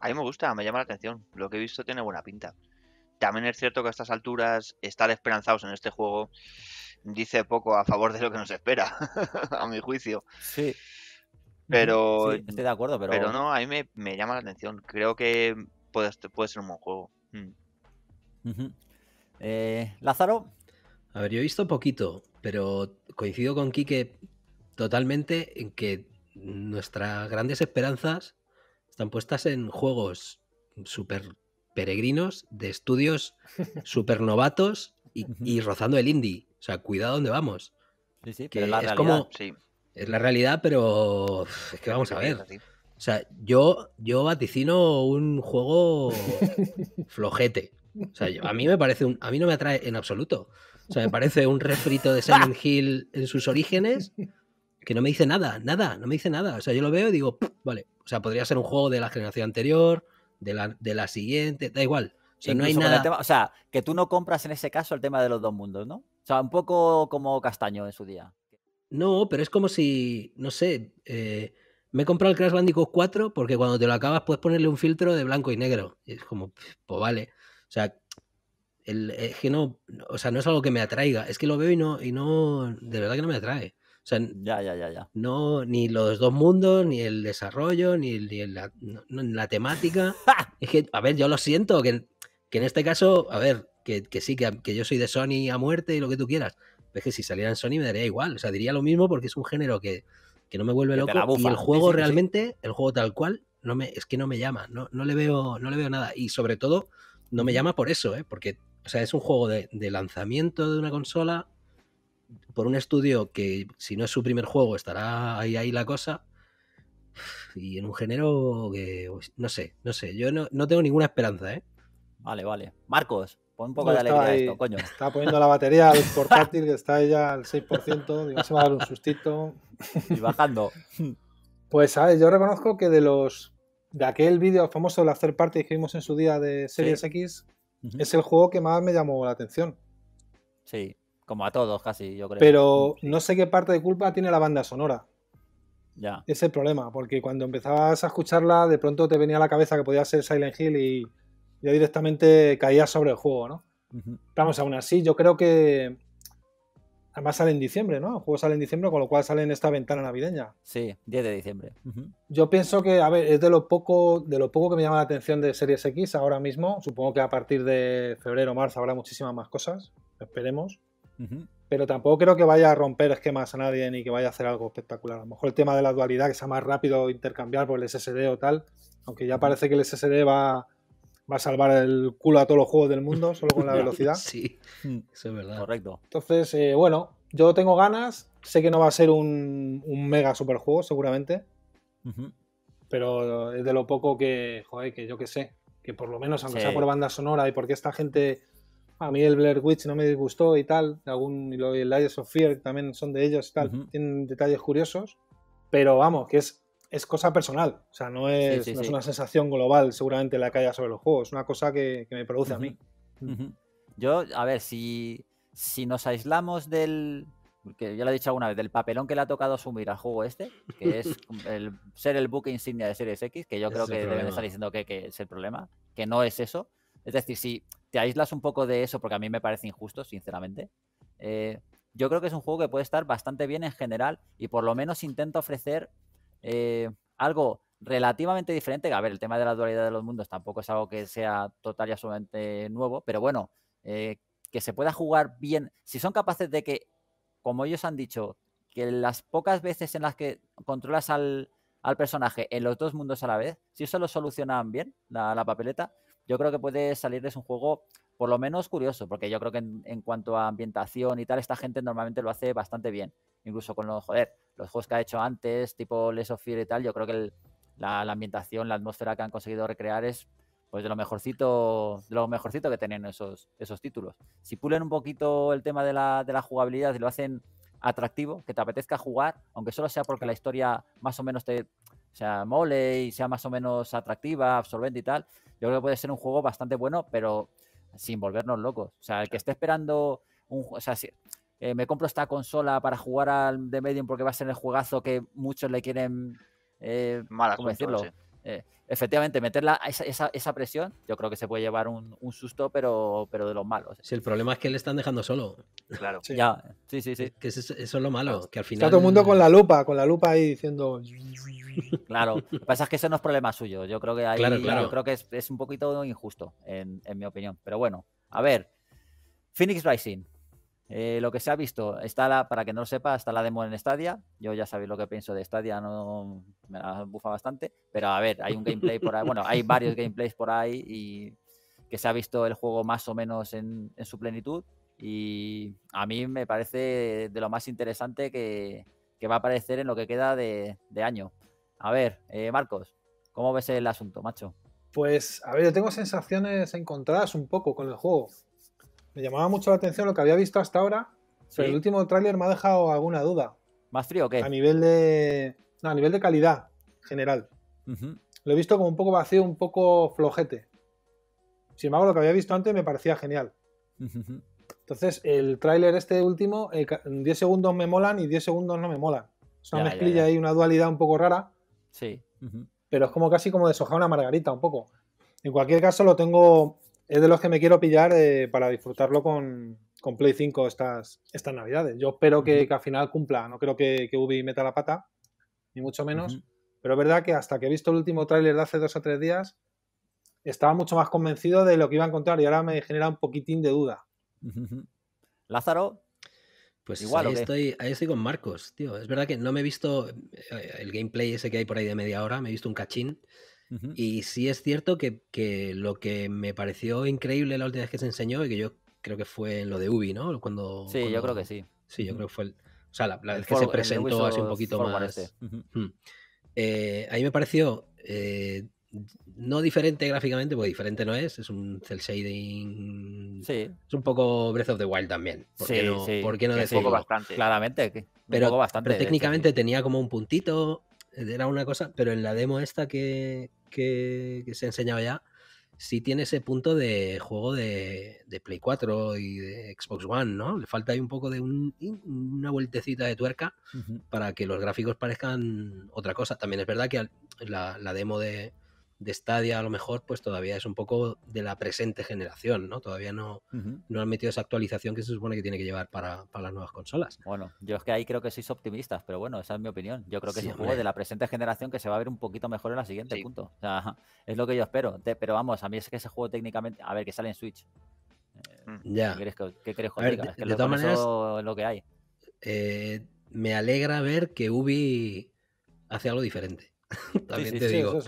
A mí me gusta, me llama la atención. Lo que he visto tiene buena pinta.
También es cierto que a estas alturas estar esperanzados en este juego dice poco a favor de lo que nos espera, a mi juicio. Sí.
Pero. estoy
de acuerdo, pero. Pero no, a mí me, llama la atención. Creo que puede, ser un buen juego.
Mm. Eh, Lázaro. A ver, yo he visto poquito, pero coincido con Kike totalmente en que nuestras grandes esperanzas están puestas en juegos súper peregrinos de estudios super novatos y, rozando el indie. O sea, cuidado dónde vamos.
Sí, sí, es como,
Es la realidad, pero es que vamos a ver. O sea, yo, yo vaticino un juego flojete. O sea, a mí me parece un, a mí no me atrae en absoluto. O sea, me parece un refrito de Silent Hill en sus orígenes que no me dice nada, nada, no me dice nada. O sea, yo lo veo y digo, vale. O sea, podría ser un juego de la generación anterior, de la, de la siguiente, da igual. o
sea, que tú no compras en ese caso el tema de los dos mundos, ¿no? O sea, un poco como Castaño en su día.
No, pero es como si, no sé, eh, me he comprado el Crash Bandicoot 4 porque cuando te lo acabas puedes ponerle un filtro de blanco y negro. es como, pues vale. O sea, el, es que no, o sea, no es algo que me atraiga. Es que lo veo y no, y no, de verdad que no me atrae. O sea, ya, ya, ya, No, ni los dos mundos, ni el desarrollo, ni, la, temática. es que, a ver, yo lo siento, que, que en este caso, a ver, que, sí, que, yo soy de Sony a muerte y lo que tú quieras. es que si saliera en Sony me daría igual, o sea, diría lo mismo porque es un género que, no me vuelve loco y el juego realmente, el juego tal cual, no me, es que no me llama, no, le veo, no le veo nada y sobre todo no me llama por eso, ¿eh? porque o sea, es un juego de, lanzamiento de una consola por un estudio que si no es su primer juego estará ahí, ahí la cosa y en un género que pues, no sé, no sé, yo no, no tengo ninguna esperanza, ¿eh? Vale, vale.
Marcos, Pon un poco de alegría esto, coño. Estaba poniendo la
batería al portátil que está ya al 6%, digo, se va a dar un sustito. Y bajando. Pues, ¿sabes? Yo reconozco que de los. De aquel vídeo famoso de la third party que vimos en su día de Series X, es el juego que más me llamó la atención. Sí,
como a todos casi, yo creo. Pero
no sé qué parte de culpa tiene la banda sonora. Ya. Es el problema, porque cuando empezabas a escucharla, de pronto te venía a la cabeza que podía ser Silent Hill y ya directamente caía sobre el juego, ¿no? Vamos, aún así, yo creo que. Además sale en diciembre, ¿no? El juego sale en diciembre, con lo cual sale en esta ventana navideña. Sí, 10 de diciembre. Yo pienso que, a ver, es de lo poco, de lo poco que me llama la atención de Series X ahora mismo. Supongo que a partir de febrero o marzo habrá muchísimas más cosas. Esperemos. Pero tampoco creo que vaya a romper esquemas a nadie ni que vaya a hacer algo espectacular. A lo mejor el tema de la dualidad, que sea más rápido intercambiar por el SSD o tal, aunque ya parece que el SSD va, va a salvar el culo a todos los juegos del mundo solo con la velocidad. Sí, hmm. eso es verdad. Correcto. Entonces, eh, bueno, yo tengo ganas. Sé que no va a ser un, un mega juego, seguramente. Pero es de lo poco que, joder, que yo que sé. Que por lo menos, a pesar por banda sonora y porque esta gente. A mí el Blair Witch no me disgustó y tal. Algún, y el Lies of Fear también son de ellos y tal. Tienen detalles curiosos. Pero vamos, que es es cosa personal, o sea, no es, una sensación global seguramente la que haya sobre los juegos, es una cosa que, me produce a mí. Mm.
Yo, a ver, si, si nos aislamos del, que ya lo he dicho alguna vez, del papelón que le ha tocado asumir al juego este, que es el, ser el buque insignia de Series X, que yo creo que deben estar diciendo que, es el problema, que no es eso. Es decir, si te aíslas un poco de eso, porque a mí me parece injusto, sinceramente, eh, yo creo que es un juego que puede estar bastante bien en general y por lo menos intenta ofrecer eh, algo relativamente diferente. A ver, el tema de la dualidad de los mundos tampoco es algo que sea total y absolutamente nuevo, pero bueno, eh, que se pueda jugar bien. Si son capaces de que, como ellos han dicho, que las pocas veces en las que controlas al, personaje en los dos mundos a la vez, si eso lo solucionan bien, la, la papeleta, yo creo que puede salirles un juego por lo menos curioso, porque yo creo que en, cuanto a ambientación y tal, esta gente normalmente lo hace bastante bien. Incluso con los, los juegos que ha hecho antes, tipo Les of Fear y tal, yo creo que la, ambientación, la atmósfera que han conseguido recrear es pues de lo mejorcito, lo mejorcito que tienen esos, esos títulos. Si pulen un poquito el tema de la, jugabilidad y lo hacen atractivo, que te apetezca jugar, aunque solo sea porque la historia más o menos te sea mole y sea más o menos atractiva, absorbente y tal, yo creo que puede ser un juego bastante bueno, pero sin volvernos locos. O sea, el que esté esperando un o sea, si, eh, me compro esta consola para jugar al de Medium porque va a ser el juegazo que muchos le quieren eh, Mala decirlo? Eh, efectivamente, meterla esa, esa, presión, yo creo que se puede llevar un, susto, pero,
pero de los malos. Si el problema es que le están dejando solo. Claro. Ya, sí, sí, Que eso, es lo malo, que al final... Está todo el mundo con
la lupa, con la lupa ahí diciendo... Claro, lo que pasa
es que
eso no es problema suyo. Yo creo que ahí, Yo creo que es, un poquito injusto, en, en mi opinión. Pero bueno, a ver, Phoenix Rising. Eh, lo que se ha visto, está la, para que no lo sepa, está la demo en Stadia. Yo ya sabéis lo que pienso de Stadia, no me la bufa bastante. Pero a ver, hay un gameplay por ahí, bueno, hay varios gameplays por ahí y que se ha visto el juego más o menos en, su plenitud. Y a mí me parece de lo más interesante que, va a aparecer en lo que queda de, año. A ver, eh, Marcos,
¿cómo ves el asunto, macho? Pues, a ver, yo tengo sensaciones encontradas un poco con el juego. Me llamaba mucho la atención lo que había visto hasta ahora, pero el último tráiler me ha dejado alguna duda. ¿Más frío o qué? A nivel de. a nivel de calidad general. Lo he visto como un poco vacío, un poco flojete. Sin embargo, lo que había visto antes me parecía genial.
Entonces,
el tráiler este último, 10 eh, segundos me molan y 10 segundos no me molan. Es una mezclilla una dualidad un poco rara. Sí. Pero es como casi como deshojar una margarita, un poco. En cualquier caso, lo tengo es de los que me quiero pillar eh, para disfrutarlo con, Play 5 estas, estas navidades. Yo espero que, al final cumpla, no creo que, Ubi meta la pata, ni mucho menos, pero es verdad que hasta que he visto el último tráiler de hace dos o tres días, estaba mucho más convencido de lo que iba a encontrar y ahora me genera un poquitín de duda. Lázaro.
Pues Igual, estoy,
ahí estoy
con Marcos, tío. Es verdad que no me he visto eh, el gameplay ese que hay por ahí de media hora, me he visto un cachín y sí es cierto que, lo que me pareció increíble la última vez que se enseñó, y que yo creo que fue en lo de Ubi, ¿no? Cuando, sí, yo creo que sí. Sí, yo creo que fue O sea, la, vez que se presentó así un poquito más... Este. Eh, ahí me pareció... Eh, no diferente gráficamente, porque diferente no es, es un cel shading. Sí. Es un poco Breath of the Wild también. ¿Por no, sí. ¿por no decirlo? Bastante. Claramente. Pero, bastante pero técnicamente tenía como un puntito era una cosa, pero en la demo esta que, que, se ha enseñado ya, sí tiene ese punto de juego de, Play 4 y de Xbox One, ¿no? Le falta ahí un poco de una vueltecita de tuerca para que los gráficos parezcan otra cosa. También es verdad que la demo de, de Stadia a lo mejor, pues todavía es un poco de la presente generación, ¿no? Todavía no, no han metido esa actualización que se supone que tiene que llevar para, las nuevas consolas. Bueno, yo es que ahí
creo que sois optimistas, pero bueno, esa es mi opinión. Yo creo que es un juego de la presente generación que se va a ver un poquito mejor en la siguiente, punto. es lo que yo espero. pero vamos, a mí es que ese juego técnicamente, a ver, que sale en Switch. Eh, mm. ya. ¿Qué crees que, lo que hay.
Eh, me alegra ver que Ubi hace algo diferente. También te digo.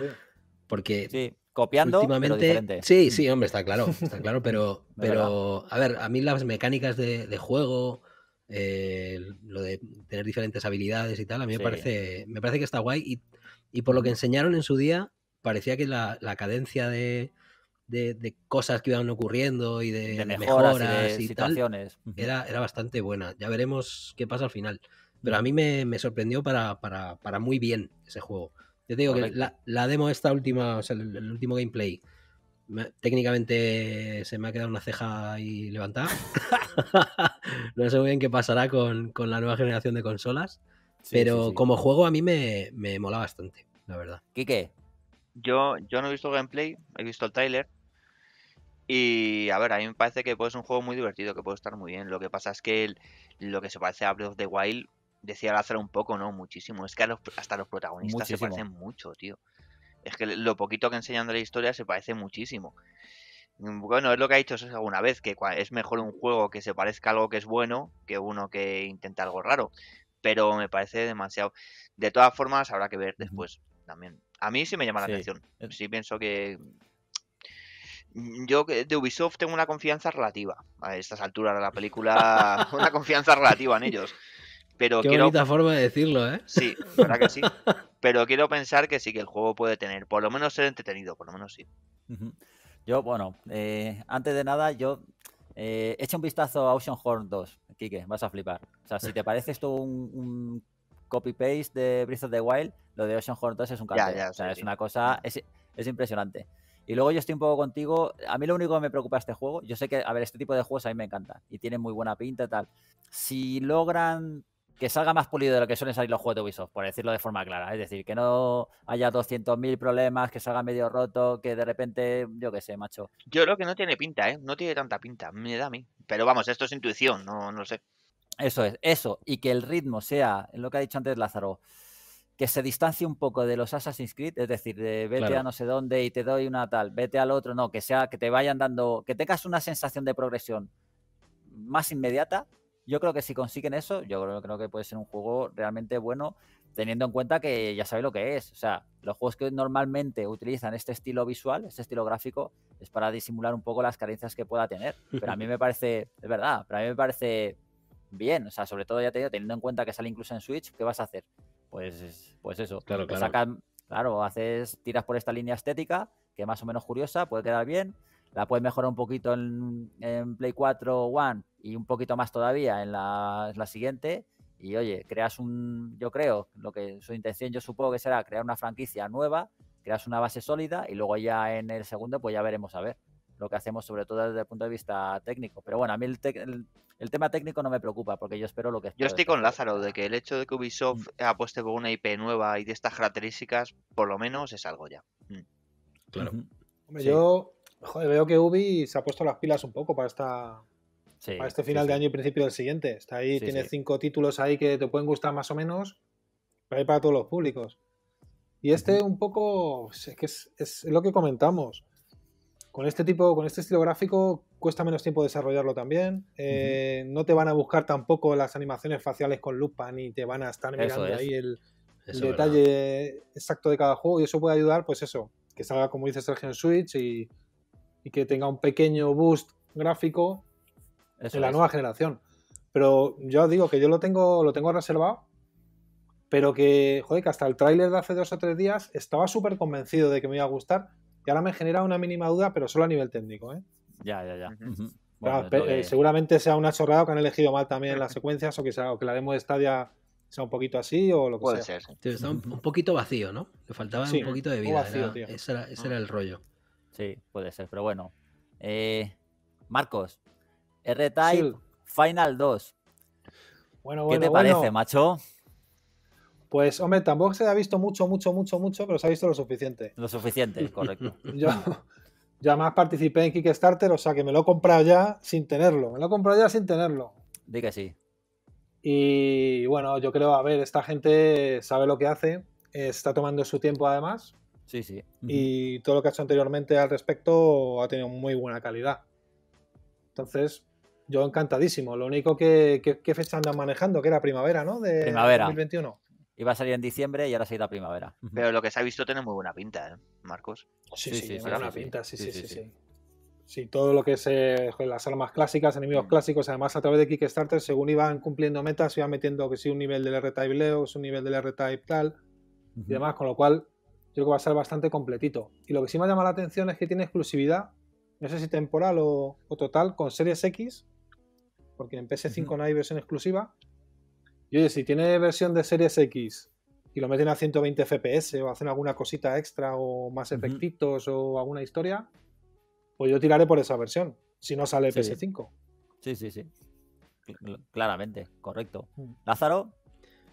Porque copiando, últimamente, sí, sí, hombre, está claro, está claro, pero,
pero
a ver, a mí las mecánicas de, juego, eh, lo de tener diferentes habilidades y tal, a mí me parece, me parece que está guay y, por lo que enseñaron en su día, parecía que la, cadencia de, de, cosas que iban ocurriendo y de, mejoras, y, Tal, era, era bastante buena. Ya veremos qué pasa al final. Pero mm. a mí me, sorprendió para, para, para, muy bien ese juego. Yo te digo que la, demo esta última, o sea, el, último gameplay, técnicamente se me ha quedado una ceja ahí levantada. no sé muy bien qué pasará con, la nueva generación de consolas, pero como juego a mí me, me mola bastante, la verdad. qué?
Yo, yo no he visto gameplay, he visto el trailer, y a ver, a mí me parece que puede ser un juego muy divertido, que puede estar muy bien. Lo que pasa es que lo que se parece a Breath of the Wild decía Lázaro un poco, no, muchísimo. Es que hasta los protagonistas se parecen mucho, tío. Es que lo poquito que enseñan de la historia se parece muchísimo. Mm, bueno, es lo que ha dicho eso alguna vez, que es mejor un juego que se parezca algo que es bueno que uno que intenta algo raro. Pero me parece demasiado. De todas formas, habrá que ver después también. A mí sí me llama la atención. Eh. Sí pienso que... Mm, yo de Ubisoft tengo una confianza relativa. A estas alturas de la película, una confianza relativa en ellos. Pero Qué quiero... bonita
forma de decirlo, ¿eh? Sí, verdad que sí.
Pero quiero pensar que sí, que el juego puede tener, por lo menos ser entretenido, por lo menos sí.
Yo, bueno, eh, antes de nada, yo eh, echa un vistazo a Ocean Horn 2, Kike, vas a flipar. O sea, si te parece esto un, copy-paste de Breath of the Wild, lo de Ocean Horn 2 es un cartel. o sea, es una cosa, mm. es, impresionante. Y luego yo estoy un poco contigo. A mí lo único que me preocupa este juego, yo sé que, a ver, este tipo de juegos a mí me encanta y tienen muy buena pinta y tal. Si logran que salga más pulido de lo que suelen salir los juegos de Ubisoft, por decirlo de forma clara. Es decir, que no haya 200.000 problemas, que salga medio roto, que de repente, yo qué sé, macho.
Yo creo que no tiene pinta, ¿eh? No tiene tanta pinta, me da a mí. Pero vamos, esto es intuición, no, no sé.
Eso es, eso. Y que el ritmo sea, en lo que ha dicho antes Lázaro, que se distancie un poco de los Assassin's Creed, es decir, de vete a no sé dónde y te doy una tal, vete al otro, no, que sea, que te vayan dando, que tengas una sensación de progresión más inmediata yo creo que si consiguen eso, yo creo, que puede ser un juego realmente bueno, teniendo en cuenta que ya sabéis lo que es. O sea, los juegos que normalmente utilizan este estilo visual, este estilo gráfico, es para disimular un poco las carencias que pueda tener. Pero a mí me parece, es verdad, pero a mí me parece bien. O sea, sobre todo ya te teniendo en cuenta que sale incluso en Switch, ¿qué vas a hacer? Pues, pues eso. Claro, claro. Sacan, claro, haces, tiras por esta línea estética, que más o menos curiosa, puede quedar bien la puedes mejorar un poquito en, Play 4 One y un poquito más todavía en la, siguiente. Y oye, creas un, yo creo, lo que su intención yo supongo que será crear una franquicia nueva, creas una base sólida y luego ya en el segundo pues ya veremos a ver lo que hacemos sobre todo desde el punto de vista técnico. Pero bueno, a mí el, tema técnico no me preocupa porque yo espero lo que... yo estoy con Lázaro, de
que el hecho de que Ubisoft mm. apueste por una IP nueva y de estas características, por lo menos es algo ya. Mm.
Claro.
Hombre, yo veo que Ubi se ha puesto las pilas un poco para esta. este final de año y principio del siguiente. Está ahí, tiene cinco títulos ahí que te pueden gustar más o menos, pero para todos los públicos. Y este un poco, pues, es que es, lo que comentamos. Con este tipo, con este estilo gráfico, cuesta menos tiempo desarrollarlo también. Eh, no te van a buscar tampoco las animaciones faciales con lupa, ni te van a estar mirando ahí el, detalle exacto de cada juego. Y eso puede ayudar, pues eso, que salga como dice Sergio en Switch y y que tenga un pequeño boost gráfico en la nueva generación. Pero yo digo que yo lo tengo, lo tengo reservado, pero que, joder, que hasta el tráiler de hace dos o tres días estaba súper convencido de que me iba a gustar y ahora me genera una mínima duda, pero solo a nivel técnico, ¿eh?
Ya, ya, ya.
Eh, seguramente sea una chorrada que han elegido mal también las secuencias o que, sea, que la demo de Stadia sea un poquito así o lo que Puede sea. Ser,
Está un, poquito vacío, ¿no? Le faltaba un poquito de vida. ese, era, ah.
el rollo. Sí, puede ser, pero bueno. Eh, Marcos, R-Type Final 2. Bueno, bueno, ¿Qué te parece, macho?
Pues, hombre, tampoco se ha visto mucho, mucho, mucho, mucho, pero se ha visto lo suficiente.
Lo suficiente, correcto.
yo, yo, además participé en Kickstarter, o sea que me lo he comprado ya sin tenerlo. Me lo he comprado ya sin tenerlo. Di que sí. Y bueno, yo creo, a ver, esta gente sabe lo que hace, está tomando su tiempo además. Sí, sí. Y todo lo que ha hecho anteriormente al respecto ha tenido muy buena calidad. Entonces, yo encantadísimo. Lo único que, que, fecha andan manejando, que era primavera, ¿no? De primavera. 2021.
Iba a salir en diciembre y ahora sí la primavera. Pero lo que se ha visto tiene muy buena pinta, ¿eh, Marcos? Sí, sí, sí, sí buena pinta, sí sí sí,
sí, todo lo que es eh, las armas clásicas, enemigos mm. clásicos, además a través de Kickstarter, según iban cumpliendo metas, iban metiendo que sí un nivel del R-Type Leo, un nivel del R-Type tal, y demás, con lo cual creo que va a ser bastante completito. Y lo que sí me llama la atención es que tiene exclusividad, no sé si temporal o, total, con Series X, porque en PS5 no hay versión exclusiva. Y oye, si tiene versión de Series X y lo meten a 120 FPS o hacen alguna cosita extra o más efectitos o alguna historia, pues yo tiraré por esa versión, si no sale PS5. Sí, sí, sí.
Claramente, correcto. Mm.
Lázaro,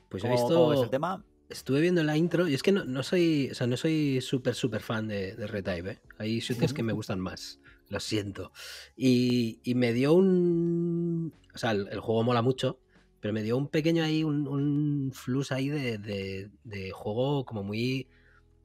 pues he visto... el tema? estuve viendo la intro y es que no, no soy, o sea, no soy súper, súper fan de, de ¿eh? Hay shooters que me gustan más, lo siento. Y, y me dio un... O sea, el, juego mola mucho, pero me dio un pequeño ahí, un, un flux ahí de, de, juego como muy...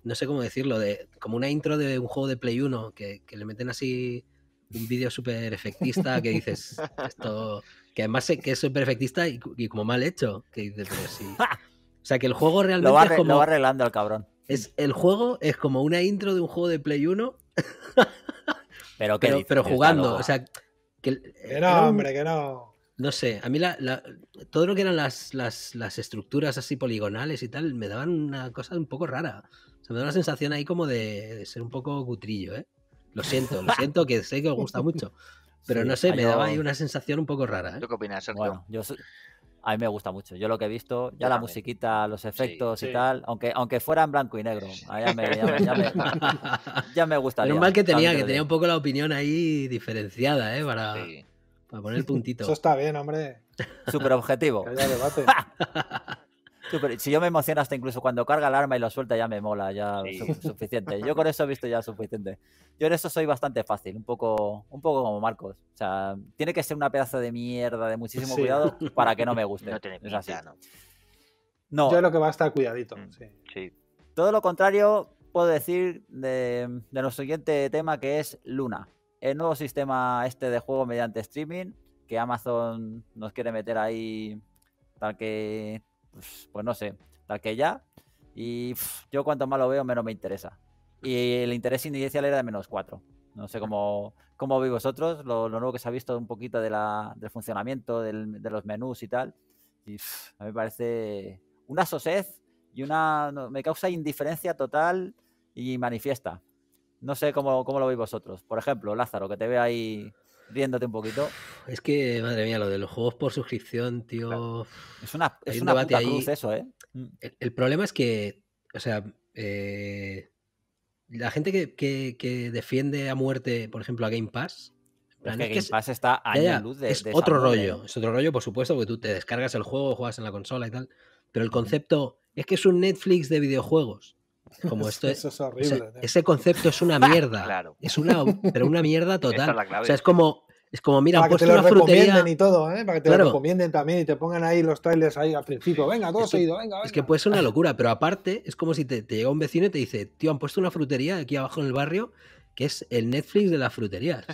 No sé cómo decirlo, de, como una intro de un juego de Play 1 que, que le meten así un vídeo súper efectista que dices, esto, que además que es súper efectista y, y, como mal hecho, que dices, pero sí. O sea que el juego realmente. Lo va, es como, va arreglando el cabrón. Es, el juego es como una intro de un juego de Play 1.
pero, pero, pero, jugando.
Que, eh, no, hombre, que no. No sé, a mí todo lo que eran las, estructuras así poligonales y tal me daban una cosa un poco rara. O sea, me da una sensación ahí como de, ser un poco cutrillo, ¿eh?
Lo siento, lo siento,
que sé que os gusta mucho.
Pero no sé, ah, me daba ahí una
sensación un poco rara. ¿eh?
¿Tú qué opinas, Sergio? Bueno, yo, a mí me gusta mucho. Yo lo que he visto, ya la musiquita, los efectos y tal, aunque, aunque fuera blanco y negro, ya me,
ya me, mal que tenía, que tenía
un poco la opinión ahí diferenciada, ¿eh? Para, poner el puntito. Eso
está bien, hombre.
Súper objetivo.
si yo me emociono hasta incluso cuando carga el arma y lo suelta ya me mola, ya suficiente. Yo con eso he visto ya suficiente. Yo en eso soy bastante fácil, un poco, un poco como Marcos. O sea, tiene que ser una pedazo de mierda de muchísimo cuidado para que no me guste. No es No. Yo
lo que va a estar cuidadito. Mm,
sí.
Todo lo contrario puedo decir de, de nuestro siguiente tema que es Luna. El nuevo sistema este de juego mediante streaming que Amazon nos quiere meter ahí tal que pues, no sé, tal que ya. Y yo cuanto más lo veo, menos me interesa. Y el interés inicial era de menos 4. No sé cómo, cómo veis vosotros, lo, lo, nuevo que se ha visto un poquito de del funcionamiento, de los menús y tal. Y a mí me parece una sosez y una. me causa indiferencia total y manifiesta. No sé cómo, cómo lo veis vosotros. Por ejemplo, Lázaro, que te ve ahí riéndote un
poquito. Es que, madre mía, lo de los juegos por suscripción, tío. Es una, es una puta ahí. eso, ¿eh? Mm. El, problema es que, o sea, eh, la gente que, defiende a muerte, por ejemplo, a Game Pass. Es que Game Pass está a la luz de. Es otro rollo, es otro rollo, por supuesto, porque tú te descargas el juego, juegas en la consola y tal. Pero el concepto es que es un Netflix de videojuegos. ese concepto es una mierda. Es una, pero una mierda total. Es o sea, es como, es como, mira, para que pues te lo recomienden y
todo, ¿eh? para que te recomienden también y te pongan ahí los trailers ahí al principio.
Venga, todo seguido, venga, Es que puede ser una locura, pero aparte es como si te, llega un vecino y te dice, tío, han puesto una frutería aquí abajo en el barrio que es el Netflix de las fruterías.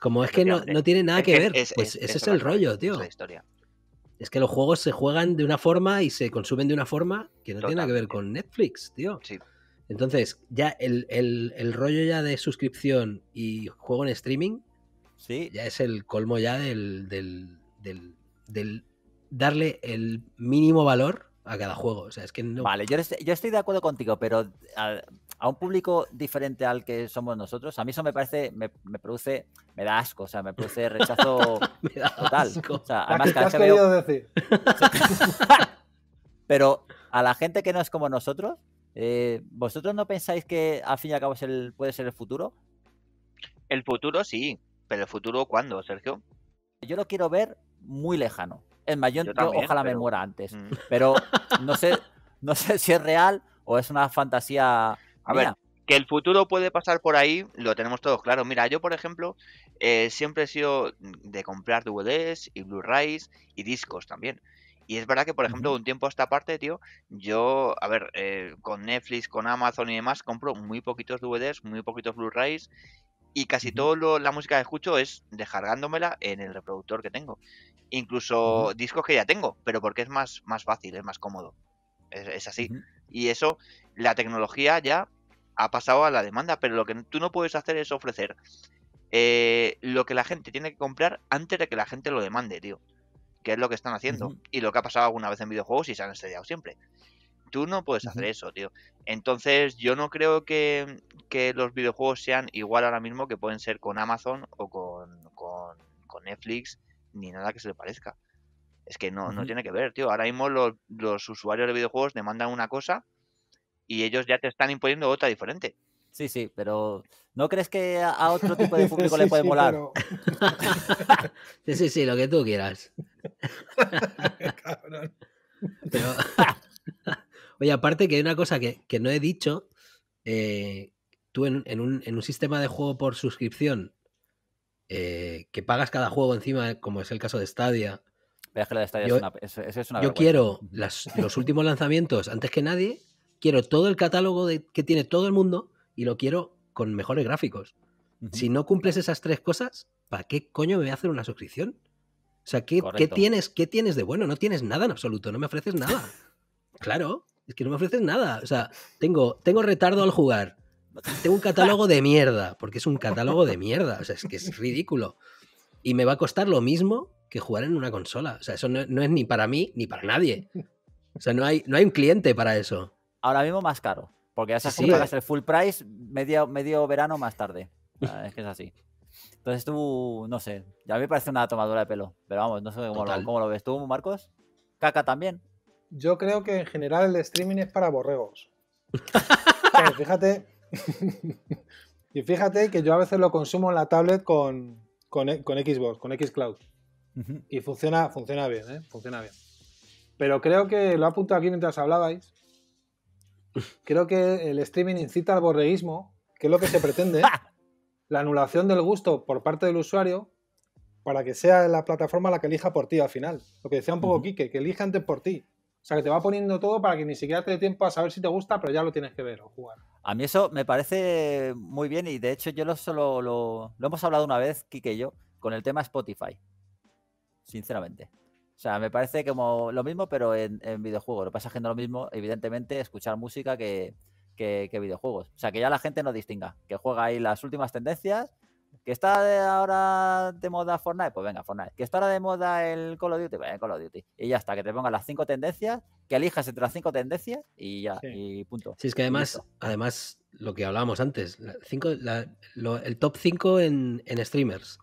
como es que no, tiene nada que, ver. Pues ese es el rollo, tío es que los juegos se juegan de una forma y se consumen de una forma que no tiene nada que ver con Netflix, tío. Sí. Entonces, ya el, rollo ya de suscripción y juego en streaming, sí. ya es el colmo ya del darle el mínimo valor a cada juego. O sea, es que Vale, yo, estoy de acuerdo contigo, pero
a, un público diferente al que somos nosotros, a mí eso me parece, me, produce, me da asco, o sea, me produce rechazo total. O sea, además, querido decir. pero a la gente que no es como nosotros, eh, ¿vosotros no pensáis que al fin y al cabo puede ser el futuro?
El futuro sí, pero el futuro
¿cuándo, Sergio? Yo lo quiero ver muy lejano. En mayor, ojalá me muera antes. Mm. Pero no sé, no sé si es real o es una fantasía. A ver,
que el futuro puede pasar por ahí, lo tenemos todos claro. Mira, yo, por ejemplo, eh, siempre he sido de comprar DVDs y Blu-rays y discos también. Y es verdad que, por ejemplo, un tiempo a esta parte, tío, yo, a ver, eh, con Netflix, con Amazon y demás, compro muy poquitos DVDs, muy poquitos Blu-rays y casi toda la música que escucho es descargándomela en el reproductor que tengo. Incluso discos que ya tengo, pero porque es más, más fácil, es más cómodo. Es, así. Y eso, la tecnología ya ha pasado a la demanda, pero lo que tú no puedes hacer es ofrecer eh, lo que la gente tiene que comprar antes de que la gente lo demande, tío. Que es lo que están haciendo. Y lo que ha pasado alguna vez en videojuegos y se han estrellado siempre tú no puedes hacer eso, tío. Entonces, yo no creo que, los videojuegos sean igual ahora mismo que pueden ser con Amazon o con, con, Netflix, ni nada que se le parezca. Es que no, no tiene que ver, tío. Ahora mismo los, los usuarios de videojuegos demandan una cosa y ellos ya te están imponiendo otra
diferente. Sí, sí, pero ¿no crees que a otro tipo de público le puede molar?
sí, sí, sí, lo que tú quieras. Cabrón. Pero... Oye, aparte que hay una cosa que, no he dicho, eh, tú en, un, sistema de juego por suscripción eh, que pagas cada juego encima, como es el caso de Stadia.
Es que la de Stadia yo, es una, yo quiero
los últimos lanzamientos antes que nadie, quiero todo el catálogo que tiene todo el mundo y lo quiero con mejores gráficos. Si no cumples esas tres cosas, ¿para qué coño me voy a hacer una suscripción? O sea, ¿qué, ¿qué, tienes, ¿qué tienes de bueno? No tienes nada en absoluto, no me ofreces nada. Claro es que no me ofrecen nada. O sea, tengo, tengo retardo al jugar. Tengo un catálogo de mierda, porque es un catálogo de mierda. O sea, es que es ridículo. Y me va a costar lo mismo que jugar en una consola. O sea, eso no, es ni para mí ni para nadie. O sea, no hay, no hay un cliente para eso. Ahora mismo más caro. Porque ya se sí, que el
full price medio, medio verano más tarde. Es que es así.
Entonces tú,
no sé, ya me parece una tomadura de pelo. Pero vamos, no sé cómo, lo, cómo lo, ves tú, Marcos. Caca también.
Yo creo que en general el streaming es para borregos. fíjate. y fíjate que yo a veces lo consumo en la tablet con, e, Xbox, con Xcloud. Y funciona, funciona bien, ¿eh? Funciona bien. Pero creo que lo he apuntado aquí mientras hablabais. Creo que el streaming incita al borreguismo, que es lo que se pretende. la anulación del gusto por parte del usuario para que sea la plataforma la que elija por ti al final. Lo que decía un poco Quique, que elija antes por ti. O sea, que te va poniendo todo para que ni siquiera te dé tiempo a saber si te gusta, pero ya lo tienes que ver o jugar. A mí
eso me parece muy bien y de hecho yo lo, solo, lo, hemos hablado una vez, Kike y yo, con el tema Spotify. Sinceramente. O sea, me parece como lo mismo, pero en, videojuegos. Lo pasa que lo mismo, evidentemente, escuchar música que, que, que videojuegos. O sea, que ya la gente no distinga, que juega ahí las últimas tendencias ¿Que está de ahora de moda Fortnite? Pues venga, Fortnite. ¿Que está ahora de moda el Call of Duty? Pues venga, Call of Duty. Y ya está, que te ponga las cinco
tendencias, que elijas entre las cinco tendencias y ya, y punto. Sí, es que además, además lo que hablábamos antes, cinco, el top 5 en, streamers,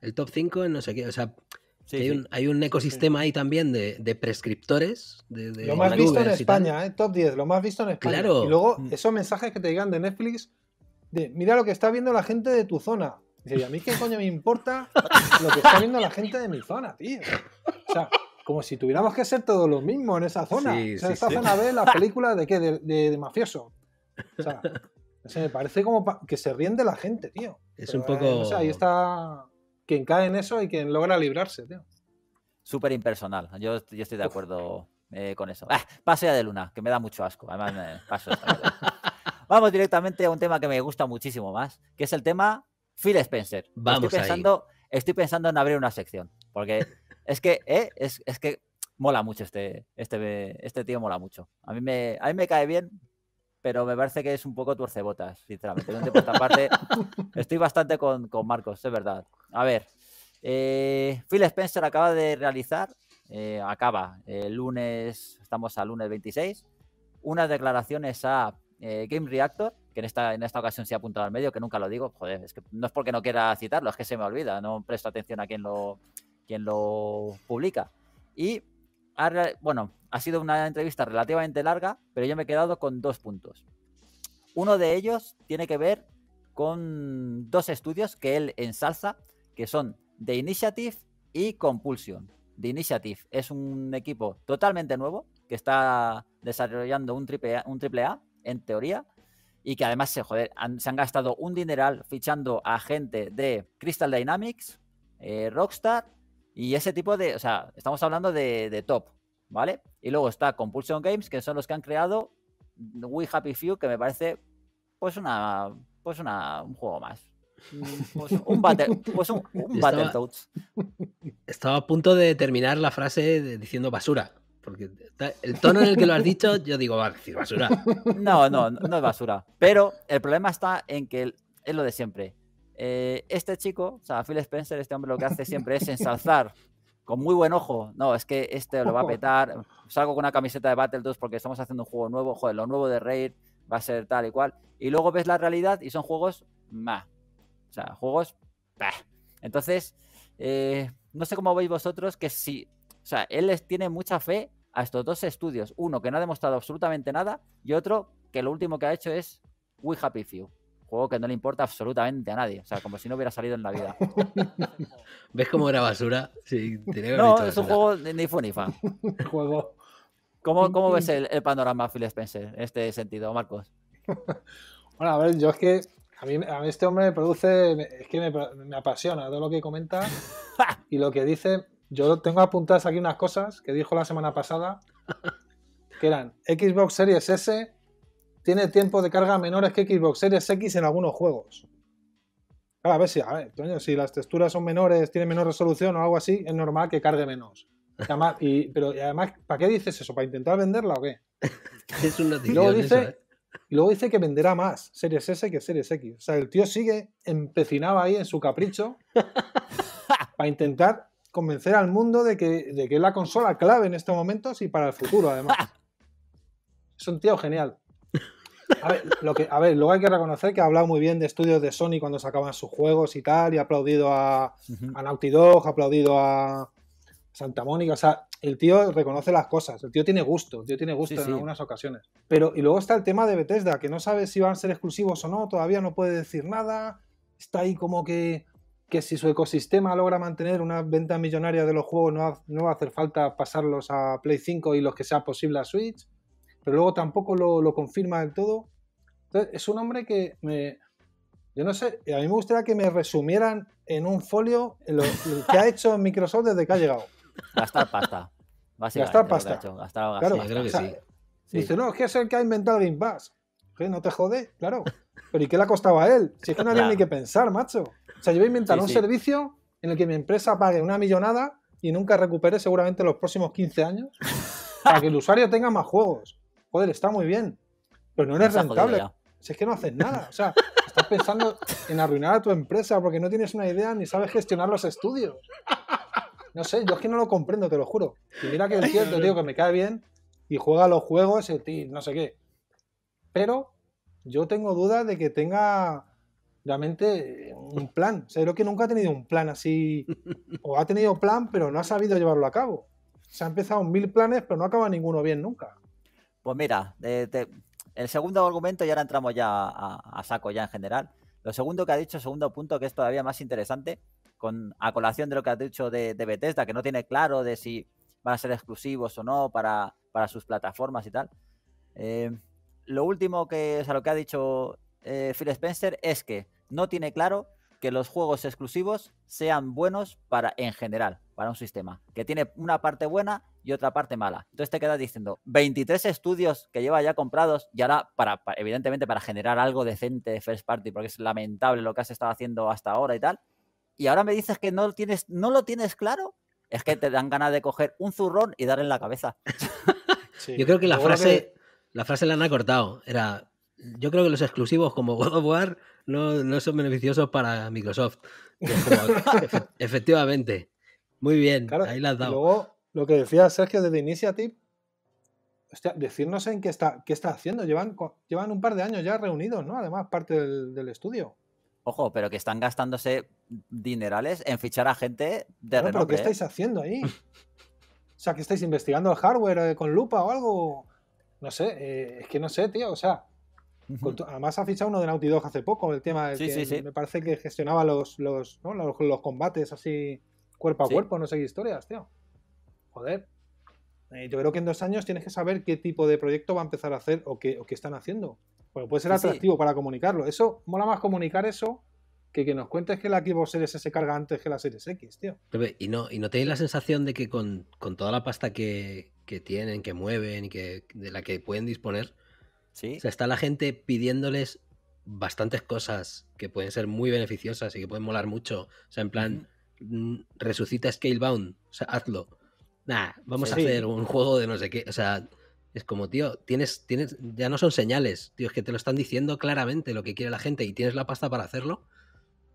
el top 5 en no sé qué, o sea... hay, Un, ecosistema ahí también de, prescriptores.
De, lo más visto en España, ¿eh? top 10, lo más visto en España. Claro. Y luego mm. esos mensajes que te llegan de Netflix, de mira lo que está viendo la gente de tu zona, ¿y a mí qué coño me importa lo que está viendo la gente de mi zona, tío? O sea, como si tuviéramos que ser todos los mismos en esa zona. En o sea, esta zona ve la película de qué, de, mafioso. O sea, se me parece como que se ríen de la gente, tío. Es un eh, poco... o sea, ahí está quien
cae en eso y quien logra librarse, tío. Súper impersonal. Yo, estoy de acuerdo eh, con eso. Ah, pasea de luna, que me da mucho asco. Además, paso. Vamos directamente a un tema que me gusta muchísimo más, que es el tema Phil Spencer. Vamos estoy pensando, estoy pensando en abrir una sección. Porque es que, eh, es, que mola mucho este, este, este tío mola mucho. A mí me, a me cae bien, pero me parece que es un poco tuercebotas, sinceramente. Por parte, estoy bastante con, Marcos, es verdad. A ver, eh, Phil Spencer acaba de realizar, eh, acaba el lunes, estamos al lunes 26, unas declaraciones a Game Reactor que en esta, en esta ocasión se ha apuntado al medio, que nunca lo digo, joder, es que no es porque no quiera citarlo, es que se me olvida, no presto atención a quien lo, quien lo publica. Y, ha, bueno, ha sido una entrevista relativamente larga, pero yo me he quedado con dos puntos. Uno de ellos tiene que ver con dos estudios que él ensalza, que son The Initiative y Compulsion. The Initiative es un equipo totalmente nuevo que está desarrollando un triple, un en teoría, y que además se, han, se han gastado un dineral fichando a gente de Crystal Dynamics, eh, Rockstar y ese tipo de, o sea, estamos hablando de, top, ¿vale? Y luego está Compulsion Games, que son los que han creado We Happy Few, que me parece pues una, pues una, un juego más. Mm, pues un, battle, pues estaba,
Estaba a punto de terminar la frase diciendo basura porque el tono en el que lo has dicho, yo digo, va a decir basura. No, no, no es basura. Pero
el problema está en que es lo de siempre. Eh, este chico, o sea, Phil Spencer, este hombre lo que hace siempre es ensalzar con muy buen ojo. No, es que este lo va a petar. Salgo con una camiseta de Battle 2 porque estamos haciendo un juego nuevo. Joder, lo nuevo de Raid va a ser tal y cual. Y luego ves la realidad y son juegos más. O sea, juegos. Entonces, eh, no sé cómo veis vosotros que si. O sea, él les tiene mucha fe a estos dos estudios, uno que no ha demostrado absolutamente nada y otro que lo último que ha hecho es We Happy Few. Juego que no le importa absolutamente a nadie, o sea, como si no hubiera salido en la vida.
¿Ves cómo era basura? no, es un juego
de ni fu ni juego. ¿Cómo, ves el, panorama, Phil Spencer, en este sentido, Marcos?
Bueno, a ver, yo es que a mí, este hombre me produce, es que me apasiona todo lo que comenta y lo que dice yo tengo apuntadas aquí unas cosas que dijo la semana pasada, que eran Xbox Series S tiene tiempo de carga menores que Xbox Series X en algunos juegos. a ver si, a ver, si las texturas son menores, tiene menor resolución o algo así, es normal que cargue menos. pero además, ¿para qué dices eso? ¿Para intentar venderla o qué? dice, ¿eh? y luego dice que venderá más Series S que Series X. O sea, el tío sigue empecinado ahí en su capricho para intentar convencer al mundo de que, de que es la consola clave en estos momentos y para el futuro, además. es un tío genial. A ver, lo que, a ver, luego hay que reconocer que ha hablado muy bien de estudios de Sony cuando sacaban sus juegos y tal, y ha aplaudido a, Naughty Dog, ha aplaudido a Santa Mónica, o sea, el tío reconoce las cosas, el tío tiene gusto, el tío tiene gusto en algunas ocasiones. Pero, y luego está el tema de Bethesda, que no sabe si van a ser exclusivos o no, todavía no puede decir nada, está ahí como que que si su ecosistema logra mantener una venta millonaria de los juegos, no va, a hacer falta pasarlos a Play 5 y los que sea posible a Switch, pero luego tampoco lo, confirma del todo. Entonces, es un hombre que me. Yo no sé, a mí me gustaría que me resumieran en un folio lo, que ha hecho Microsoft desde que ha llegado.
Gastar pasta. Gastar pasta. claro, Creo que sí.
Dice, no, es que es el que ha inventado Game Pass. No te jode, claro. Pero ¿y qué le ha costado a él? Si es que no tiene ni que pensar, macho. O sea, yo voy a inventar un servicio en el que mi empresa pague una millonada y nunca recupere seguramente los próximos 15 años para que el usuario tenga más juegos. Joder, está muy bien, pero no eres rentable. Si es que no haces nada, o sea, estás pensando en arruinar a tu empresa porque no tienes una idea ni sabes gestionar los estudios. No sé, yo es que no lo comprendo, te lo juro. Y mira que es cierto, digo que me cae bien y juega los juegos y eh, no sé qué. Pero yo tengo dudas de que tenga realmente eh, un plan. O sea, creo que nunca ha tenido un plan así, o ha tenido plan, pero no ha sabido llevarlo a cabo. Se ha empezado mil planes, pero no acaba ninguno bien nunca.
Pues mira, el segundo argumento, y ahora entramos ya a, saco ya en general. Lo segundo que ha dicho, segundo punto, que es todavía más interesante, con, a colación de lo que ha dicho de, Bethesda, que no tiene claro de si van a ser exclusivos o no para, sus plataformas y tal. Eh, lo último que, es lo que ha dicho eh, Phil Spencer es que no tiene claro que los juegos exclusivos sean buenos para en general, para un sistema, que tiene una parte buena y otra parte mala. Entonces te quedas diciendo 23 estudios que lleva ya comprados y ahora para, evidentemente para generar algo decente de first party porque es lamentable lo que has estado haciendo hasta ahora y tal. Y ahora me dices que no tienes no lo tienes claro, es que te dan ganas de coger un zurrón y darle en la cabeza.
Yo creo que la frase la frase la han acortado, era yo creo que los exclusivos como World of War no, no son beneficiosos para Microsoft.
efectivamente. Muy bien, ahí las has dado. Luego, lo que decía Sergio desde Initiative, decirnos en qué está, qué está haciendo. Llevan, llevan un par de años ya reunidos, ¿no? Además, parte del, estudio.
Ojo, pero que están gastándose dinerales en fichar a
gente de ¿Pero qué ¿eh? estáis haciendo ahí? O sea, que estáis investigando el hardware eh, con lupa o algo. No sé, eh, es que no sé, tío. O sea, Además ha fichado uno de Naughty Dog hace poco, el tema del que me parece que gestionaba los, los, combates así cuerpo a cuerpo, no sé qué historias, tío. Joder. Eh, yo creo que en dos años tienes que saber qué tipo de proyecto va a empezar a hacer o qué, están haciendo. Porque puede ser atractivo para comunicarlo. Eso mola más comunicar eso que, que nos cuentes que la Xbox Series S se carga antes que la Series X, tío.
Y no, y no tenéis la sensación de que con, toda la pasta que, tienen, que mueven y que, de la que pueden disponer, o sea, está la gente pidiéndoles bastantes cosas que pueden ser muy beneficiosas y que pueden molar mucho. O sea, en plan, mm, resucita Scalebound, o sea, hazlo. Nah, vamos a hacer un juego de no sé qué. O sea, es como, tío, tienes, tienes, ya no son señales, tío, es que te lo están diciendo claramente lo que quiere la gente y tienes la pasta para hacerlo.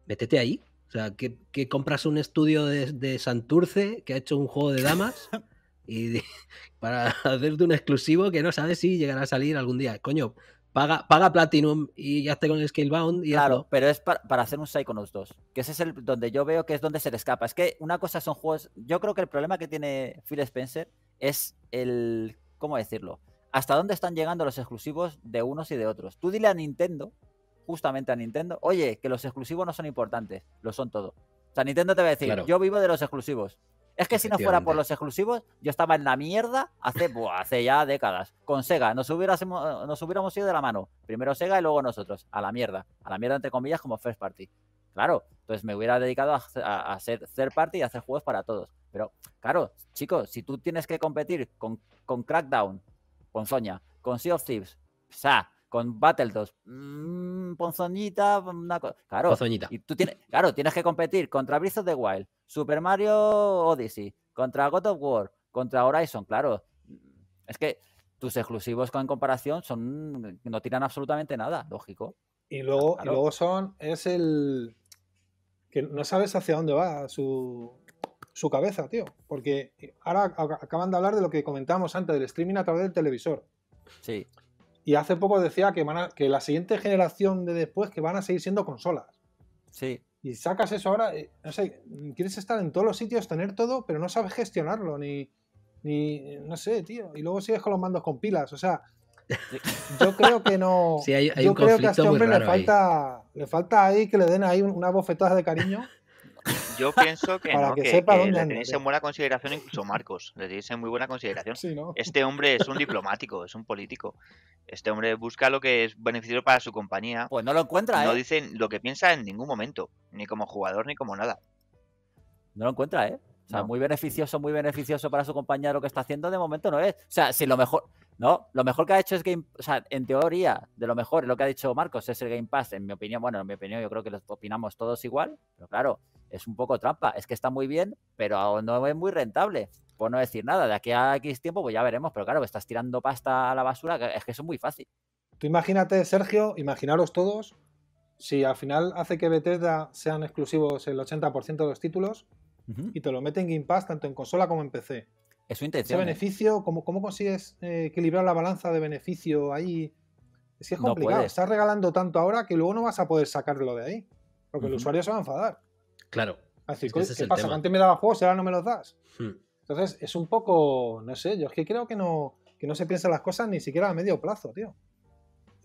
Métete ahí. O sea, que, compras un estudio de Santurce que ha hecho un juego de damas y para hacerte un exclusivo que no sabes si llegará a salir algún día. Coño, paga, paga Platinum y ya esté con el Scalebound. Y claro,
pero es para, hacer un los 2, que ese es el donde yo veo que es donde se le escapa. Es que una cosa son juegos. Yo creo que el problema que tiene Phil Spencer es el. ¿Cómo decirlo? ¿Hasta dónde están llegando los exclusivos de unos y de otros? Tú dile a Nintendo, justamente a Nintendo, oye, que los exclusivos no son importantes, lo son todo. O sea, Nintendo te va a decir, yo vivo de los exclusivos. Es que si no fuera por los exclusivos, yo estaba en la mierda hace, hace ya décadas. Con Sega, eh, nos hubiéramos, ido de la mano. Primero Sega y luego nosotros. A la mierda. A la mierda, entre comillas, como first party. Claro, entonces me hubiera dedicado a, hacer ser third party y hacer juegos para todos. Pero, claro, chicos, si tú tienes que competir con, con Crackdown, Ponzoña, con Sea of Thieves, psa, con Battle 2 mm, Ponzoñita, una cosa. Claro, Y tú tienes, claro, tienes que competir contra Breath the Wild, Super Mario Odyssey, contra God of War, contra Horizon, claro. Es que tus exclusivos en comparación son no tiran absolutamente nada, lógico.
Y luego, luego son, es el que no sabes hacia dónde va su, cabeza, tío. Porque ahora acaban de hablar de lo que comentamos antes, del streaming a través del televisor. Sí. Y hace poco decía que, van que la siguiente generación de después que van a seguir siendo consolas. Sí. Y sacas eso ahora, eh, no sé, quieres estar en todos los sitios, tener todo, pero no sabes gestionarlo, ni, ni no sé, tío. Y luego sigues con los mandos con pilas, o sea, yo creo que no. yo creo que a este hombre le falta, le falta ahí que le den ahí una bofetada de cariño
yo pienso que, Para que, sepa le tenéis en buena consideración incluso Marcos, le tenéis en muy buena consideración. Este hombre es un diplomático, es un político. Este hombre busca lo que es beneficioso para su compañía. Pues no lo encuentra, ¿eh? No dice lo que piensa en ningún momento, ni como jugador, ni como nada.
No lo encuentra, ¿eh? O sea, muy beneficioso, muy beneficioso para su compañía lo que está haciendo de momento no es. O sea, si lo mejor, no, lo mejor que ha hecho es Game O sea, en teoría, de lo mejor, lo que ha dicho Marcos es el Game Pass, en mi opinión. Bueno, en mi opinión, yo creo que lo opinamos todos igual, pero claro, es un poco trampa. Es que está muy bien, pero no es muy rentable. Por no decir nada, de aquí a X tiempo, pues ya veremos. Pero claro, estás tirando pasta a la basura, es que eso es muy fácil.
Tú imagínate, Sergio, imaginaros todos, si al final hace que Bethesda sean exclusivos el 80% de los títulos y te lo meten Game Pass tanto en consola como en PC. Es su ¿eh? beneficio, ¿cómo, cómo consigues eh, equilibrar la balanza de beneficio ahí? Es que es complicado. Estás regalando tanto ahora que luego no vas a poder sacarlo de ahí. Porque el usuario se va a enfadar.
Claro. Así es que ¿qué, pasa? antes
me daba juegos y ahora no me los das. Hmm. Entonces, es un poco, no sé, yo es que creo que no, no se piensan las cosas ni siquiera a medio plazo, tío.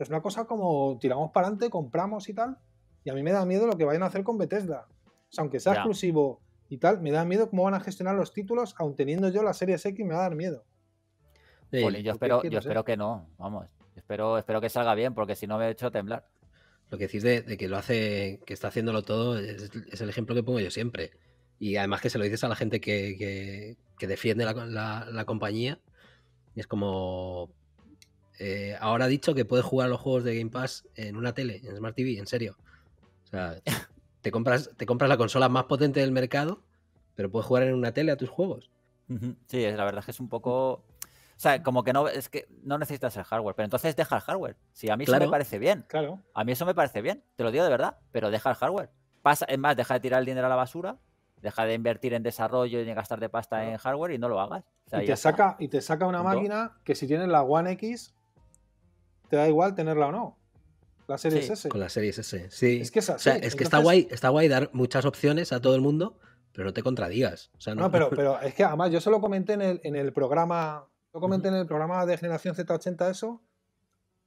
Es una cosa como tiramos para adelante, compramos y tal. Y a mí me da miedo lo que vayan a hacer con Bethesda. O sea, aunque sea exclusivo y tal, me da miedo cómo van a gestionar los títulos, aun teniendo yo la serie X, me va a dar miedo.
yo espero, yo espero que no, vamos. Espero, espero que salga bien, porque si no me he hecho temblar.
Lo que decís de, que lo hace, que está haciéndolo todo, es, el ejemplo que pongo yo siempre. Y además que se lo dices a la gente que, defiende la, la, compañía. es como. Eh, ahora ha dicho que puede jugar los juegos de Game Pass en una tele, en Smart TV, en serio. O sea, te compras, te compras la consola más potente del mercado, pero puedes jugar en una tele a tus juegos.
Sí, la verdad es que es un poco. O sea, como que no es que no necesitas el hardware, pero entonces deja el hardware. Si a mí eso me parece bien. Claro. A mí eso me parece bien, te lo digo de verdad, pero deja el hardware. Pasa, es más, deja de tirar el dinero a la basura, deja de invertir en desarrollo y de gastar de pasta en hardware y no lo hagas. te saca,
y, te saca, una máquina que si tienes la One X, te da igual tenerla o no la serie S. Con la
serie S, sí. Es que, está, guay, está guay dar muchas opciones a todo el mundo, pero no te contradigas. no... pero,
es que además yo se lo comenté en el, programa. Yo comenté en el programa de Generación Z80 eso.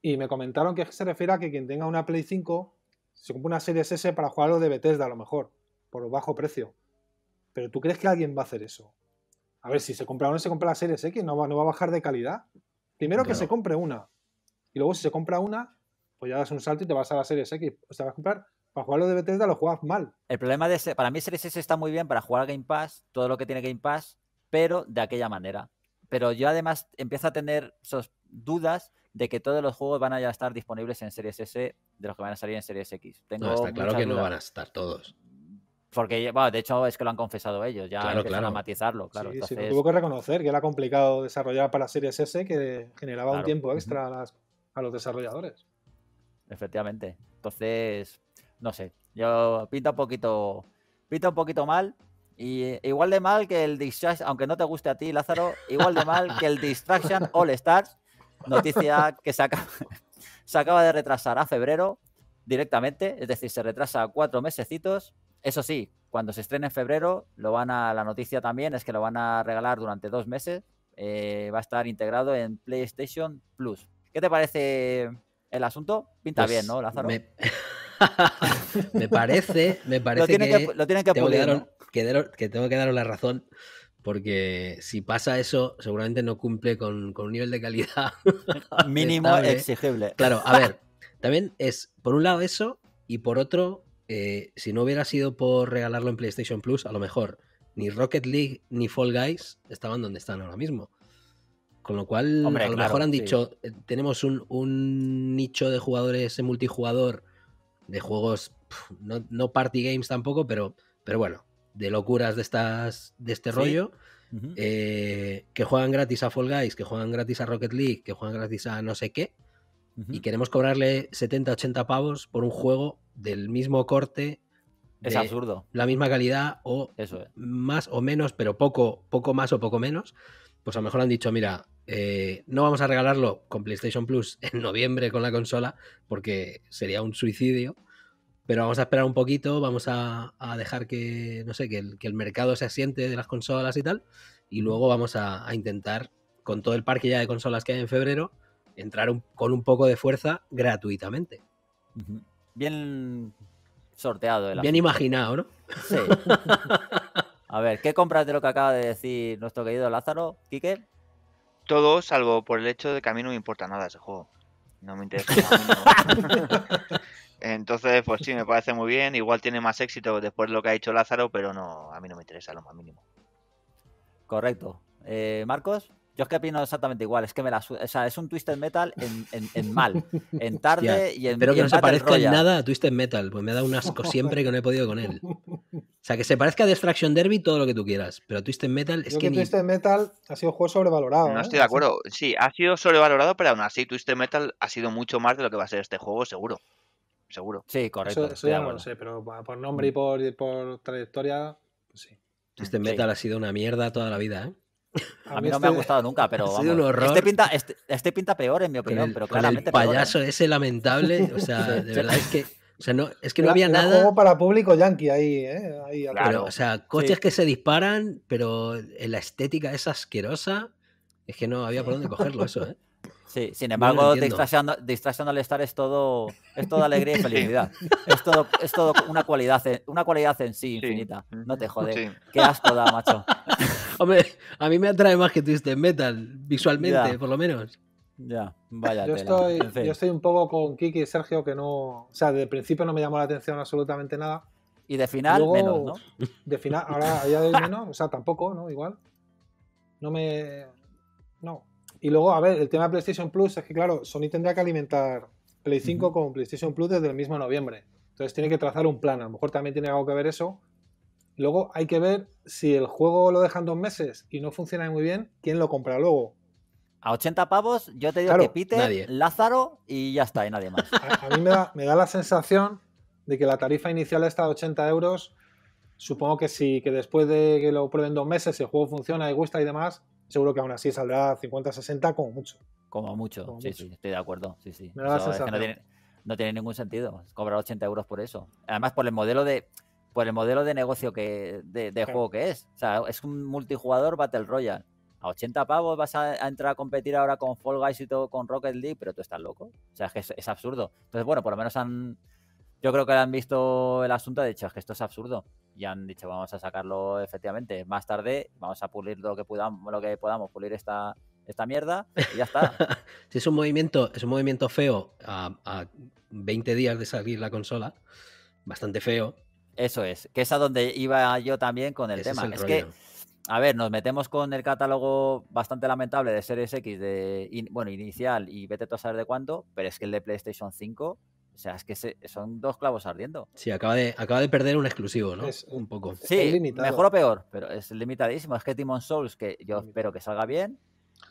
Y me comentaron que se refiere a que quien tenga una Play 5 se compra una serie S para jugarlo de Bethesda a lo mejor, por bajo precio. Pero ¿tú crees que alguien va a hacer eso? A ver, si se compra una, se compra la serie X, no va, no va a bajar de calidad. Primero que se compre una. Y luego si se compra una, pues ya das un salto y te vas a la Series X. O sea, vas a comprar para jugar lo de Bethesda lo juegas mal.
El problema de ese, para mí Series S está muy bien para jugar Game Pass, todo lo que tiene Game Pass, pero de aquella manera. Pero yo además empiezo a tener esos dudas de que todos los juegos van a estar disponibles en Series S de los que van a salir en Series X. Tengo no, está claro que no van a estar todos. Porque, bueno, de hecho es que lo han confesado ellos, ya claro, matizarlo, claro. entonces... tuvo que
reconocer que era complicado desarrollar para Series S que generaba un tiempo extra a los desarrolladores. Efectivamente.
Entonces, no sé. Yo pinta un poquito. Pinta un poquito mal. Y eh, igual de mal que el Distraction, aunque no te guste a ti, Lázaro, igual de mal que el Distraction All Stars. Noticia que se acaba, se acaba de retrasar a febrero directamente, es decir, se retrasa cuatro mesecitos. Eso sí, cuando se estrene en febrero, lo van a, la noticia también es que lo van a regalar durante dos meses. Eh, va a estar integrado en PlayStation Plus. ¿Qué te parece el asunto pinta bien, pues ¿no, Lázaro? Me,
parece, me parece que, lo tienen que tengo que, tengo que la razón, porque si pasa eso, seguramente no cumple con, un nivel de calidad mínimo exigible. Claro, a ver, también es, por un lado eso, y por otro, eh, si no hubiera sido por regalarlo en PlayStation Plus, a lo mejor ni Rocket League ni Fall Guys estaban donde están ahora mismo. Con lo cual, a lo mejor han dicho, eh, tenemos un, nicho de jugadores en multijugador, de juegos, no, party games tampoco, pero, pero bueno, de locuras de, estas, de este rollo, eh, que juegan gratis a Fall Guys, que juegan gratis a Rocket League, que juegan gratis a no sé qué, y queremos cobrarle 70, 80 pavos por un juego del mismo corte.
Es absurdo.
La misma calidad o más o menos, pero poco, poco más o poco menos pues a lo mejor han dicho, mira, eh, no vamos a regalarlo con PlayStation Plus en noviembre con la consola, porque sería un suicidio, pero vamos a esperar un poquito, vamos a, dejar que, no sé, que el, mercado se asiente de las consolas y tal, y luego vamos a, intentar, con todo el parque ya de consolas que hay en febrero, entrar con un poco de fuerza gratuitamente.
Bien sorteado. Bien imaginado,
¿no? Sí.
A ver, ¿qué compras de lo que acaba de decir nuestro querido Lázaro, Kike? Todo, salvo por
el hecho de que a mí no me importa nada ese juego. No me interesa. Entonces, pues sí, me parece muy bien. Igual tiene más éxito después de lo que ha dicho Lázaro, pero no, a mí no me interesa lo más mínimo.
Correcto. Eh, Marcos. Yo es que opino exactamente igual, es que me la o es un Twisted Metal en, en, mal, en tarde y en Pero que no se parezca en nada
a Twisted Metal, pues me da un asco siempre que no he podido con él. O sea, que se parezca a Destruction Derby todo lo
que tú quieras, pero Twisted Metal es que, Twisted Metal ha sido un juego sobrevalorado. No ¿eh? estoy de acuerdo, sí, ha
sido sobrevalorado, pero aún así Twisted Metal ha sido mucho más de lo que va a ser este juego, seguro. Seguro.
Sí, correcto. Eso, no sé, pero por nombre y por, por trayectoria, pues
sí. Twisted Metal ha sido una mierda toda la vida, ¿eh? A mí, no este me ha gustado nunca, pero este, pinta, este, este, pinta peor, en mi opinión, pero claramente. El ¿eh? payaso ese lamentable, o sea, de verdad es que. O sea, no, es que no había nada.
para público yankee ahí, ¿eh? claro. o sea, coches que se
disparan, pero la estética es asquerosa. Es que no había por dónde cogerlo, eso, ¿eh? Sí, sin embargo,
no al estar es todo, es toda alegría y felicidad. Es todo, es todo una cualidad, una cualidad en sí, infinita. No te jode. Qué asco
da, macho.
Hombre, a mí me atrae más que Twisted Metal, visualmente, por
lo menos. Ya, vaya. Yo estoy, yo estoy un poco con Kiki y Sergio que no. O sea, de principio no me llamó la atención absolutamente nada. Y de final, menos, ¿no? De final, ahora ya de menos, o sea, tampoco, ¿no? Igual. No me. No, y luego, a ver, el tema de PlayStation Plus es que, claro, Sony tendrá que alimentar Play 5 con PlayStation Plus desde el mismo noviembre. Entonces tiene que trazar un plan. A lo mejor también tiene algo que ver eso. Luego hay que ver si el juego lo dejan dos meses y no funciona muy bien, ¿quién lo compra luego? A 80 pavos, yo te digo que pite Lázaro y ya está, y nadie más. A, mí me da, me da, la sensación de que la tarifa inicial está de 80 euros. Supongo que sí, que después de que lo prueben dos meses, el juego funciona y gusta y demás, seguro que aún así saldrá 50, 60 como mucho. Como mucho, sí, sí,
estoy de acuerdo. no, tiene, ningún sentido cobrar 80 euros por eso. Además, por el modelo de por el modelo de negocio que de, juego que es. O sea, es un multijugador Battle Royale. A 80 pavos vas a, entrar a competir ahora con Fall Guys y todo, con Rocket League, pero tú estás loco. O sea, es que es, es absurdo. Entonces, bueno, por lo menos han, yo creo que han visto el asunto, de dicho, es que esto es absurdo. Y han dicho, vamos a sacarlo efectivamente más tarde, vamos a pulir lo que podamos, lo que podamos pulir esta, esta mierda y ya está.
sí, es un movimiento, es un movimiento feo a, 20 días de salir la consola, bastante feo.
Eso es, que es a donde iba yo también con el tema. Es, que, a ver, nos metemos con el catálogo bastante lamentable de Series X, de, bueno, inicial y vete tú a saber de cuánto, pero es que el de PlayStation 5 o sea, es que son dos clavos ardiendo.
Sí, acaba de, acaba de perder un exclusivo, ¿no? Es, un poco. Sí, mejor o peor,
pero es limitadísimo. Es que Demon Souls, que yo espero que salga bien.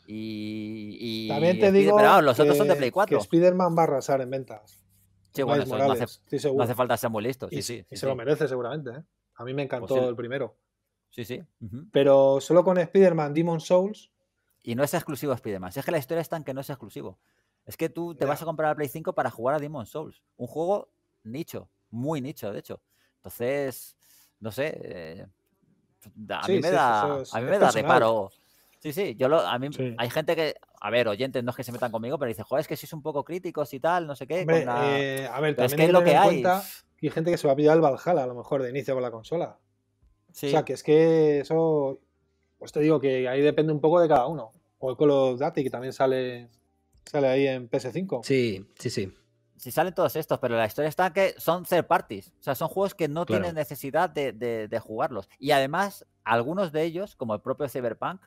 Y. También te digo. Pero, los otros son de Play 4. Que
Spider-Man va a arrasar en ventas. Sí, bueno, no, hace, falta ser muy listo. y, se lo merece seguramente. ¿eh? A mí me pues encantó el primero. Sí, sí. Pero solo con Spider-Man, Demon Souls. Y no es exclusivo Spider-Man. Si es que la historia
es tan que no es exclusivo. Es que tú te vas a comprar la Play 5 para jugar a Demon Souls. Un juego nicho, muy nicho, de hecho. Entonces, no sé. Eh, a, mí me da, reparo. Sí, sí, yo a mí hay gente que, a ver, oyentes, no es que se metan conmigo, pero dicen, joder, es que sois un poco críticos y tal, no sé qué. Eh, a ver, también es lo hay.
gente que se va a pillar el Valhalla, a lo mejor, de inicio con la consola. O sea, que es que eso, pues te digo que ahí depende un poco de cada uno. O el Call of Duty, que también sale Sale ahí en PS5.
Sí, sí, sí.
Si salen todos estos, pero la historia está que
son third parties. O sea, son juegos que no tienen necesidad de, jugarlos. Y además, algunos de ellos, como el propio Cyberpunk,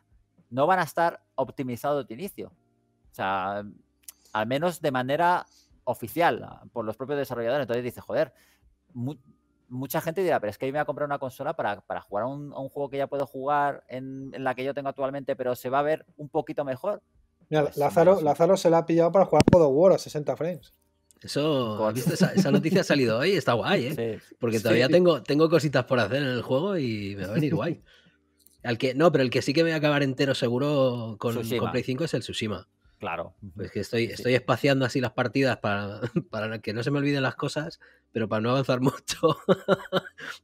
no van a estar optimizados de inicio. O sea, al menos de manera oficial por los propios desarrolladores. Entonces dice, joder, mucha gente dirá, pero es que yo me voy a comprar una consola para, jugar a un, juego que ya puedo jugar en, en, la que yo tengo actualmente, pero se va a ver un poquito mejor.
Mira, pues Lázaro, Lázaro se la ha pillado para jugar God of War a 60 frames.
Eso, Esa, noticia ha salido hoy, está guay, ¿eh? Porque todavía tengo, tengo cositas por hacer en el juego y me va a venir guay. Al que, no, pero el que sí que me va a acabar entero seguro con, Play 5 es el Tsushima. Claro. es pues que estoy, estoy espaciando así las partidas para, para, que no se me olviden las cosas, pero para no avanzar mucho,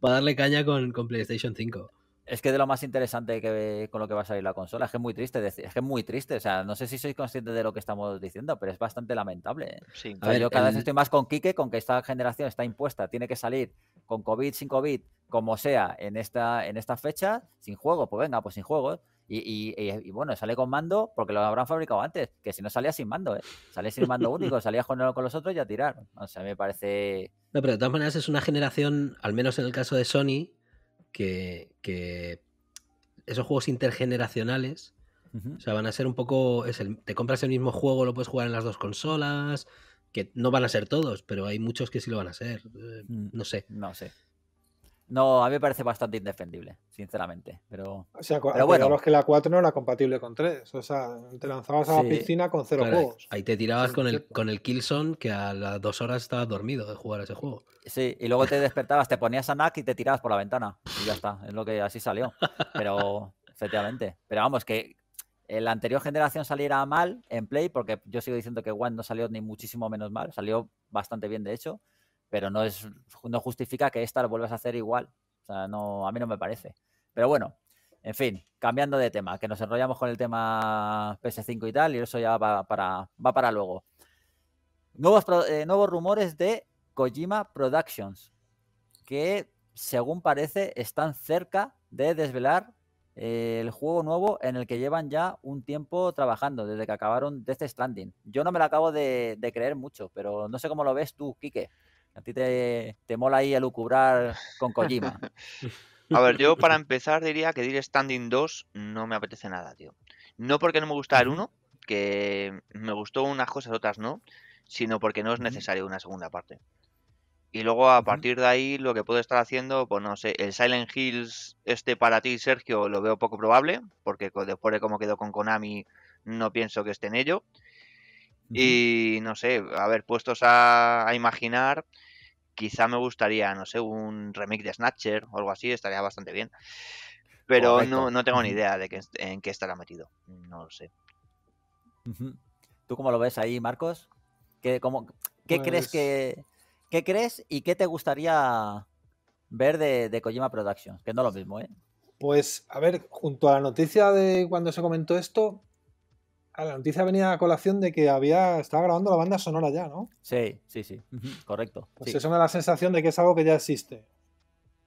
para darle caña con, con PlayStation 5. Es que
de lo más interesante que con lo que va a salir la consola, es que es muy triste, es que es muy triste, o sea, no sé si sois conscientes de lo que estamos diciendo, pero es bastante lamentable. ¿eh? Sí, yo cada vez estoy más con Quique, con que esta generación está impuesta, tiene que salir con COVID, sin COVID, como sea, en esta, en esta fecha, sin juego, pues venga, pues sin juego. Y, bueno, sale con mando porque lo habrán fabricado antes, que si no salía sin mando, ¿eh? salía sin mando único, salía con, con los otros y a tirar. O sea, me parece...
No, pero de todas maneras es una generación, al menos en el caso de Sony, que, esos juegos intergeneracionales o sea, van a ser un poco. Es el, te compras el mismo juego, lo puedes jugar en las dos consolas. Que no van a ser todos, pero hay muchos que sí lo van a ser. Eh, mm. no sé. No sé.
No, a mí me parece bastante indefendible, sinceramente. Pero,
bueno. que la 4 no era compatible con 3. O sea, te lanzabas a la piscina con cero juegos.
Ahí te tirabas con el, con el Killzone, que a las dos horas estabas dormido de jugar ese juego.
Sí, y luego te despertabas, te ponías a NAC y te tirabas por la ventana. Y ya está, es lo que así salió. Pero, efectivamente. Pero vamos, que la anterior generación saliera mal en Play, porque yo sigo diciendo que One no salió ni muchísimo menos mal, salió bastante bien, de hecho pero no es no justifica que esta lo vuelvas a hacer igual. O sea, no, a mí no me parece. Pero bueno, en fin, cambiando de tema, que nos enrollamos con el tema PS5 y tal, y eso ya va para, va para luego. Nuevos, eh, nuevos rumores de Kojima Productions, que según parece están cerca de desvelar eh, el juego nuevo en el que llevan ya un tiempo trabajando, desde que acabaron Death Stranding. Yo no me lo acabo de, creer mucho, pero no sé cómo lo ves tú, Kike a ti te, mola ahí elucubrar con Kojima.
A ver, yo para empezar diría que Dir Standing 2 no me apetece nada, tío. No porque no me gusta el 1, que me gustó unas cosas, otras no, sino porque no es necesario una segunda parte. Y luego a partir de ahí lo que puedo estar haciendo, pues no sé, el Silent Hills este para ti, Sergio, lo veo poco probable, porque después de cómo quedó con Konami, no pienso que esté en ello. Y no sé, a ver, puestos a imaginar, quizá me gustaría, no sé, un remake de Snatcher o algo así, estaría bastante bien. Pero no, tengo ni idea de en qué estará metido, no lo sé.
¿Tú cómo lo ves ahí, Marcos? ¿Qué, cómo, qué crees pues que... ¿Qué crees y qué te gustaría ver de, de Kojima Productions? Que no lo mismo, ¿eh?
Pues, a ver, junto a la noticia de cuando se comentó esto, la noticia venía a colación de que había estaba grabando la banda sonora ya, ¿no? Sí, sí, sí, correcto. Pues eso me da la sensación de que es algo que ya existe.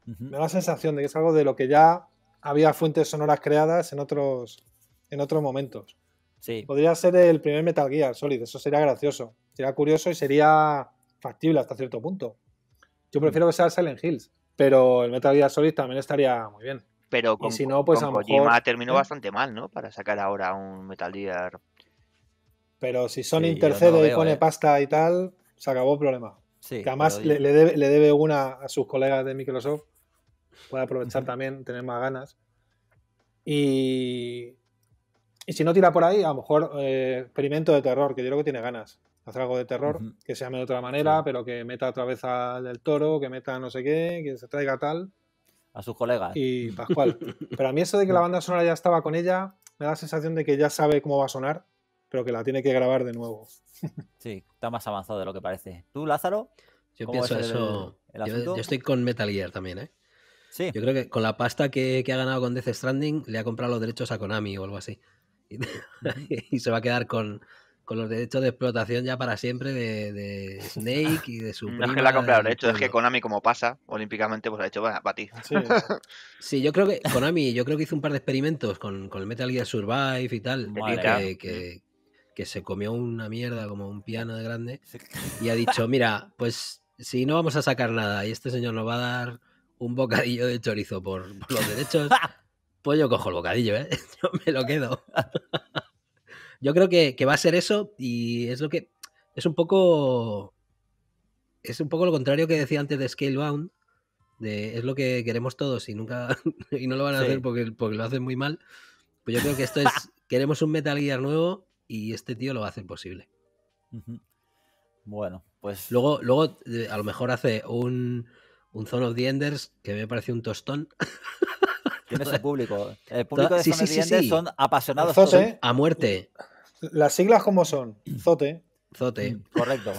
Me da la sensación de que es algo de lo que ya había fuentes sonoras creadas en otros, en otros momentos. Sí. Podría ser el primer Metal Gear Solid, eso sería gracioso, sería curioso y sería factible hasta cierto punto. Yo prefiero que sea Silent Hills, pero el Metal Gear Solid también estaría muy
bien. Pero con, si no, pues Kojima terminó ¿eh? bastante mal, ¿no? Para sacar ahora un Metal Gear.
Pero si son intercede y pone ¿eh? pasta y tal, se acabó el problema. que además le, debe, una a sus colegas de Microsoft. Puede aprovechar también, tener más ganas. Y, y si no tira por ahí, a lo mejor eh, experimento de terror, que yo creo que tiene ganas. Hacer algo de terror, que se llame de otra manera, pero que meta otra vez al del toro, que meta no sé qué, que se traiga tal a sus colegas. Y Pascual. Pero a mí eso de que la banda sonora ya estaba con ella, me da la sensación de que ya sabe cómo va a sonar, pero que la tiene que grabar de nuevo.
Sí, está más avanzado de lo que parece.
¿Tú, Lázaro? Yo pienso
eso. yo, estoy
con Metal Gear también, ¿eh? Sí. Yo creo que con la pasta que, que ha ganado con Death Stranding, le ha comprado los derechos a Konami o algo así. y se va a quedar con, con los derechos de explotación ya para siempre de, Snake y de su. No es que la ha comprado de hecho, es
que Konami, como pasa olímpicamente, pues ha hecho para,
Sí. yo creo que Konami, yo creo que hizo un par de experimentos con, el Metal Gear Survive y tal, que, se comió una mierda como un piano de grande y ha dicho: Mira, pues si no vamos a sacar nada y este señor nos va a dar un bocadillo de chorizo por, por los derechos, pues yo cojo el bocadillo, ¿eh? Yo me lo quedo. Yo creo que, va a ser eso y es lo que. Es un poco. Es un poco lo contrario que decía antes de Scalebound. De, es lo que queremos todos y nunca. y no lo van a hacer porque, porque lo hacen muy mal. Pues yo creo que esto es. queremos un Metal Gear nuevo y este tío lo va a hacer posible. Bueno, pues. Luego, luego eh, a lo mejor hace un, un Zone of the Enders que me parece un tostón. Tiene el público. El
público de sí, Zone of the son apasionados. A muerte. Las siglas como son, zote. Zote. Mm. Correcto.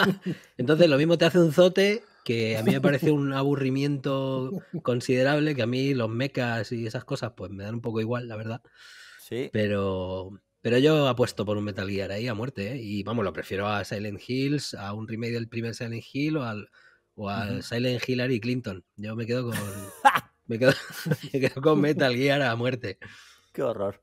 Entonces, lo mismo te hace un zote
que a mí me parece un aburrimiento considerable, que a mí los mechas y esas cosas pues me dan un poco igual, la verdad. Sí. Pero, pero yo apuesto por un Metal Gear ahí a muerte, ¿eh? Y vamos, lo prefiero a Silent Hills, a un remake del primer Silent Hill o al, o Silent Hillary Clinton. Yo me quedo con... me quedo con Metal Gear a muerte. Qué horror.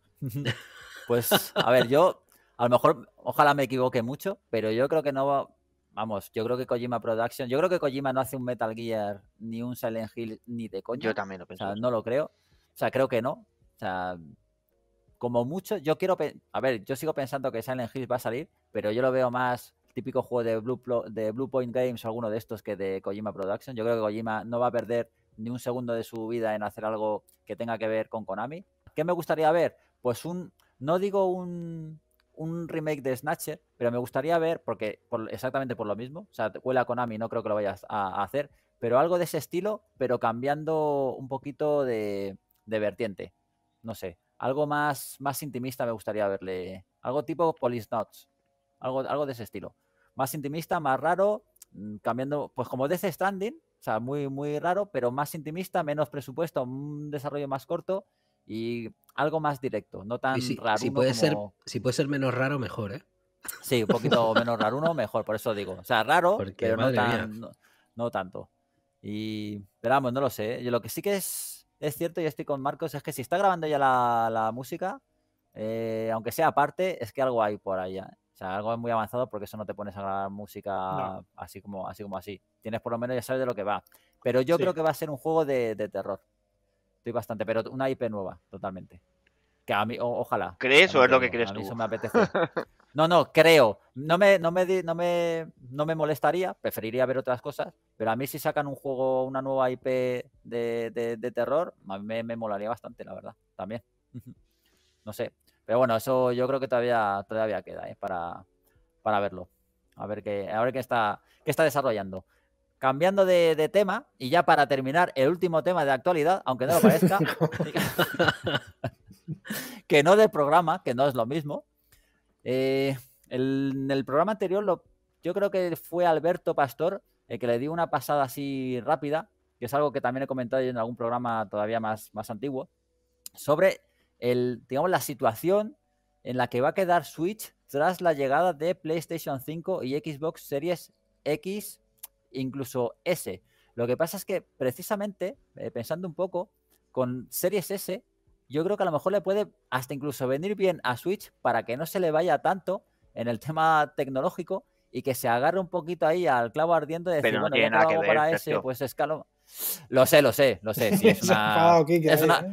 Pues, a ver, yo a lo mejor,
ojalá me equivoque mucho, pero yo creo que no. va... Vamos, yo creo que Kojima Production. Yo creo que Kojima no hace un Metal Gear ni un Silent Hill ni de coño. Yo también lo pensé. O sea, no lo creo. O sea, creo que no. O sea, como mucho, yo quiero. A ver, yo sigo pensando que Silent Hill va a salir, pero yo lo veo más típico juego de Blue, de Blue Point Games o alguno de estos que de Kojima Production. Yo creo que Kojima no va a perder ni un segundo de su vida en hacer algo que tenga que ver con Konami. ¿Qué me gustaría ver? Pues un, no digo un, un remake de Snatcher, pero me gustaría ver, porque exactamente por lo mismo, o sea, a Konami, no creo que lo vayas a, hacer, pero algo de ese estilo, pero cambiando un poquito de, vertiente. No sé, algo más, más intimista me gustaría verle. Algo tipo Police Nuts, algo, algo de ese estilo. Más intimista, más raro, mm, cambiando, pues como Death Stranding, o sea, muy, muy raro, pero más intimista, menos presupuesto, un desarrollo más corto y algo más directo, no tan raro. Si puede, ser,
si puede ser menos raro, mejor, ¿eh?
Sí, un poquito menos raro uno, mejor, por eso digo. O sea, raro, pero no, tanto. Y, pero vamos, no lo sé. ¿eh? Yo lo que sí que es, es cierto, y estoy con Marcos, es que si está grabando ya la, música, eh, aunque sea aparte, es que algo hay por allá. ¿eh? O sea, algo es muy avanzado porque eso no te pones a grabar música así como así como así. Tienes por lo menos ya sabes de lo que va. Pero yo creo que va a ser un juego de, de terror estoy bastante, pero una IP nueva, totalmente. Que a mí, ojalá. ¿Crees o es lo que crees tú? Eso me apetece. No, no, creo. No me, no, me, no, me, molestaría, preferiría ver otras cosas, pero a mí si sacan un juego, una nueva IP de, terror, me, molaría bastante, la verdad, también. No sé. Pero bueno, eso yo creo que todavía, todavía queda ¿eh? para, para verlo. A ver qué, a ver está, qué está desarrollando cambiando de, tema y ya para terminar, el último tema de actualidad, aunque no lo parezca, que no del programa, que no es lo mismo. Eh, en el programa anterior, yo creo que fue Alberto Pastor el que le dio una pasada así rápida, que es algo que también he comentado en algún programa todavía más, más antiguo, sobre el, digamos, la situación en la que va a quedar Switch tras la llegada de PlayStation 5 y Xbox Series X incluso ese Lo que pasa es que precisamente, eh, pensando un poco, con Series S, yo creo que a lo mejor le puede hasta incluso venir bien a Switch para que no se le vaya tanto en el tema tecnológico y que se agarre un poquito ahí al clavo ardiendo de decir, bueno, tiene que para ese, pues escalo. Lo sé, lo sé, lo sé. ¿eh? es, una,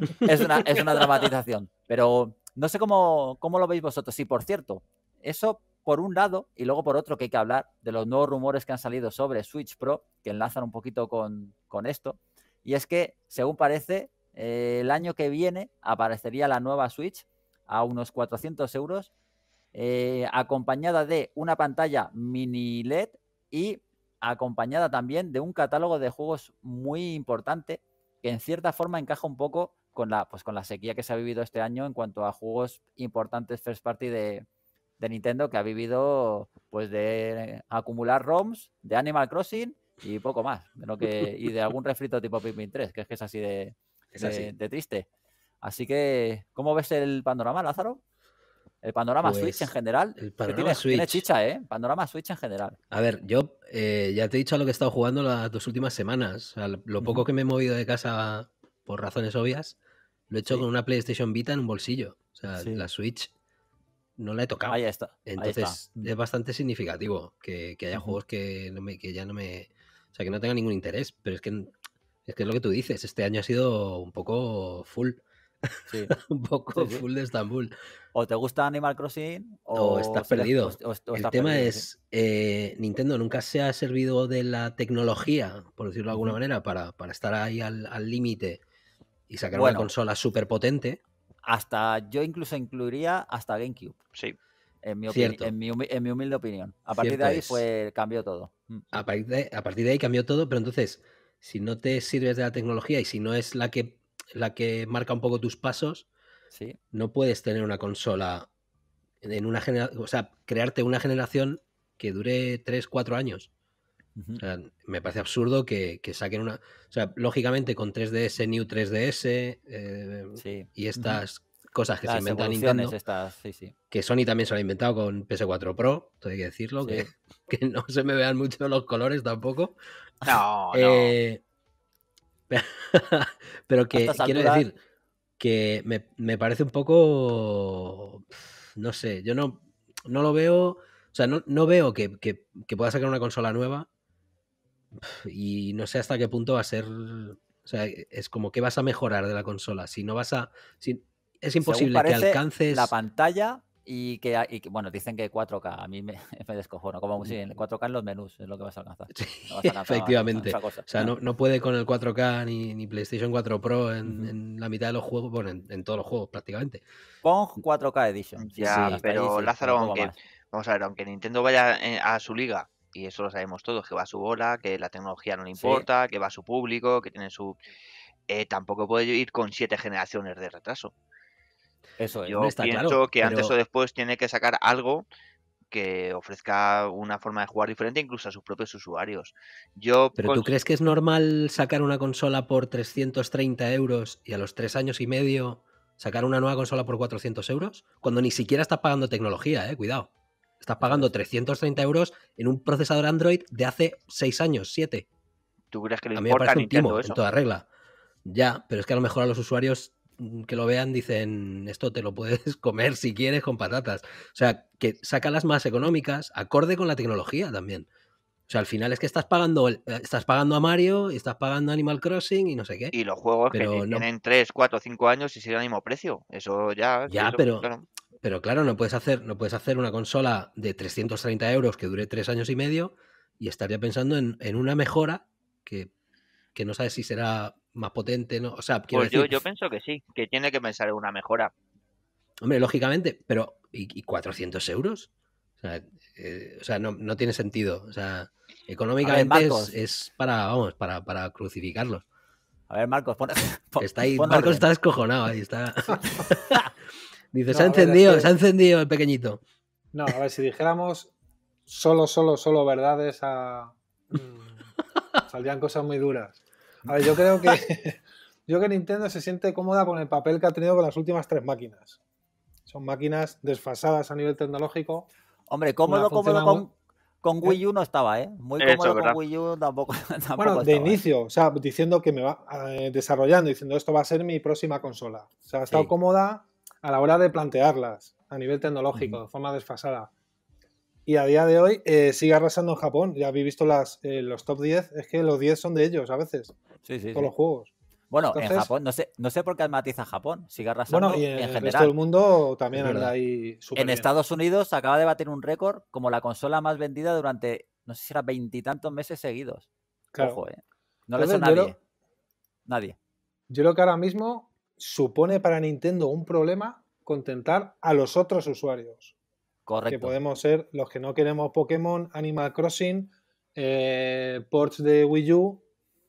es, una, dramatización. Pero no sé cómo, cómo lo veis vosotros. Y por cierto, eso por un lado y luego por otro que hay que hablar de los nuevos rumores que han salido sobre Switch Pro, que enlazan un poquito con, esto. Y es que, según parece, eh, el año que viene aparecería la nueva Switch a unos 400 euros, eh, acompañada de una pantalla mini LED y acompañada también de un catálogo de juegos muy importante que en cierta forma encaja un poco con la, pues con la sequía que se ha vivido este año en cuanto a juegos importantes first party de, de Nintendo que ha vivido pues de acumular ROMs de Animal Crossing y poco más, de que, y de algún refrito tipo Pikmin 3, que es que es así de, triste. Así que, ¿cómo ves el panorama, Lázaro? El panorama Switch en pues, general. El panorama Switch. chicha, ¿eh? Panorama Switch en general.
A ver, yo eh, ya te he dicho a lo que he estado jugando las dos últimas semanas. lo poco que me he movido de casa por razones obvias, lo he hecho con una PlayStation Vita en un bolsillo. O sea, la Switch no la he tocado. Ahí está. Entonces es bastante significativo que, haya juegos que, no que ya no me... O sea, que no tenga ningún interés, pero es que, es que es lo que tú dices, este año ha sido un poco full. un
poco full de Estambul. O te gusta Animal Crossing o, estás perdido. el tema es,
eh, Nintendo nunca se ha servido de la tecnología, por decirlo de alguna manera, para, estar ahí al límite y sacar una consola súper potente
hasta yo incluso incluiría hasta GameCube. Sí. En mi, en mi, humilde opinión. A partir de ahí cambió todo.
Mm. A partir, de, a partir de ahí cambió todo, pero entonces, si no te sirves de la tecnología y si no es la que, la que marca un poco tus pasos, sí. no puedes tener una consola en una o sea, crearte una generación que dure 3, 4 años me parece absurdo que, saquen una. O sea, lógicamente con 3DS, New 3DS eh, y estas cosas que se inventan Nintendo. Que Sony también se lo ha inventado con PS4 Pro, hay que decirlo, que, no se me vean mucho los colores tampoco. No, eh, pero que quiero decir que me, parece un poco. No sé, yo no, no lo veo. O sea, no, veo que pueda sacar una consola nueva y no sé hasta qué punto va a ser. O sea, e, es como que vas a mejorar de la consola. Si no vas a. Si, es imposible que alcances. La
pantalla y que, bueno, dicen que 4K, a mí me, me descojono. Como si en 4K mm. en los menús es lo que vas a alcanzar.
efectivamente. o sea, no, puede con el 4K ni, PlayStation 4 Pro en, la mitad de los juegos, bueno, en, todos los juegos prácticamente.
Pong 4K Edition.
ya, pero Lázaro, aunque,
vamos
a ver, aunque Nintendo vaya eh, a su liga y eso lo sabemos todos, que va a su bola, que la tecnología no le importa, que va a su público, que tiene su... Eh, tampoco puede ir con siete generaciones de retraso.
Eso Yo pienso que antes o
después tiene que sacar algo que ofrezca una forma de jugar diferente incluso a sus propios usuarios. Yo Pero ¿tú crees
que es normal sacar una consola por 330 euros y a los tres años y medio sacar una nueva consola por 400 euros? Cuando ni siquiera está pagando tecnología, eh, cuidado. Estás pagando 330 euros en un procesador Android de hace 6 años, 7. ¿Tú crees que le a mí me parece un timo, en toda regla. Ya, pero es que a lo mejor a los usuarios mm, que lo vean dicen, esto te lo puedes comer si quieres con patatas. O sea, que saca las más económicas, acorde con la tecnología también. O sea, al final es que estás pagando, eh, estás pagando a Mario, y estás pagando Animal Crossing y no sé qué. Y los
juegos que tienen 3, 4, 5 años y siguen al mismo precio. Eso ya. Ya, pero
pero claro, no puedes hacer, no puedes hacer una consola de 330 euros que dure tres años y medio y estaría pensando en, una mejora que, no sabes si será más potente, ¿no? O sea, pues yo, yo
pienso que sí, que tiene que
pensar en una mejora. Hombre, lógicamente, pero ¿y, 400 euros? O sea, eh, no, tiene sentido. O sea, económicamente es, para, vamos, para, para crucificarlos. A ver, Marcos, está ahí, Marcos está descojonado ahí, está. Dice, se ha encendido, se ha encendido el pequeñito.
No, a ver, si dijéramos solo, solo, solo verdades a... Mm, saldrían cosas muy duras. A ver, yo creo que... yo que Nintendo se siente cómoda con el papel que ha tenido con las últimas tres máquinas. Son máquinas desfasadas a nivel tecnológico. Hombre, cómodo, cómodo con, con Wii U no estaba, ¿eh? Muy cómodo con
Wii U tampoco.
bueno, de ¿eh? inicio, o sea, diciendo que me va eh, desarrollando, diciendo esto va a ser mi próxima consola. O sea, ha estado cómoda a la hora de plantearlas a nivel tecnológico, de forma desfasada. Y a día de hoy eh, sigue arrasando en Japón. Ya habéis visto las, eh, los top 10, es que los 10 son de ellos a veces. Sí, sí. Con los juegos. Bueno, en Japón,
no sé, no sé por qué matiza Japón, sigue arrasando en, general. todo el
mundo también
En Estados Unidos acaba de batir un récord como la consola más vendida durante, no sé si era veintitantos meses seguidos.
Ojo, ¿eh? No le nadie. nadie. Yo creo que ahora mismo supone para Nintendo un problema contentar a los otros usuarios. Correcto. Que podemos ser los que no queremos Pokémon, Animal Crossing, eh, ports de Wii U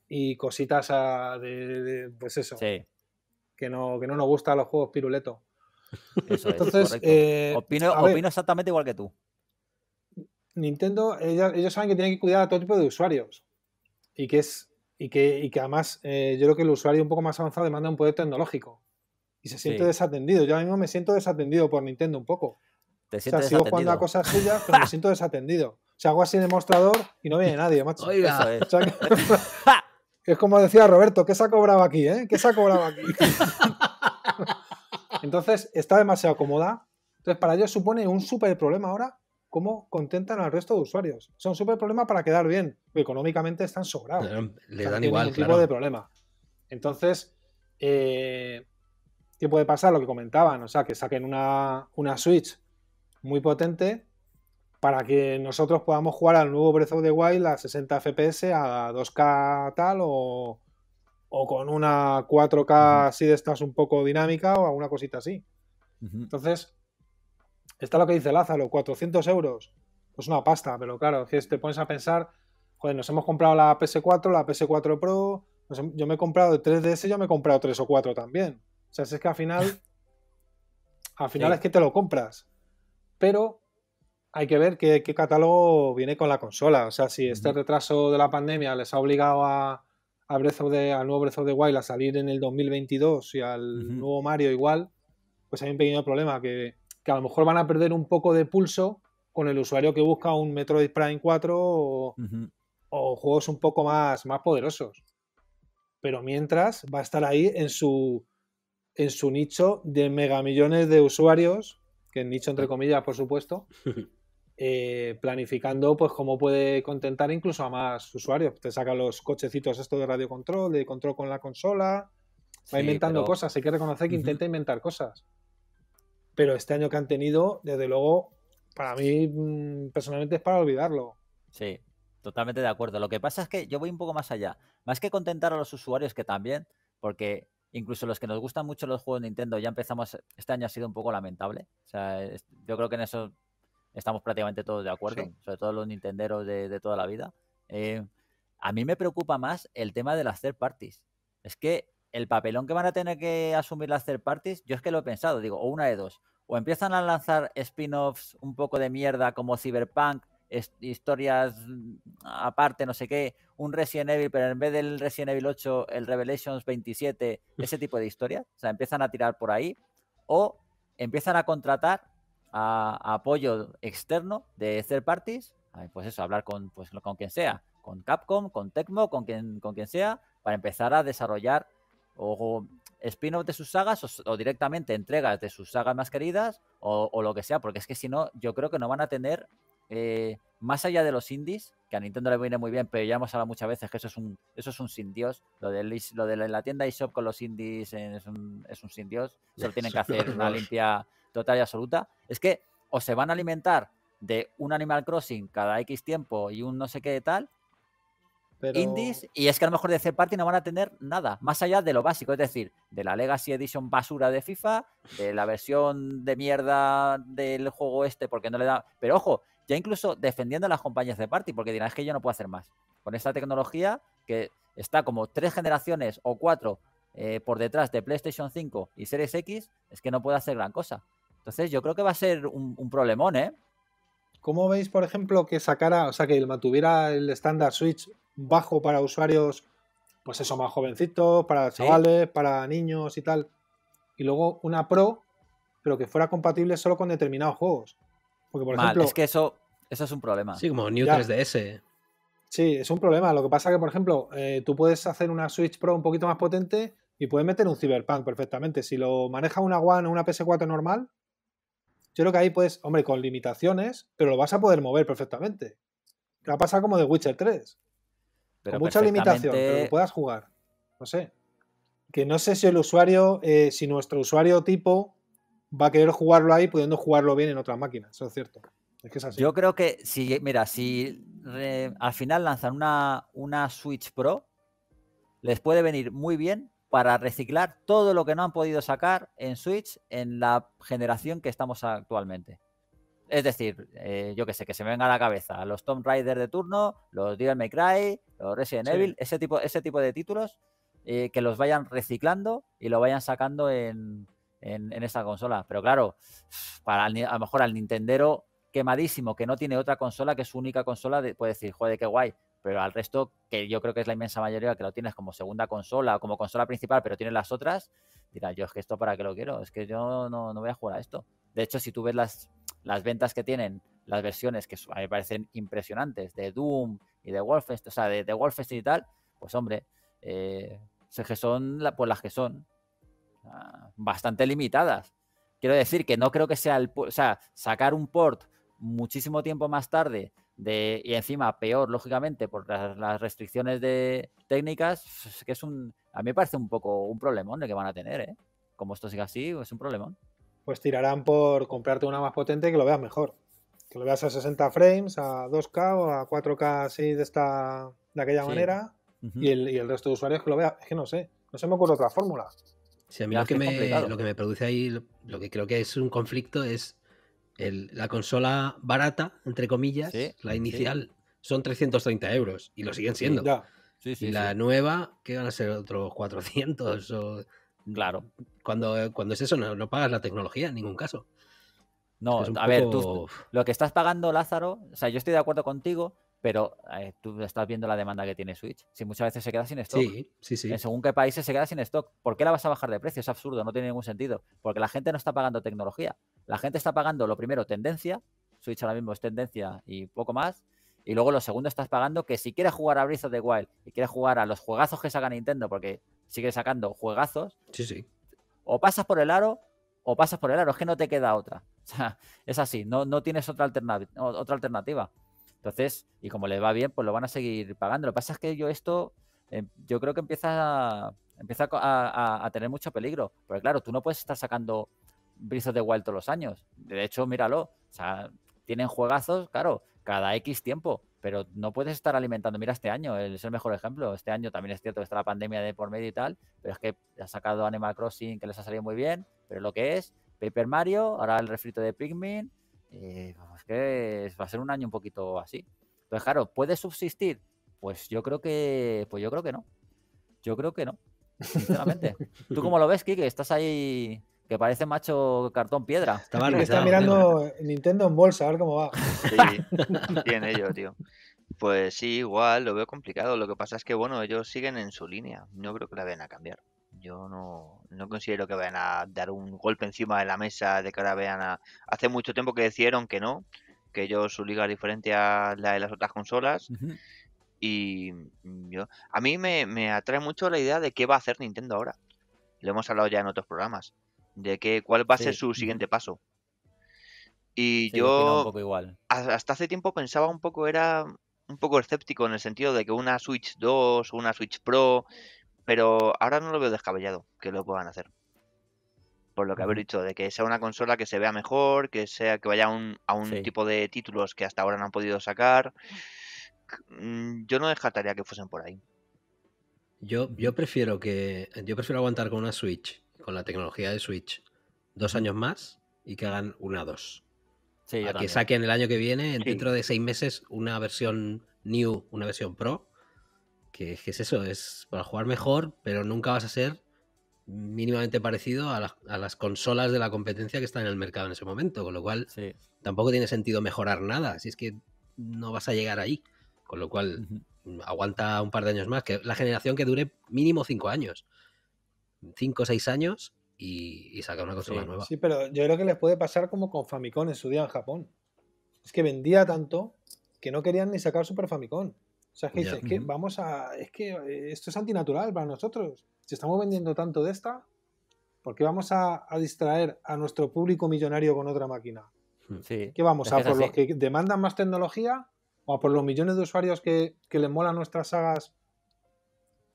y cositas de, pues eso. Sí. Que no, no nos gustan los juegos piruleto. Eso Entonces, es, eh, opino, exactamente igual que tú. Nintendo, ellos saben que tienen que cuidar a todo tipo de usuarios y que es y que, y que además eh, yo creo que el usuario un poco más avanzado demanda un poder tecnológico y se siente desatendido. Yo mí mismo me siento desatendido por Nintendo un poco.
¿Te o sea, sigo jugando a cosas suyas,
pero me siento desatendido. O sea, hago así mostrador y no viene nadie, macho. Oiga. es como decía Roberto, ¿qué se ha cobrado aquí, eh? ¿Qué se ha cobrado aquí? Entonces, está demasiado cómoda. Entonces, para ellos supone un súper problema ahora cómo contentan al resto de usuarios. Son súper problemas para quedar bien. Económicamente están sobrados. le dan igual. tipo de problema. Entonces, eh, ¿qué puede pasar? Lo que comentaban, o sea, que saquen una, Switch muy potente para que nosotros podamos jugar al nuevo Breath of the Wild a 60 FPS, a 2K tal, o, con una 4K así de estas un poco dinámica, o alguna cosita así. Entonces, Está lo que dice Lázaro, 400 euros. Pues una pasta, pero claro, que te pones a pensar, joder, nos hemos comprado la PS4, la PS4 Pro, yo me he comprado de 3DS, yo me he comprado 3 o 4 también. O sea, es que al final, al final es que te lo compras. Pero hay que ver qué, catálogo viene con la consola. O sea, si este retraso de la pandemia les ha obligado a, al nuevo Breath of the Wild a salir en el 2022 y al nuevo Mario igual, pues hay un pequeño problema que que a lo mejor van a perder un poco de pulso con el usuario que busca un Metroid Prime 4 o, o juegos un poco más, más poderosos. Pero mientras va a estar ahí en su, en su nicho de megamillones de usuarios, que es nicho entre comillas, por supuesto, eh, planificando pues cómo puede contentar incluso a más usuarios. Te saca los cochecitos esto de radio control, de control con la consola, va inventando cosas. Hay que reconocer que intenta inventar cosas pero este año que han tenido, desde luego, para mí mm, personalmente es para olvidarlo.
Sí, totalmente de acuerdo. Lo que pasa es que yo voy un poco más allá. Más que contentar a los usuarios que también, porque incluso los que nos gustan mucho los juegos de Nintendo, ya empezamos, este año ha sido un poco lamentable. O sea, yo creo que en eso estamos prácticamente todos de acuerdo, sobre todo los nintenderos de, toda la vida. Eh, a mí me preocupa más el tema de las third parties. Es que el papelón que van a tener que asumir las third parties, yo es que lo he pensado, digo, o una de dos. O empiezan a lanzar spin-offs un poco de mierda como Cyberpunk, historias mm, aparte, no sé qué, un Resident Evil, pero en vez del Resident Evil 8, el Revelations 27, ese tipo de historias. O sea, empiezan a tirar por ahí. O empiezan a contratar a, apoyo externo de third parties, pues eso, hablar con, pues, con quien sea, con Capcom, con Tecmo, con quien, con quien sea, para empezar a desarrollar o spin-off de sus sagas o, directamente entregas de sus sagas más queridas o, lo que sea, porque es que si no, yo creo que no van a tener, eh, más allá de los indies, que a Nintendo le viene muy bien, pero ya hemos hablado muchas veces que eso es un, eso es un sin Dios, lo de, lo de la tienda eShop con los indies es un, es un sin Dios, solo tienen que hacer una limpia total y absoluta, es que o se van a alimentar de un Animal Crossing cada X tiempo y un no sé qué de tal, indies y es que a lo mejor de C Party no van a tener nada, más allá de lo básico, es decir, de la Legacy Edition basura de FIFA, de la versión de mierda del juego este, porque no le da... Pero ojo, ya incluso defendiendo a las compañías de Party, porque dirán, es que yo no puedo hacer más. Con esta tecnología que está como tres generaciones o cuatro eh, por detrás de PlayStation 5 y Series X,
es que no puede hacer gran cosa. Entonces yo creo que va a ser un, un problemón, ¿eh? ¿Cómo veis, por ejemplo, que sacara, o sea, que el mantuviera el estándar Switch bajo para usuarios, pues eso, más jovencitos, para chavales, para niños y tal? Y luego una Pro, pero que fuera compatible solo con determinados juegos. Porque, por ejemplo. Es que eso, eso es
un problema. Sí, como New 3DS.
Sí, es un problema. Lo que pasa es que, por ejemplo, eh, tú puedes hacer una Switch Pro un poquito más potente y puedes meter un Cyberpunk perfectamente. Si lo maneja una One o una PS4 normal, yo creo que ahí puedes, hombre, con limitaciones, pero lo vas a poder mover perfectamente. Va a pasar como de Witcher 3. Pero con mucha limitación, pero lo puedas jugar. No sé. Que no sé si el usuario, eh, si nuestro usuario tipo va a querer jugarlo ahí pudiendo jugarlo bien en otras máquinas, eso es cierto. Es que es así. Yo
creo que si, mira, si al final lanzan una, una Switch Pro, les puede venir muy bien para reciclar todo lo que no han podido sacar en Switch en la generación que estamos actualmente. Es decir, eh, yo que sé, que se me venga a la cabeza los Tomb Raider de turno, los Devil May Cry, los Resident Evil, ese tipo, ese tipo de títulos eh, que los vayan reciclando y lo vayan sacando en, en, esta consola. Pero claro, para a lo mejor al Nintendero quemadísimo que no tiene otra consola que es su única consola puede decir, joder, qué guay, pero al resto, que yo creo que es la inmensa mayoría que lo tienes como segunda consola o como consola principal, pero tienes las otras, dirá, yo es que esto para qué lo quiero, es que yo no, voy a jugar a esto. De hecho, si tú ves las, las ventas que tienen, las versiones que a mí me parecen impresionantes de Doom y de Wolfenstein, o sea, de, de Wolfenstein y tal, pues hombre, eh, que son pues las que son bastante limitadas. Quiero decir que no creo que sea el, o sea, sacar un port muchísimo tiempo más tarde y encima peor, lógicamente, por las, restricciones de técnicas, que es un, a mí me parece un poco un problemón de que van a tener, ¿eh? Como esto siga así, es
un problemón. Pues tirarán por comprarte una más potente que lo veas mejor. Que lo veas a 60 frames, a 2K o a 4K así de esta de aquella manera. y, el, resto de usuarios que lo vea. Es que no sé, no se me ocurre otra fórmula.
Sí, a mí lo que, me, lo que, me, produce ahí, lo que creo que es un conflicto es la consola barata, entre comillas, la inicial, son 330 euros y lo siguen siendo. y la nueva, que van a ser otros 400 Claro. Cuando, cuando es eso, no, pagas la tecnología en ningún caso. No, a ver, tú, lo que estás pagando, Lázaro,
o sea, yo estoy de acuerdo contigo, pero eh, tú estás viendo la demanda que tiene Switch. Si muchas veces se queda sin stock. Sí, sí, sí. según qué países se queda sin stock. ¿Por qué la vas a bajar de precio? Es absurdo, no tiene ningún sentido. Porque la gente no está pagando tecnología. La gente está pagando, lo primero, tendencia. Switch ahora mismo es tendencia y poco más. Y luego lo segundo, estás pagando que si quieres jugar a Breath de the Wild y quieres jugar a los juegazos que saca Nintendo, porque sigue sacando juegazos. Sí, sí. O pasas por el aro o pasas por el aro. Es que no te queda otra. O sea, es así, no, no tienes otra, alternativa otra alternativa. Entonces, y como les va bien, pues lo van a seguir pagando. Lo que pasa es que yo esto, em, yo creo que empieza, a, empieza a, tener mucho peligro. Porque claro, tú no puedes estar sacando brisas de Wild todos los años. De hecho, míralo. O sea, tienen juegazos, claro, cada X tiempo. Pero no puedes estar alimentando. Mira, este año es el mejor ejemplo. Este año también es cierto que está la pandemia de por medio y tal. Pero es que ha sacado Animal Crossing, que les ha salido muy bien. Pero lo que es, Paper Mario, ahora el refrito de Pikmin eh, pues que va a ser un año un poquito así. Entonces, claro, ¿puede subsistir? Pues yo creo que, pues yo creo que no. Yo creo que no, sinceramente. ¿Tú cómo lo ves, Kike? Estás ahí que parece macho cartón piedra.
Está,
mirando Nintendo en bolsa, a ver cómo va. Sí,
ello, tío. Pues sí, igual, lo veo complicado. Lo que pasa es que, bueno, ellos siguen en su línea. No creo que la ven a cambiar. Yo no, considero que vayan a dar un golpe encima de la mesa de que ahora vean a... Hace mucho tiempo que decidieron que no, que ellos su liga diferente a la de las otras consolas. Y mm, yo, a mí me, atrae mucho la idea de qué va a hacer Nintendo ahora. Lo hemos hablado ya en otros programas. De que, cuál va a ser su siguiente paso. Y yo un poco igual. hasta hace tiempo pensaba un poco, era un poco escéptico en el sentido de que una Switch 2 una Switch Pro pero ahora no lo veo descabellado que lo puedan hacer. Por lo que haber dicho, de que sea una consola que se vea mejor, que sea que vaya a un tipo de títulos que hasta ahora no han podido sacar. Mm, yo no descartaría que fuesen por ahí.
Yo, yo prefiero que. Yo prefiero aguantar con una Switch, con la tecnología de Switch, dos años más y que hagan una dos. que saquen el año que viene, dentro de seis meses, una versión new, una versión pro, que, es eso, es para jugar mejor, pero nunca vas a ser mínimamente parecido a, las consolas de la competencia que están en el mercado en ese momento, con lo cual tampoco tiene sentido mejorar nada, si es que no vas a llegar ahí, con lo cual aguanta un par de años más, que la generación que dure mínimo cinco años, cinco o seis años y, saca una consola nueva. Sí,
pero yo creo que les puede pasar como con Famicom en su día en Japón, es que vendía tanto que no querían ni sacar Super Famicom. O sea, es que, vamos a. Es que eh, esto es antinatural para nosotros. Si estamos vendiendo tanto de esta, ¿por qué vamos a, distraer a nuestro público millonario con otra máquina? Hmm. ¿Qué vamos? ¿A por los que demandan más tecnología? ¿O a por los millones de usuarios que, que les molan nuestras sagas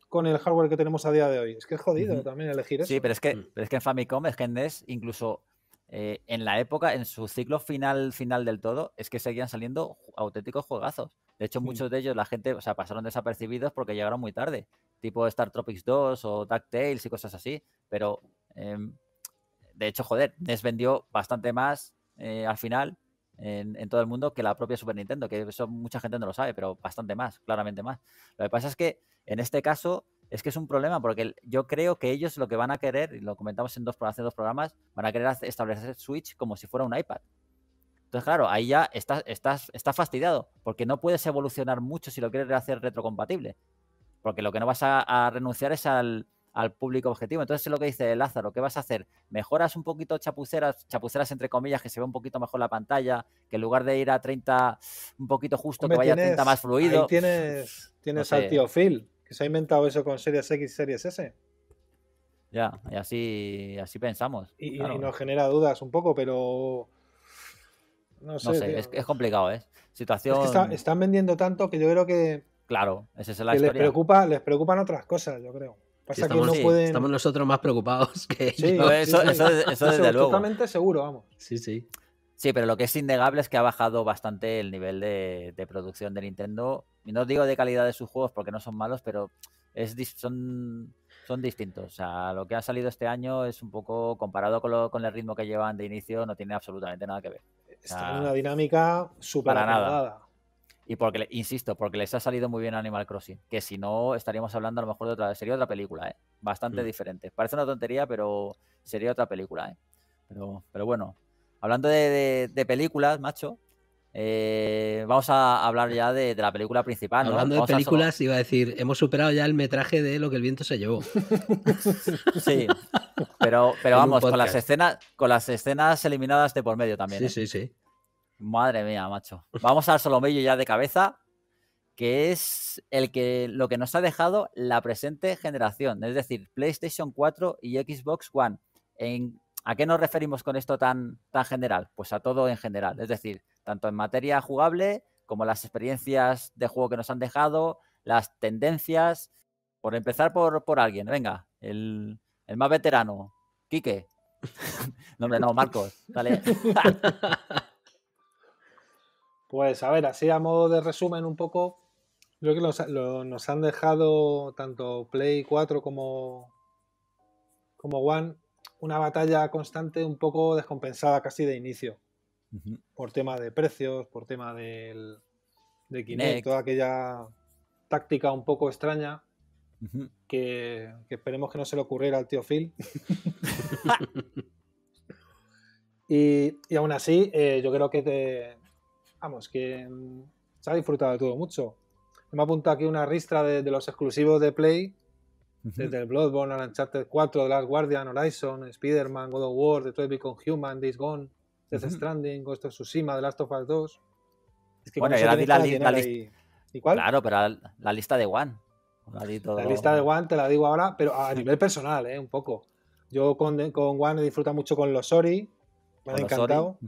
con el hardware que tenemos a día de hoy? Es que es jodido también elegir eso. Sí, pero es que,
hmm. que en Famicom, es que en NES, incluso eh, en la época, en su ciclo final, final del todo, es que seguían saliendo auténticos juegazos. De hecho, muchos de ellos la gente, o sea, pasaron desapercibidos porque llegaron muy tarde, tipo Star Tropics 2 o DuckTales y cosas así. Pero, em, de hecho, joder, NES vendió bastante más eh, al final en, todo el mundo que la propia Super Nintendo, que eso mucha gente no lo sabe, pero bastante más, claramente más. Lo que pasa es que en este caso es que es un problema porque yo creo que ellos lo que van a querer, y lo comentamos en dos, hace dos programas, van a querer establecer Switch como si fuera un iPad. Entonces, claro, ahí ya estás, estás, fastidiado, porque no puedes evolucionar mucho si lo quieres hacer retrocompatible. Porque lo que no vas a, renunciar es al, público objetivo. Entonces es lo que dice Lázaro, ¿qué vas a hacer? ¿Mejoras un poquito chapuceras, chapuceras entre comillas, que se ve un poquito mejor la pantalla, que en lugar de ir a 30
un poquito justo, que vaya a 30 más fluido? tienes, tienes al tío Phil, que se ha inventado eso con series X, y series S.
Ya, y así, así pensamos.
y nos genera dudas un poco, pero no sé, es, complicado, ¿eh? Situación... Es están vendiendo tanto que yo creo que... Claro, esa es la Les, preocupa, les preocupan otras cosas, yo creo. estamos,
nosotros más preocupados que sí, Eso, desde
luego.
seguro, vamos. Sí, sí.
Sí, pero lo que es innegable es que ha bajado bastante el nivel de, producción de Nintendo. Y no digo de calidad de sus juegos porque no son malos, pero es, son, son distintos. O sea, lo que ha salido este año es un poco comparado con el ritmo que llevan de inicio, no tiene absolutamente nada que ver. Está en una
dinámica súper Para nada.
Y porque, insisto, porque les ha salido muy bien Animal Crossing. Que si no, estaríamos hablando a lo mejor de otra. Sería otra película, ¿eh? Bastante hmm. diferente. Parece una tontería, pero sería otra película, ¿eh? Pero, pero bueno. Hablando de, películas, macho. Eh, vamos a hablar ya de, la película principal. ¿no? Hablando de películas,
iba a decir, hemos superado ya el metraje de Lo que el viento se llevó.
sí, pero, pero vamos, con las, escenas, con las escenas eliminadas de por medio también. Sí, ¿eh? sí, sí. Madre mía, macho. Vamos al solomillo ya de cabeza, que es el que, lo que nos ha dejado la presente generación, es decir, PlayStation 4 y Xbox One. ¿A qué nos referimos con esto tan, tan general? Pues a todo en general, es decir, tanto en materia jugable como las experiencias de juego que nos han dejado, las tendencias. Por empezar por, por alguien, venga, el, el más veterano, Quique. no, no, Marcos. Dale.
pues a ver, así a modo de resumen un poco, creo que nos, han dejado tanto Play 4 como, como One una batalla constante un poco descompensada casi de inicio. Por tema de precios, por tema del, de Kinect. toda aquella táctica un poco extraña que, esperemos que no se le ocurriera al tío Phil. y, aún así, eh, yo creo que te. Vamos, que mm, se ha disfrutado de todo mucho. Me ha apuntado aquí una ristra de, los exclusivos de Play, desde el Bloodborne al Uncharted 4, The Last Guardian, Horizon, Spider-Man, God of War, Detroit Become Human, This Gone, Death Stranding, Ghost of Tsushima, The Last of Us 2. Es que bueno, la, lista.
Claro, pero la lista de One. La lista de
One te la digo ahora, pero a nivel personal, ¿eh? un poco. Yo con, con One he disfrutado mucho con los Ori, me ha encantado.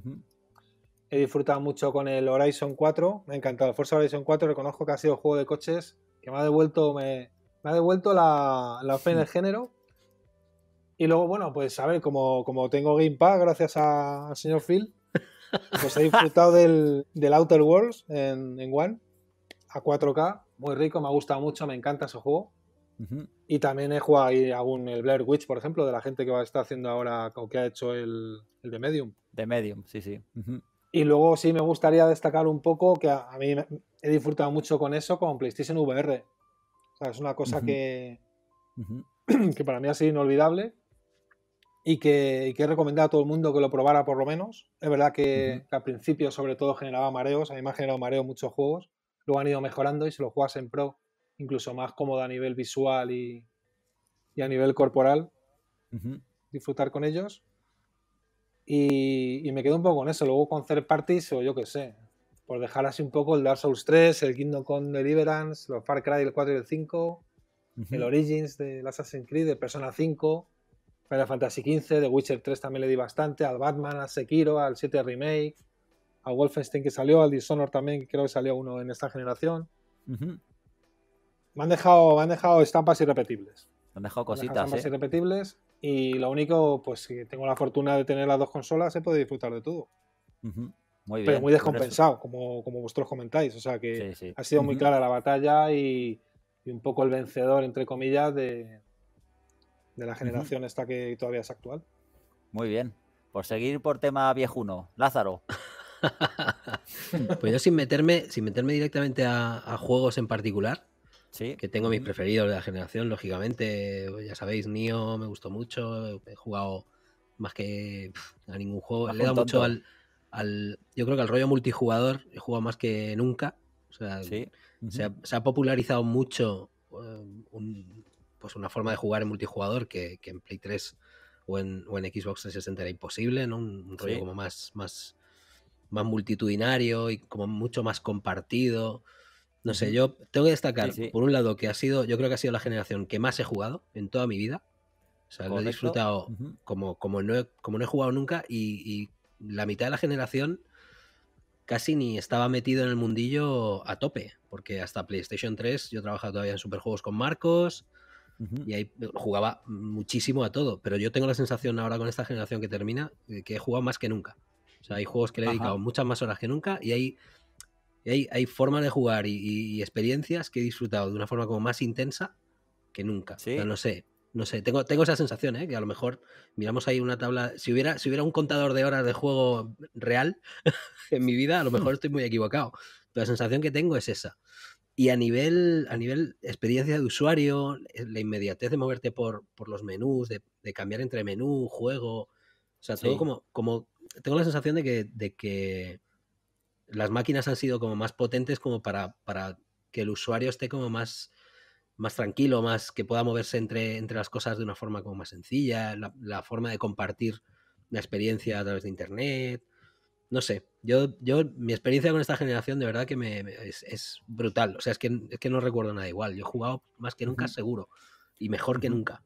He disfrutado mucho con el Horizon 4, me ha encantado. Forza Horizon 4 reconozco que ha sido un juego de coches que me ha devuelto, me, ha devuelto la, fe en el género. Y luego, bueno, pues a ver, como, tengo Game Pass, gracias al señor Phil, pues he disfrutado del, Outer Worlds en, en One a 4K muy rico, me ha gustado mucho, me encanta ese juego. Y también he jugado ahí algún, el Blair Witch, por ejemplo, de la gente que va a estar haciendo ahora o que ha hecho el, el de Medium. De Medium, sí, sí. Y luego sí me gustaría destacar un poco que a, mí he disfrutado mucho con eso, con PlayStation VR. O sea, es una cosa que, que para mí ha sido inolvidable y que, que, he recomendado a todo el mundo que lo probara por lo menos. Es verdad que, que al principio sobre todo generaba mareos, a mí me ha generado mareo muchos juegos luego han ido mejorando y si lo juegas en pro, incluso más cómodo a nivel visual y, y a nivel corporal, disfrutar con ellos. Y, me quedo un poco con eso. Luego con third parties o yo qué sé, por dejar así un poco el Dark Souls 3, el Kingdom con Deliverance, los Far Cry el 4 y el 5, el Origins de Assassin's Creed, de Persona 5, Final Fantasy XV, The Witcher 3 también le di bastante, al Batman, al Sekiro, al 7 Remake, a Wolfenstein que salió, al Dishonor también, creo que salió uno en esta generación. me, han dejado, han dejado estampas irrepetibles. Me han dejado cositas. estampas ¿eh? irrepetibles. Y lo único, pues si tengo la fortuna de tener las dos consolas, he podido disfrutar de todo.
muy bien, Pero muy descompensado,
como, como vosotros comentáis. O sea que ha sido muy clara la batalla y, un poco el vencedor, entre comillas, de, de la generación esta que todavía es actual.
Muy bien. Por seguir por tema viejuno, Lázaro.
pues yo sin meterme, sin meterme directamente a, juegos en particular, que tengo mis preferidos de la generación, lógicamente, ya sabéis, mío me gustó mucho, he jugado más que a ningún juego, le da mucho al, al, yo creo que al rollo multijugador, he jugado más que nunca, o sea, se, ha, popularizado mucho eh, pues una forma de jugar en multijugador que, en Play 3 o en, o en Xbox 360 era imposible, ¿no? Un, rollo como más, más más multitudinario y como mucho más compartido. No sé, yo tengo que destacar, por un lado, que ha sido, yo creo que ha sido la generación que más he jugado en toda mi vida. O sea, lo he disfrutado como, como, no he, como no he jugado nunca y, la mitad de la generación casi ni estaba metido en el mundillo a tope, porque hasta PlayStation 3 yo trabajado todavía en superjuegos con Marcos y ahí jugaba muchísimo a todo, pero yo tengo la sensación ahora con esta generación que termina eh, que he jugado más que nunca. O sea, hay juegos que le he dedicado muchas más horas que nunca y hay, hay, hay formas de jugar y, experiencias que he disfrutado de una forma como más intensa que nunca. no sé, no sé, tengo, tengo esa sensación, ¿eh? que a lo mejor miramos ahí una tabla, si hubiera, si hubiera un contador de horas de juego real en mi vida, a lo mejor estoy muy equivocado, pero la sensación que tengo es esa. Y a nivel, a nivel experiencia de usuario, eh, la inmediatez de moverte por, por los menús, de, cambiar entre menú, juego, o sea, todo como, como tengo la sensación de que, las máquinas han sido como más potentes como para, para que el usuario esté como más, más tranquilo, más que pueda moverse entre, entre las cosas de una forma como más sencilla, la, forma de compartir una experiencia a través de internet. No sé, yo, yo, mi experiencia con esta generación de verdad que es, brutal. O sea, es que, es que no recuerdo nada igual. Yo he jugado más que nunca seguro y mejor que nunca.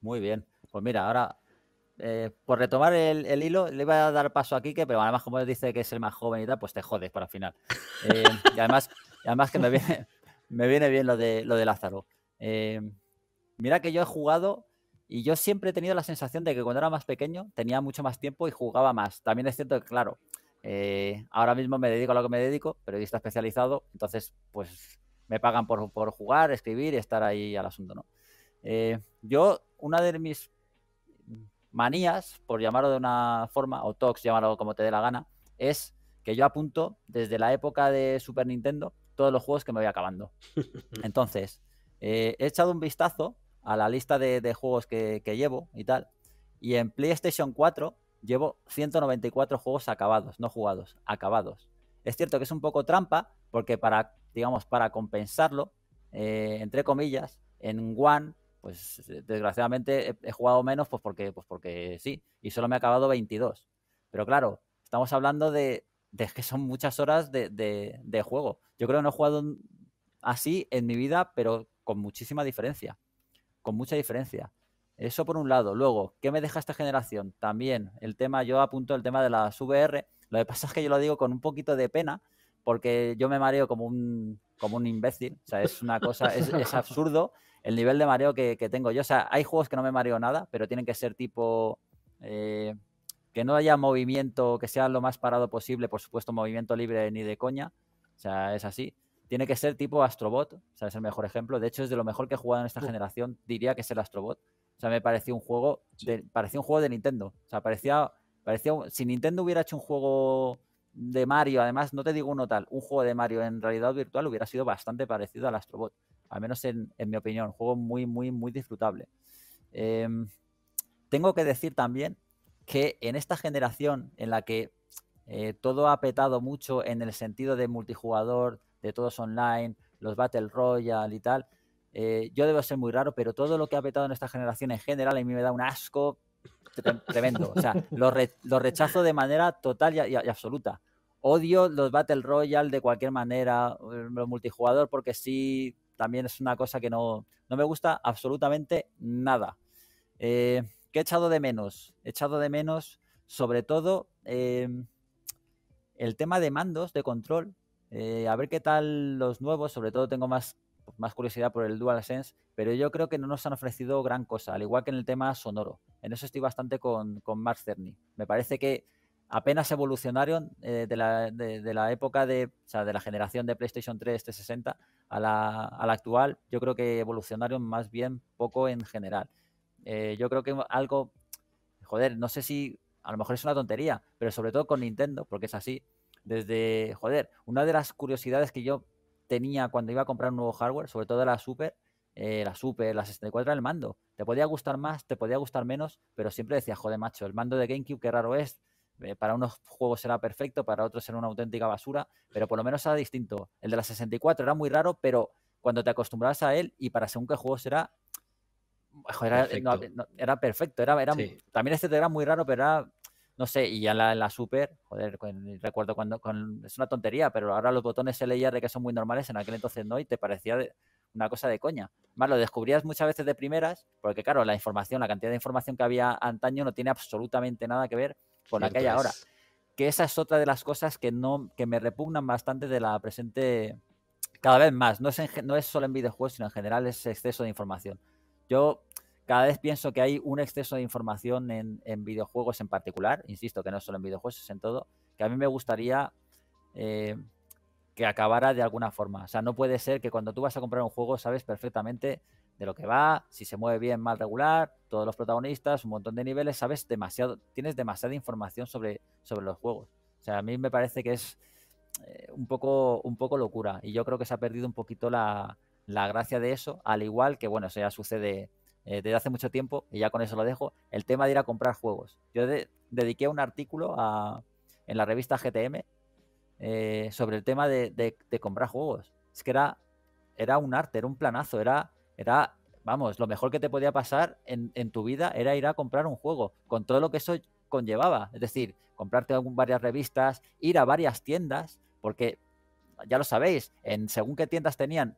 Muy bien. Pues mira, ahora eh, por retomar
el, hilo, le iba a dar paso a Quique, pero además, como dice que es el más joven y tal, pues te jodes para el final. Eh, y además, además que me viene, me viene bien lo de, lo de Lázaro. Eh, mira que yo he jugado y yo siempre he tenido la sensación de que cuando era más pequeño tenía mucho más tiempo y jugaba más. También es cierto que, claro, ahora mismo me dedico a lo que me dedico, periodista especializado, entonces, pues me pagan por, por jugar, escribir y estar ahí al asunto, ¿no? yo, una de mis manías, por llamarlo de una forma, o tox, llamarlo como te dé la gana, es que yo apunto desde la época de Super Nintendo todos los juegos que me voy acabando. Entonces, eh, he echado un vistazo a la lista de, juegos que, llevo y tal, y en PlayStation 4 llevo 194 juegos acabados, no jugados, acabados. Es cierto que es un poco trampa, porque para, digamos, para compensarlo, eh, entre comillas, en One pues eh, desgraciadamente he, jugado menos pues porque, pues porque sí, y solo me he acabado 22. Pero claro, estamos hablando de, de que son muchas horas de, de, de, juego. Yo creo que no he jugado así en mi vida, pero con muchísima diferencia, con mucha diferencia. Eso por un lado. Luego, ¿qué me deja esta generación? También el tema, yo apunto el tema de las VR. Lo que pasa es que yo lo digo con un poquito de pena, porque yo me mareo como un, como un imbécil. O sea, es una cosa, es absurdo, el nivel de mareo que, tengo yo. O sea, hay juegos que no me mareo nada, pero tienen que ser tipo. Eh, que no haya movimiento, que sea lo más parado posible, por supuesto, movimiento libre ni de coña. O sea, es así. Tiene que ser tipo Astrobot, o sea, es el mejor ejemplo. De hecho, es de lo mejor que he jugado en esta generación, diría que es el Astrobot. O sea, me pareció un juego de, parecía un juego de Nintendo. O sea, parecía, parecía si Nintendo hubiera hecho un juego de Mario, además no te digo uno tal, un juego de Mario en realidad virtual hubiera sido bastante parecido al Astrobot al menos en, mi opinión, juego muy, muy, muy disfrutable. Em, tengo que decir también que en esta generación en la que eh, todo ha petado mucho en el sentido de multijugador, de todos online, los Battle Royale y tal, eh, yo debo ser muy raro, pero todo lo que ha petado en esta generación en general a mí me da un asco tremendo. O sea, lo, rechazo de manera total y, y, absoluta. Odio los Battle Royale de cualquier manera, eh, los multijugador porque sí, también es una cosa que no, me gusta absolutamente nada. Eh, ¿Qué he echado de menos? He echado de menos, sobre todo, eh, el tema de mandos de control. Eh, a ver qué tal los nuevos, sobre todo tengo más, más curiosidad por el DualSense, pero yo creo que no nos han ofrecido gran cosa, al igual que en el tema sonoro. En eso estoy bastante con, con Mark Cerny. Me parece que apenas evolucionaron eh, de, la, época de, o sea, de la generación de PlayStation 3, 360 a la, a la actual, yo creo que evolucionaron más bien poco en general. Eh, yo creo que algo, joder, no sé si, a lo mejor es una tontería, pero sobre todo con Nintendo, porque es así. Desde, joder, una de las curiosidades que yo tenía cuando iba a comprar un nuevo hardware, sobre todo la Super, eh, la Super, la 64 era el mando. Te podía gustar más, te podía gustar menos, pero siempre decía, joder, macho, el mando de GameCube, qué raro es, eh, para unos juegos será perfecto, para otros era una auténtica basura, pero por lo menos era distinto. El de la 64 era muy raro, pero cuando te acostumbras a él y para según qué juego será, era perfecto. era, perfecto. También este era muy raro, pero era, no sé, y ya en la, Super, joder, recuerdo cuando, es una tontería, pero ahora los botones de que son muy normales, en aquel entonces no, y te parecía una cosa de coña. Más lo descubrías muchas veces de primeras, porque claro, la información, la cantidad de información que había antaño no tiene absolutamente nada que ver por aquella hora. que esa es otra de las cosas que, no, me repugnan bastante de la presente, cada vez más. No es, no es solo en videojuegos, sino en general es exceso de información. Yo cada vez pienso que hay un exceso de información en, videojuegos en particular, insisto que no es solo en videojuegos, es en todo, que a mí me gustaría eh, que acabara de alguna forma. O sea, no puede ser que cuando tú vas a comprar un juego sabes perfectamente de lo que va, si se mueve bien, mal, regular, todos los protagonistas, un montón de niveles, sabes demasiado, tienes demasiada información sobre, sobre los juegos. O sea, a mí me parece que es eh, un, poco, un poco locura y yo creo que se ha perdido un poquito la, gracia de eso, al igual que, bueno, eso ya sucede eh, desde hace mucho tiempo y ya con eso lo dejo, el tema de ir a comprar juegos. Yo dediqué un artículo en la revista GTM eh, sobre el tema de, de comprar juegos. Es que era, era un arte, era un planazo, era era, vamos, lo mejor que te podía pasar en, en tu vida era ir a comprar un juego, con todo lo que eso conllevaba. Es decir, comprarte varias revistas, ir a varias tiendas, porque ya lo sabéis, en según qué tiendas tenían,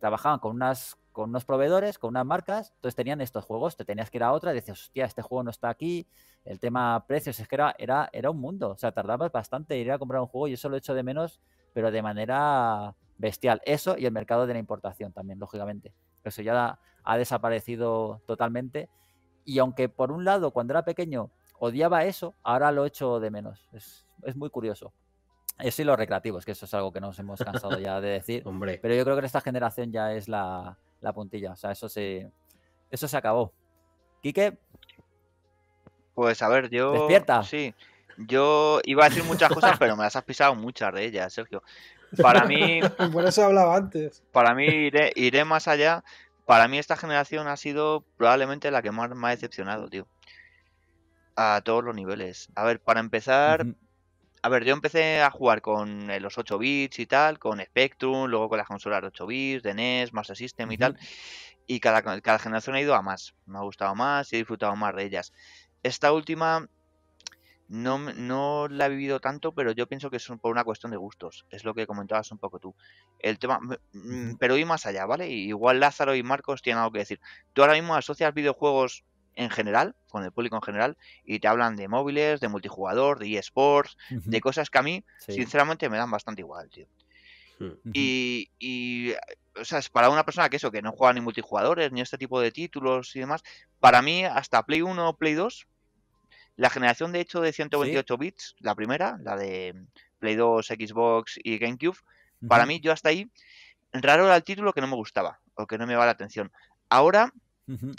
trabajaban con unas con unos proveedores, con unas marcas, entonces tenían estos juegos, te tenías que ir a otra y decías, hostia, este juego no está aquí, el tema precios, es que era, era, era un mundo, o sea, tardabas bastante en ir a comprar un juego, Y eso lo he hecho de menos, pero de manera bestial, eso y el mercado de la importación también, lógicamente. Eso ya ha desaparecido totalmente. Y aunque por un lado, cuando era pequeño, odiaba eso, ahora lo echo de menos. Es, es muy curioso. Eso y los recreativos, que eso es algo que nos hemos cansado ya de decir. Hombre. Pero yo creo que en esta generación ya es la, la puntilla. O sea, eso se, eso se acabó. Quique.
Pues a ver, yo. Despierta. Sí. Yo iba a decir muchas cosas, pero me has pisado muchas de ellas, Sergio. Para mí.
Por eso hablaba antes.
Para mí iré, más allá. Para mí esta generación ha sido probablemente la que más me ha decepcionado, tío. A todos los niveles. A ver, para empezar. A ver, yo empecé a jugar con eh, los 8 bits y tal, con Spectrum, luego con las consolas de 8 bits, de NES, Master System y tal. Y cada, cada generación ha ido a más. Me ha gustado más y he disfrutado más de ellas. Esta última no, no la he vivido tanto, pero yo pienso que es por una cuestión de gustos. Es lo que comentabas un poco tú. El tema, mm, pero y más allá, ¿vale? Igual Lázaro y Marcos tienen algo que decir. Tú ahora mismo asocias videojuegos en general, con el público en general, y te hablan de móviles, de multijugador, de eSports, de cosas que a mí, sinceramente, me dan bastante igual, tío. Hmm. y, y, o sea, es para una persona que eso, que no juega ni multijugadores, ni este tipo de títulos y demás, para mí, hasta Play 1 o Play 2, la generación de hecho de 128 bits, la primera, la de mm, Play 2, Xbox y GameCube, para mí yo hasta ahí, raro era el título que no me gustaba o que no me va la atención. Ahora,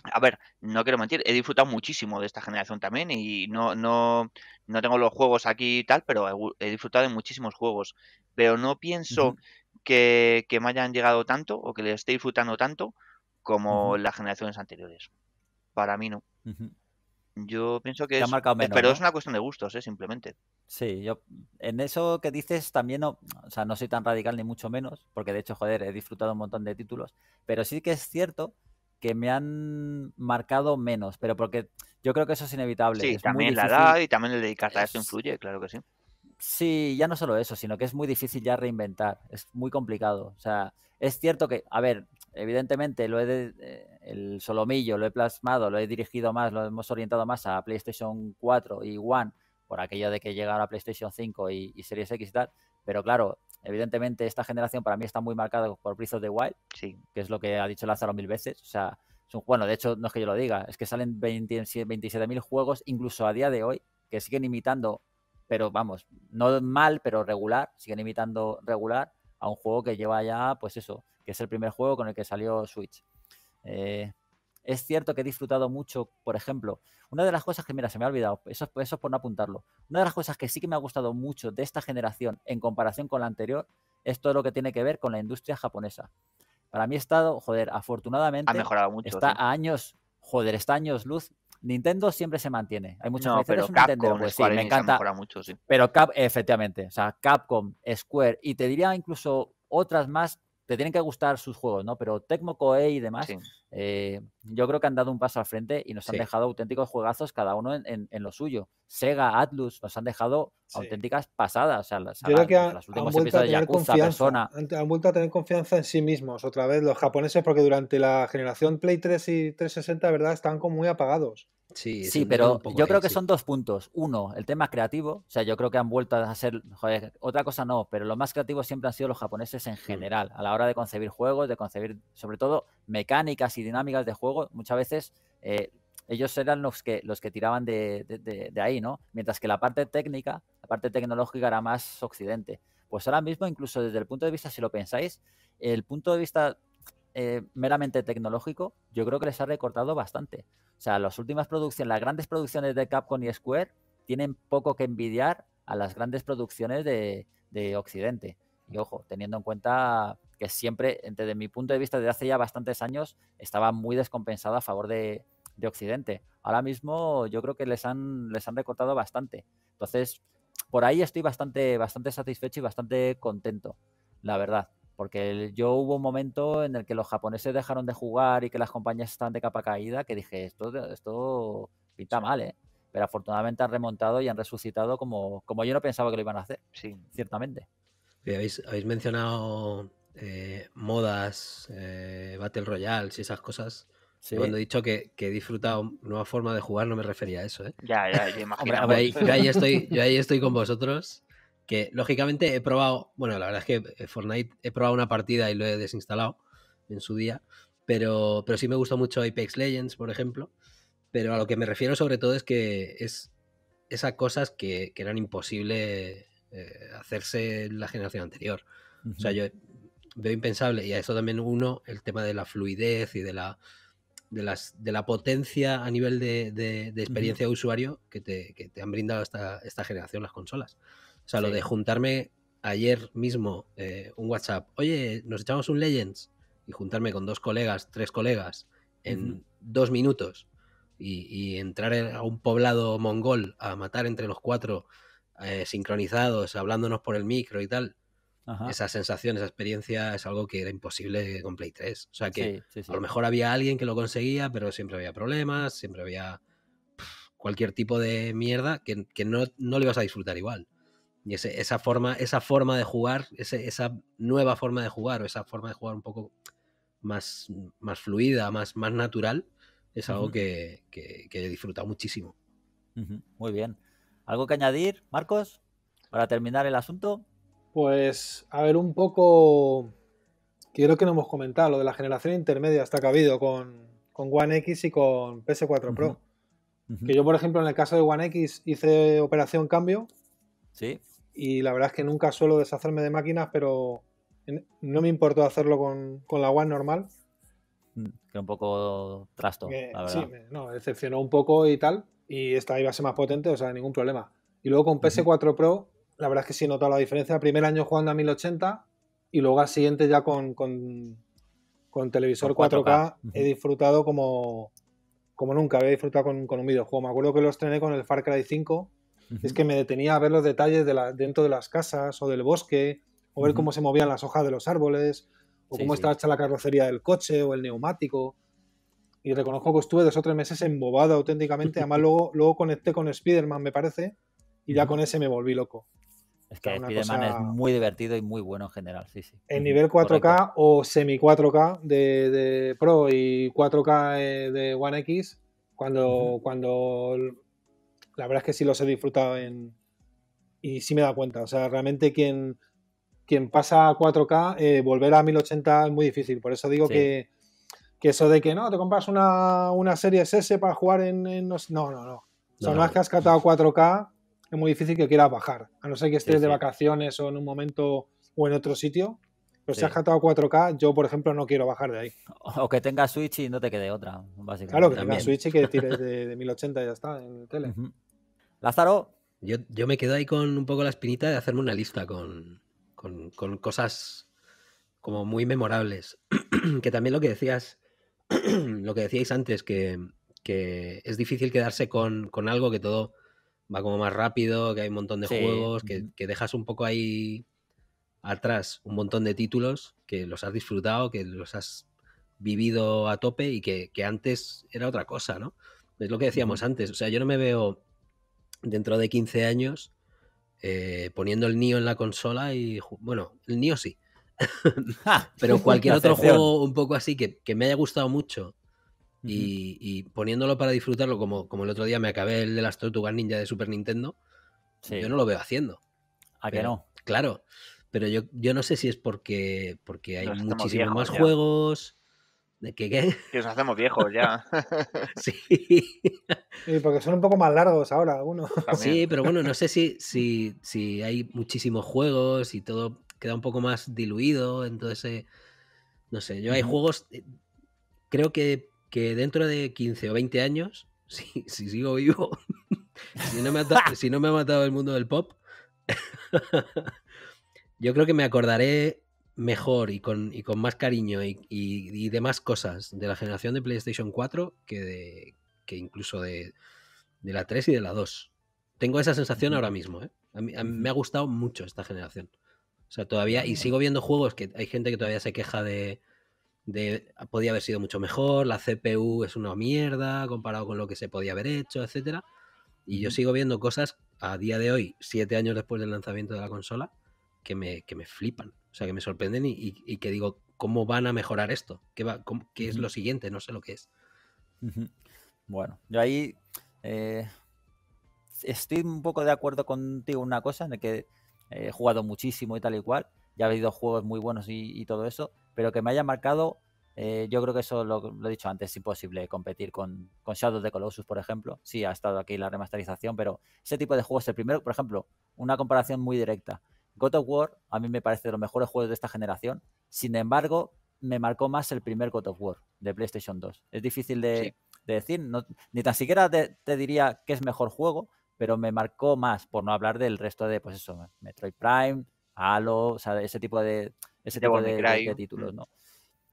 a ver, no quiero mentir, he disfrutado muchísimo de esta generación también y no, no, no tengo los juegos aquí y tal, pero he, disfrutado de muchísimos juegos. Pero no pienso que, que, me hayan llegado tanto o que les esté disfrutando tanto como las
generaciones anteriores. Para mí no. Yo pienso que es, pero es una cuestión de gustos, ¿eh? simplemente. Sí, yo en eso que dices también, no, o sea, no soy tan radical ni mucho menos, porque de hecho, joder, he disfrutado un montón de títulos, pero sí que es cierto que me han marcado menos, pero porque yo creo que eso es inevitable. Sí, también la edad y también
el dedicarse a eso influye, claro que sí.
Sí, ya no solo eso, sino que es muy difícil ya reinventar, es muy complicado, o sea es cierto que, a ver, evidentemente lo he eh, el solomillo lo he plasmado, lo he dirigido más, lo hemos orientado más a PlayStation 4 y One por aquello de que llegara a PlayStation 5 y, Series X y tal, pero claro, evidentemente esta generación para mí está muy marcada por Breath of the Wild, sí. que es lo que ha dicho Lázaro mil veces, o sea, un bueno, de hecho no es que yo lo diga, es que salen 27.000 juegos incluso a día de hoy que siguen imitando, pero vamos, no mal, pero regular, siguen imitando regular a un juego que lleva ya, pues eso, que es el primer juego con el que salió Switch. Eh, es cierto que he disfrutado mucho, por ejemplo, una de las cosas que, mira, se me ha olvidado, eso, eso es por no apuntarlo, una de las cosas que sí que me ha gustado mucho de esta generación en comparación con la anterior es todo lo que tiene que ver con la industria japonesa. Para mí ha estado, joder, afortunadamente, ha mejorado mucho, está a años, joder, está años luz Nintendo siempre se mantiene. Hay muchas no, pero Nintendo, pues, sí, me encanta. Pero Cap, efectivamente, o sea, Capcom, Square, y te diría incluso otras más, te tienen que gustar sus juegos, ¿no? Pero Tecmo Koei y demás, eh, yo creo que han dado un paso al frente y nos han dejado auténticos juegazos cada uno en, lo suyo. Sega, Atlus, nos han dejado auténticas pasadas. O sea, las, últimas creo de han, tener Yakuza, confianza, Persona.
Han, vuelto a tener confianza en sí mismos otra vez los japoneses, porque durante la generación Play 3 y 360, ¿verdad? Estaban como muy apagados Sí, pero yo creo que son
dos puntos. Uno, el tema creativo. O sea, yo creo que han vuelto a ser, joder, otra cosa no, pero lo más creativo siempre han sido los japoneses en hmm. general, a la hora de concebir juegos, de concebir sobre todo mecánicas y dinámicas de juego. Muchas veces eh, ellos eran los que, los que tiraban de, de, ahí, ¿no? Mientras que la parte técnica, la parte tecnológica era más occidente. Pues ahora mismo, incluso desde el punto de vista, si lo pensáis, el punto de vista eh, meramente tecnológico, yo creo que les ha recortado bastante. O sea, las últimas producciones, las grandes producciones de Capcom y Square tienen poco que envidiar a las grandes producciones de, Occidente. Y ojo, teniendo en cuenta que siempre, desde mi punto de vista, desde hace ya bastantes años, estaba muy descompensado a favor de, de Occidente. Ahora mismo yo creo que les han, les han recortado bastante. Entonces, por ahí estoy bastante, bastante satisfecho y bastante contento, la verdad. Porque yo hubo un momento en el que los japoneses dejaron de jugar y que las compañías estaban de capa caída, que dije, esto, esto pinta mal, ¿eh? Pero afortunadamente han remontado y han resucitado como, como yo no pensaba que lo iban a hacer, sí,
ciertamente. habéis, mencionado eh, modas, eh, Battle royale, y esas cosas. Cuando he dicho que, he disfrutado nueva forma de jugar, no me refería a eso. ¿eh? Ya, ya, yo, estoy, yo ahí estoy con vosotros que lógicamente he probado, bueno, la verdad es que eh, Fortnite he probado una partida y lo he desinstalado en su día, pero, pero sí me gusta mucho Apex Legends, por ejemplo, pero a lo que me refiero sobre todo es que es esas cosas que, eran imposible eh, hacerse en la generación anterior. O sea, yo veo impensable, y a eso también uno, el tema de la fluidez y de la... De, las, de la potencia a nivel de, de, experiencia de usuario que te, que te, han brindado esta, esta generación las consolas. O sea, lo de juntarme ayer mismo eh, un WhatsApp, oye, nos echamos un Legends y juntarme con dos colegas, tres colegas en dos minutos y, entrar a un poblado mongol a matar entre los cuatro eh, sincronizados, hablándonos por el micro y tal. Esa sensación, esa experiencia es algo que era imposible con Play 3. O sea que a lo mejor había alguien que lo conseguía, pero siempre había problemas, siempre había cualquier tipo de mierda que, no, no le ibas a disfrutar igual. Y esa, forma, esa forma de jugar, esa nueva forma de jugar, o esa forma de jugar un poco más, más fluida, más, más natural, es algo que, que, he disfrutado muchísimo. Muy bien.
¿Algo que añadir, Marcos, para terminar el asunto?
Pues, a ver, un poco. Quiero que no hemos comentado lo de la generación intermedia, está cabido con, con One X y con PS4 Pro. Que yo, por ejemplo, en el caso de One X hice operación cambio. Sí y la verdad es que nunca suelo deshacerme de máquinas, pero no me importó hacerlo con, la One normal. Mm, que un poco trasto, la Sí, no, decepcionó un poco y tal. Y esta iba a ser más potente, o sea, ningún problema. Y luego con PS4 Pro, la verdad es que sí he notado la diferencia. El primer año jugando a 1080 y luego al siguiente ya con, televisor 4K, he disfrutado como, como nunca había disfrutado con, con un videojuego. Me acuerdo que lo estrené con el Far Cry 5 es que me detenía a ver los detalles dentro de las casas o del bosque, o ver cómo se movían las hojas de los árboles, o cómo está estaba hecha la carrocería del coche o el neumático. Y reconozco que estuve dos o tres meses embobada auténticamente. Además, luego, luego conecté con Spider-Man, me parece, y ya con ese me volví loco. Es que Spider-Man es muy divertido y muy bueno en general, sí, sí. En nivel 4K o semi 4K de, Pro y 4K eh, de One X, cuando, cuando la verdad es que sí los he disfrutado en, y sí me da cuenta. O sea, realmente quien, quien pasa a 4K, eh, volver a 1080 es muy difícil. Por eso digo que, eso de que no, te compras una, serie serie S para jugar en... no, no, no. no. O que has catado 4K, es muy difícil que quieras bajar. A no ser que estés de vacaciones o en un momento o en otro sitio. Pero si has catado 4K, yo, por ejemplo, no quiero bajar de ahí.
O que tengas Switch y no te quede otra,
básicamente. Claro, que tengas Switch y que tires
de, 1080 y ya está, en tele. Lázaro.
Yo, me quedo ahí con un poco la espinita de hacerme una lista con, cosas como muy memorables. que también lo que decías, lo que decíais antes, que, es difícil quedarse con, algo que todo va como más rápido, que hay un montón de juegos, que, dejas un poco ahí atrás un montón de títulos que los has disfrutado, que los has vivido a tope y que, que antes era otra cosa, ¿no? Es lo que decíamos antes. O sea, yo no me veo dentro de 15 años eh, poniendo el NIO en la consola y, bueno, el NIO sí. Ah. Pero cualquier otro juego un poco así que, me haya gustado mucho y, poniéndolo para disfrutarlo, como, como el otro día me acabé el de las Tortugas Ninja de Super Nintendo, yo no lo veo haciendo. ¿A qué no? Claro pero yo, yo, no sé si es porque, porque hay muchísimos más juegos, que nos hacemos viejos
ya.
sí.
porque son un poco más largos ahora algunos. Sí, pero
bueno, no sé si, si, si, hay muchísimos juegos y todo queda un poco más diluido. Entonces, no sé, yo hay juegos, eh, creo que, dentro de 15 o 20 años, si, sigo vivo, si, no me si no me ha matado el mundo del pop, yo creo que me acordaré mejor y con, y con más cariño y, demás cosas de la generación de PlayStation 4 que, de, que incluso de, de, la 3 y de la 2. Tengo esa sensación ahora mismo. ¿eh? me ha gustado mucho esta generación. O sea, todavía, y sigo viendo juegos que hay gente que todavía se queja de, de ah, podía haber sido mucho mejor, la CPU es una mierda comparado con lo que se podía haber hecho, etcétera. Y yo sigo viendo cosas a día de hoy, siete años después del lanzamiento de la consola, que me, que me flipan. O sea, que me sorprenden y, que digo, ¿cómo van a mejorar esto? ¿Qué, es lo siguiente? No sé lo que es. Bueno, yo ahí eh, estoy un poco
de acuerdo contigo en una cosa, en la que eh, he jugado muchísimo y tal y cual. Ya he habido juegos muy buenos y, todo eso, pero que me haya marcado, eh, yo creo que eso lo, he dicho antes, es imposible competir con, con Shadow the Colossus, por ejemplo. Sí, ha estado aquí la remasterización, pero ese tipo de juegos, el primero, por ejemplo, una comparación muy directa. God of War a mí me parece de los mejores juegos de esta generación. Sin embargo, me marcó más el primer God of War de PlayStation 2. Es difícil de, decir, ni tan siquiera te, diría que es mejor juego, pero me marcó más, por no hablar del resto de, pues eso, Metroid Prime, Halo, o sea, ese tipo de, ese títulos, mm. ¿no?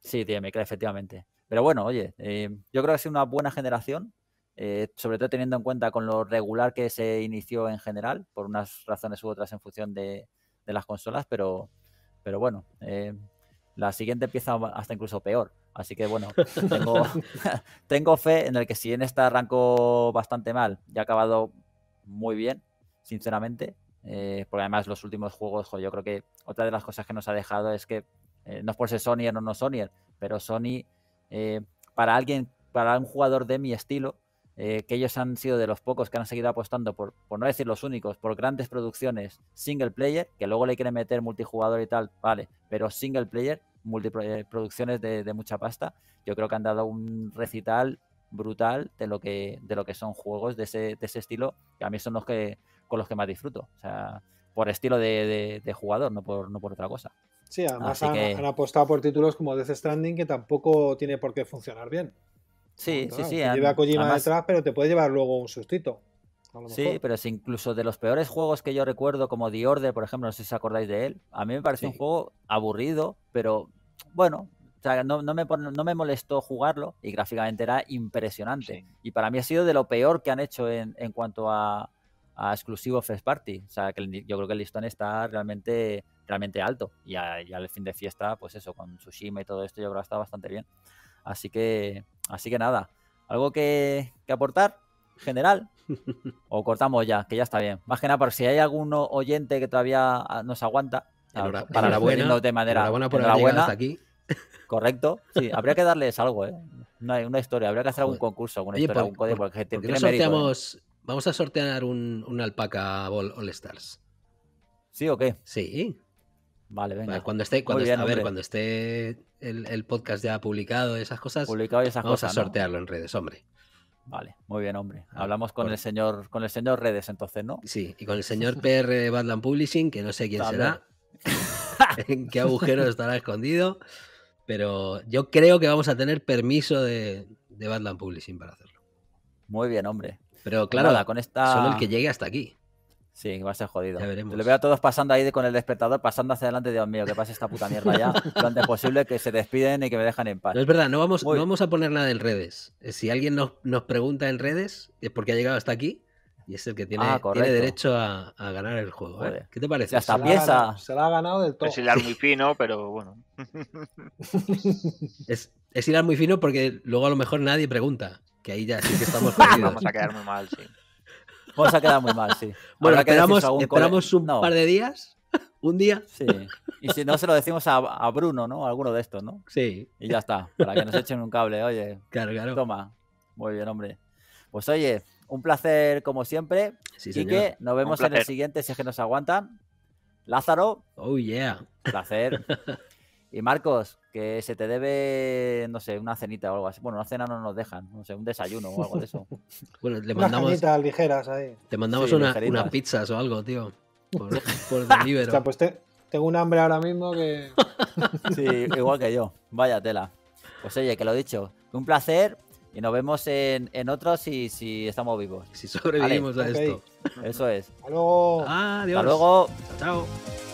Sí, tío, me efectivamente. Pero bueno, oye, eh, yo creo que ha una buena generación, eh, sobre todo teniendo en cuenta con lo regular que se inició en general, por unas razones u otras en función de, de las consolas, pero, pero bueno, eh, la siguiente empieza hasta incluso peor. Así que bueno, tengo, fe en el que si en esta arrancó bastante mal y ha acabado muy bien, sinceramente, eh, porque además los últimos juegos, yo creo que otra de las cosas que nos ha dejado es que eh, no es por ser Sony o no, no pero Sony, para alguien, para un jugador de mi estilo, eh, que ellos han sido de los pocos que han seguido apostando, por, por no decir los únicos, por grandes producciones single player, que luego le quieren meter multijugador y tal, vale, pero single player, producciones de, de mucha pasta, yo creo que han dado un recital brutal de lo que, de lo que son juegos de ese, estilo, que a mí son los que con los que más disfruto. O sea, por estilo de, de, jugador, no por, no por otra cosa.
Sí, además han apostado por títulos como Death Stranding, que tampoco tiene por qué funcionar bien.
Sí, sí, sí. Te lleva a Kojima detrás,
pero te puede llevar luego un sustito.
Sí, pero es incluso de los peores juegos que yo recuerdo, como The Order, por ejemplo, no sé si os acordáis de él. A mí me parece un juego aburrido, pero bueno, no, me, molestó jugarlo y gráficamente era impresionante. Y para mí ha sido de lo peor que han hecho en, cuanto a, exclusivo First Party. O sea, que yo creo que el listón está realmente, realmente alto. Y, y al fin de fiesta, pues eso, con Tsushima y todo esto, yo creo que está bastante bien. Así que, así que nada, ¿algo que, aportar? general? ¿O cortamos ya? Que ya está bien. Más que nada, por si hay algún oyente que todavía ah, nos aguanta. para para buena, De manera, la por aquí. Correcto. Sí, habría que darles algo, ¿eh? Una, una historia. Habría que hacer algún concurso, alguna historia, algún código. ¿eh?
Vamos a sortear un, alpaca All Stars. ¿Sí o qué? Sí. Vale, venga. cuando esté, cuando, a ver, cuando esté el, podcast ya publicado esas cosas, publicado esas vamos a sortearlo en
redes, hombre. Vale, muy bien, hombre. Ah, Hablamos con, el señor, con el señor Redes, entonces, ¿no? Sí,
y con el señor PR Badland Publishing, que no sé quién será, en qué agujero estará escondido, pero yo creo que vamos a tener permiso de, de Badland Publishing para hacerlo. Muy bien, hombre. Pero pues claro, con esta... solo el que llegue hasta aquí.
Sí, va a ser jodido. lo veo a todos pasando ahí con el despertador, pasando hacia adelante. Dios mío, que pase esta puta mierda ya.
lo antes posible, que se despiden y que me dejan en paz. No es verdad, no vamos, a poner nada en redes. Eh, si alguien nos, pregunta en redes, es porque ha llegado hasta aquí y es el que tiene, ah, derecho a, ganar el juego. ¿eh? ¿Qué te parece? hasta pieza. se
la ha ganado del todo. Es hilar muy fino, pero bueno.
es, es hilar muy fino porque luego a lo mejor nadie pregunta. Que ahí ya sí que estamos jodidos. Vamos
a quedar muy mal, sí.
Vamos a quedar muy mal, sí. Bueno, esperamos, un par de días, un día. Sí.
Y si no, se lo decimos a, a Bruno, ¿no? alguno de estos, ¿no? Sí. Y ya está, para que nos echen un cable, oye. Claro, claro. Toma. Muy bien, hombre. Pues oye, un placer como siempre. Sí, y que nos vemos en el siguiente, si es que nos aguantan. Lázaro.
Oh, yeah. Placer.
Y Marcos, que se te debe, no sé, una cenita o algo así. Bueno, una cena no nos dejan, no sé, un desayuno o algo de eso. bueno, le mandamos. Unas
ligeras ahí. Te mandamos unas pizzas o algo, tío. Por, por o sea,
pues tengo
un hambre ahora mismo que.
sí, igual que yo. Vaya tela. Pues oye, que lo he dicho. Un placer y nos vemos en, otros si, si estamos vivos. Si sobrevivimos a esto. Eso es.
Hasta luego. Hasta luego. chao.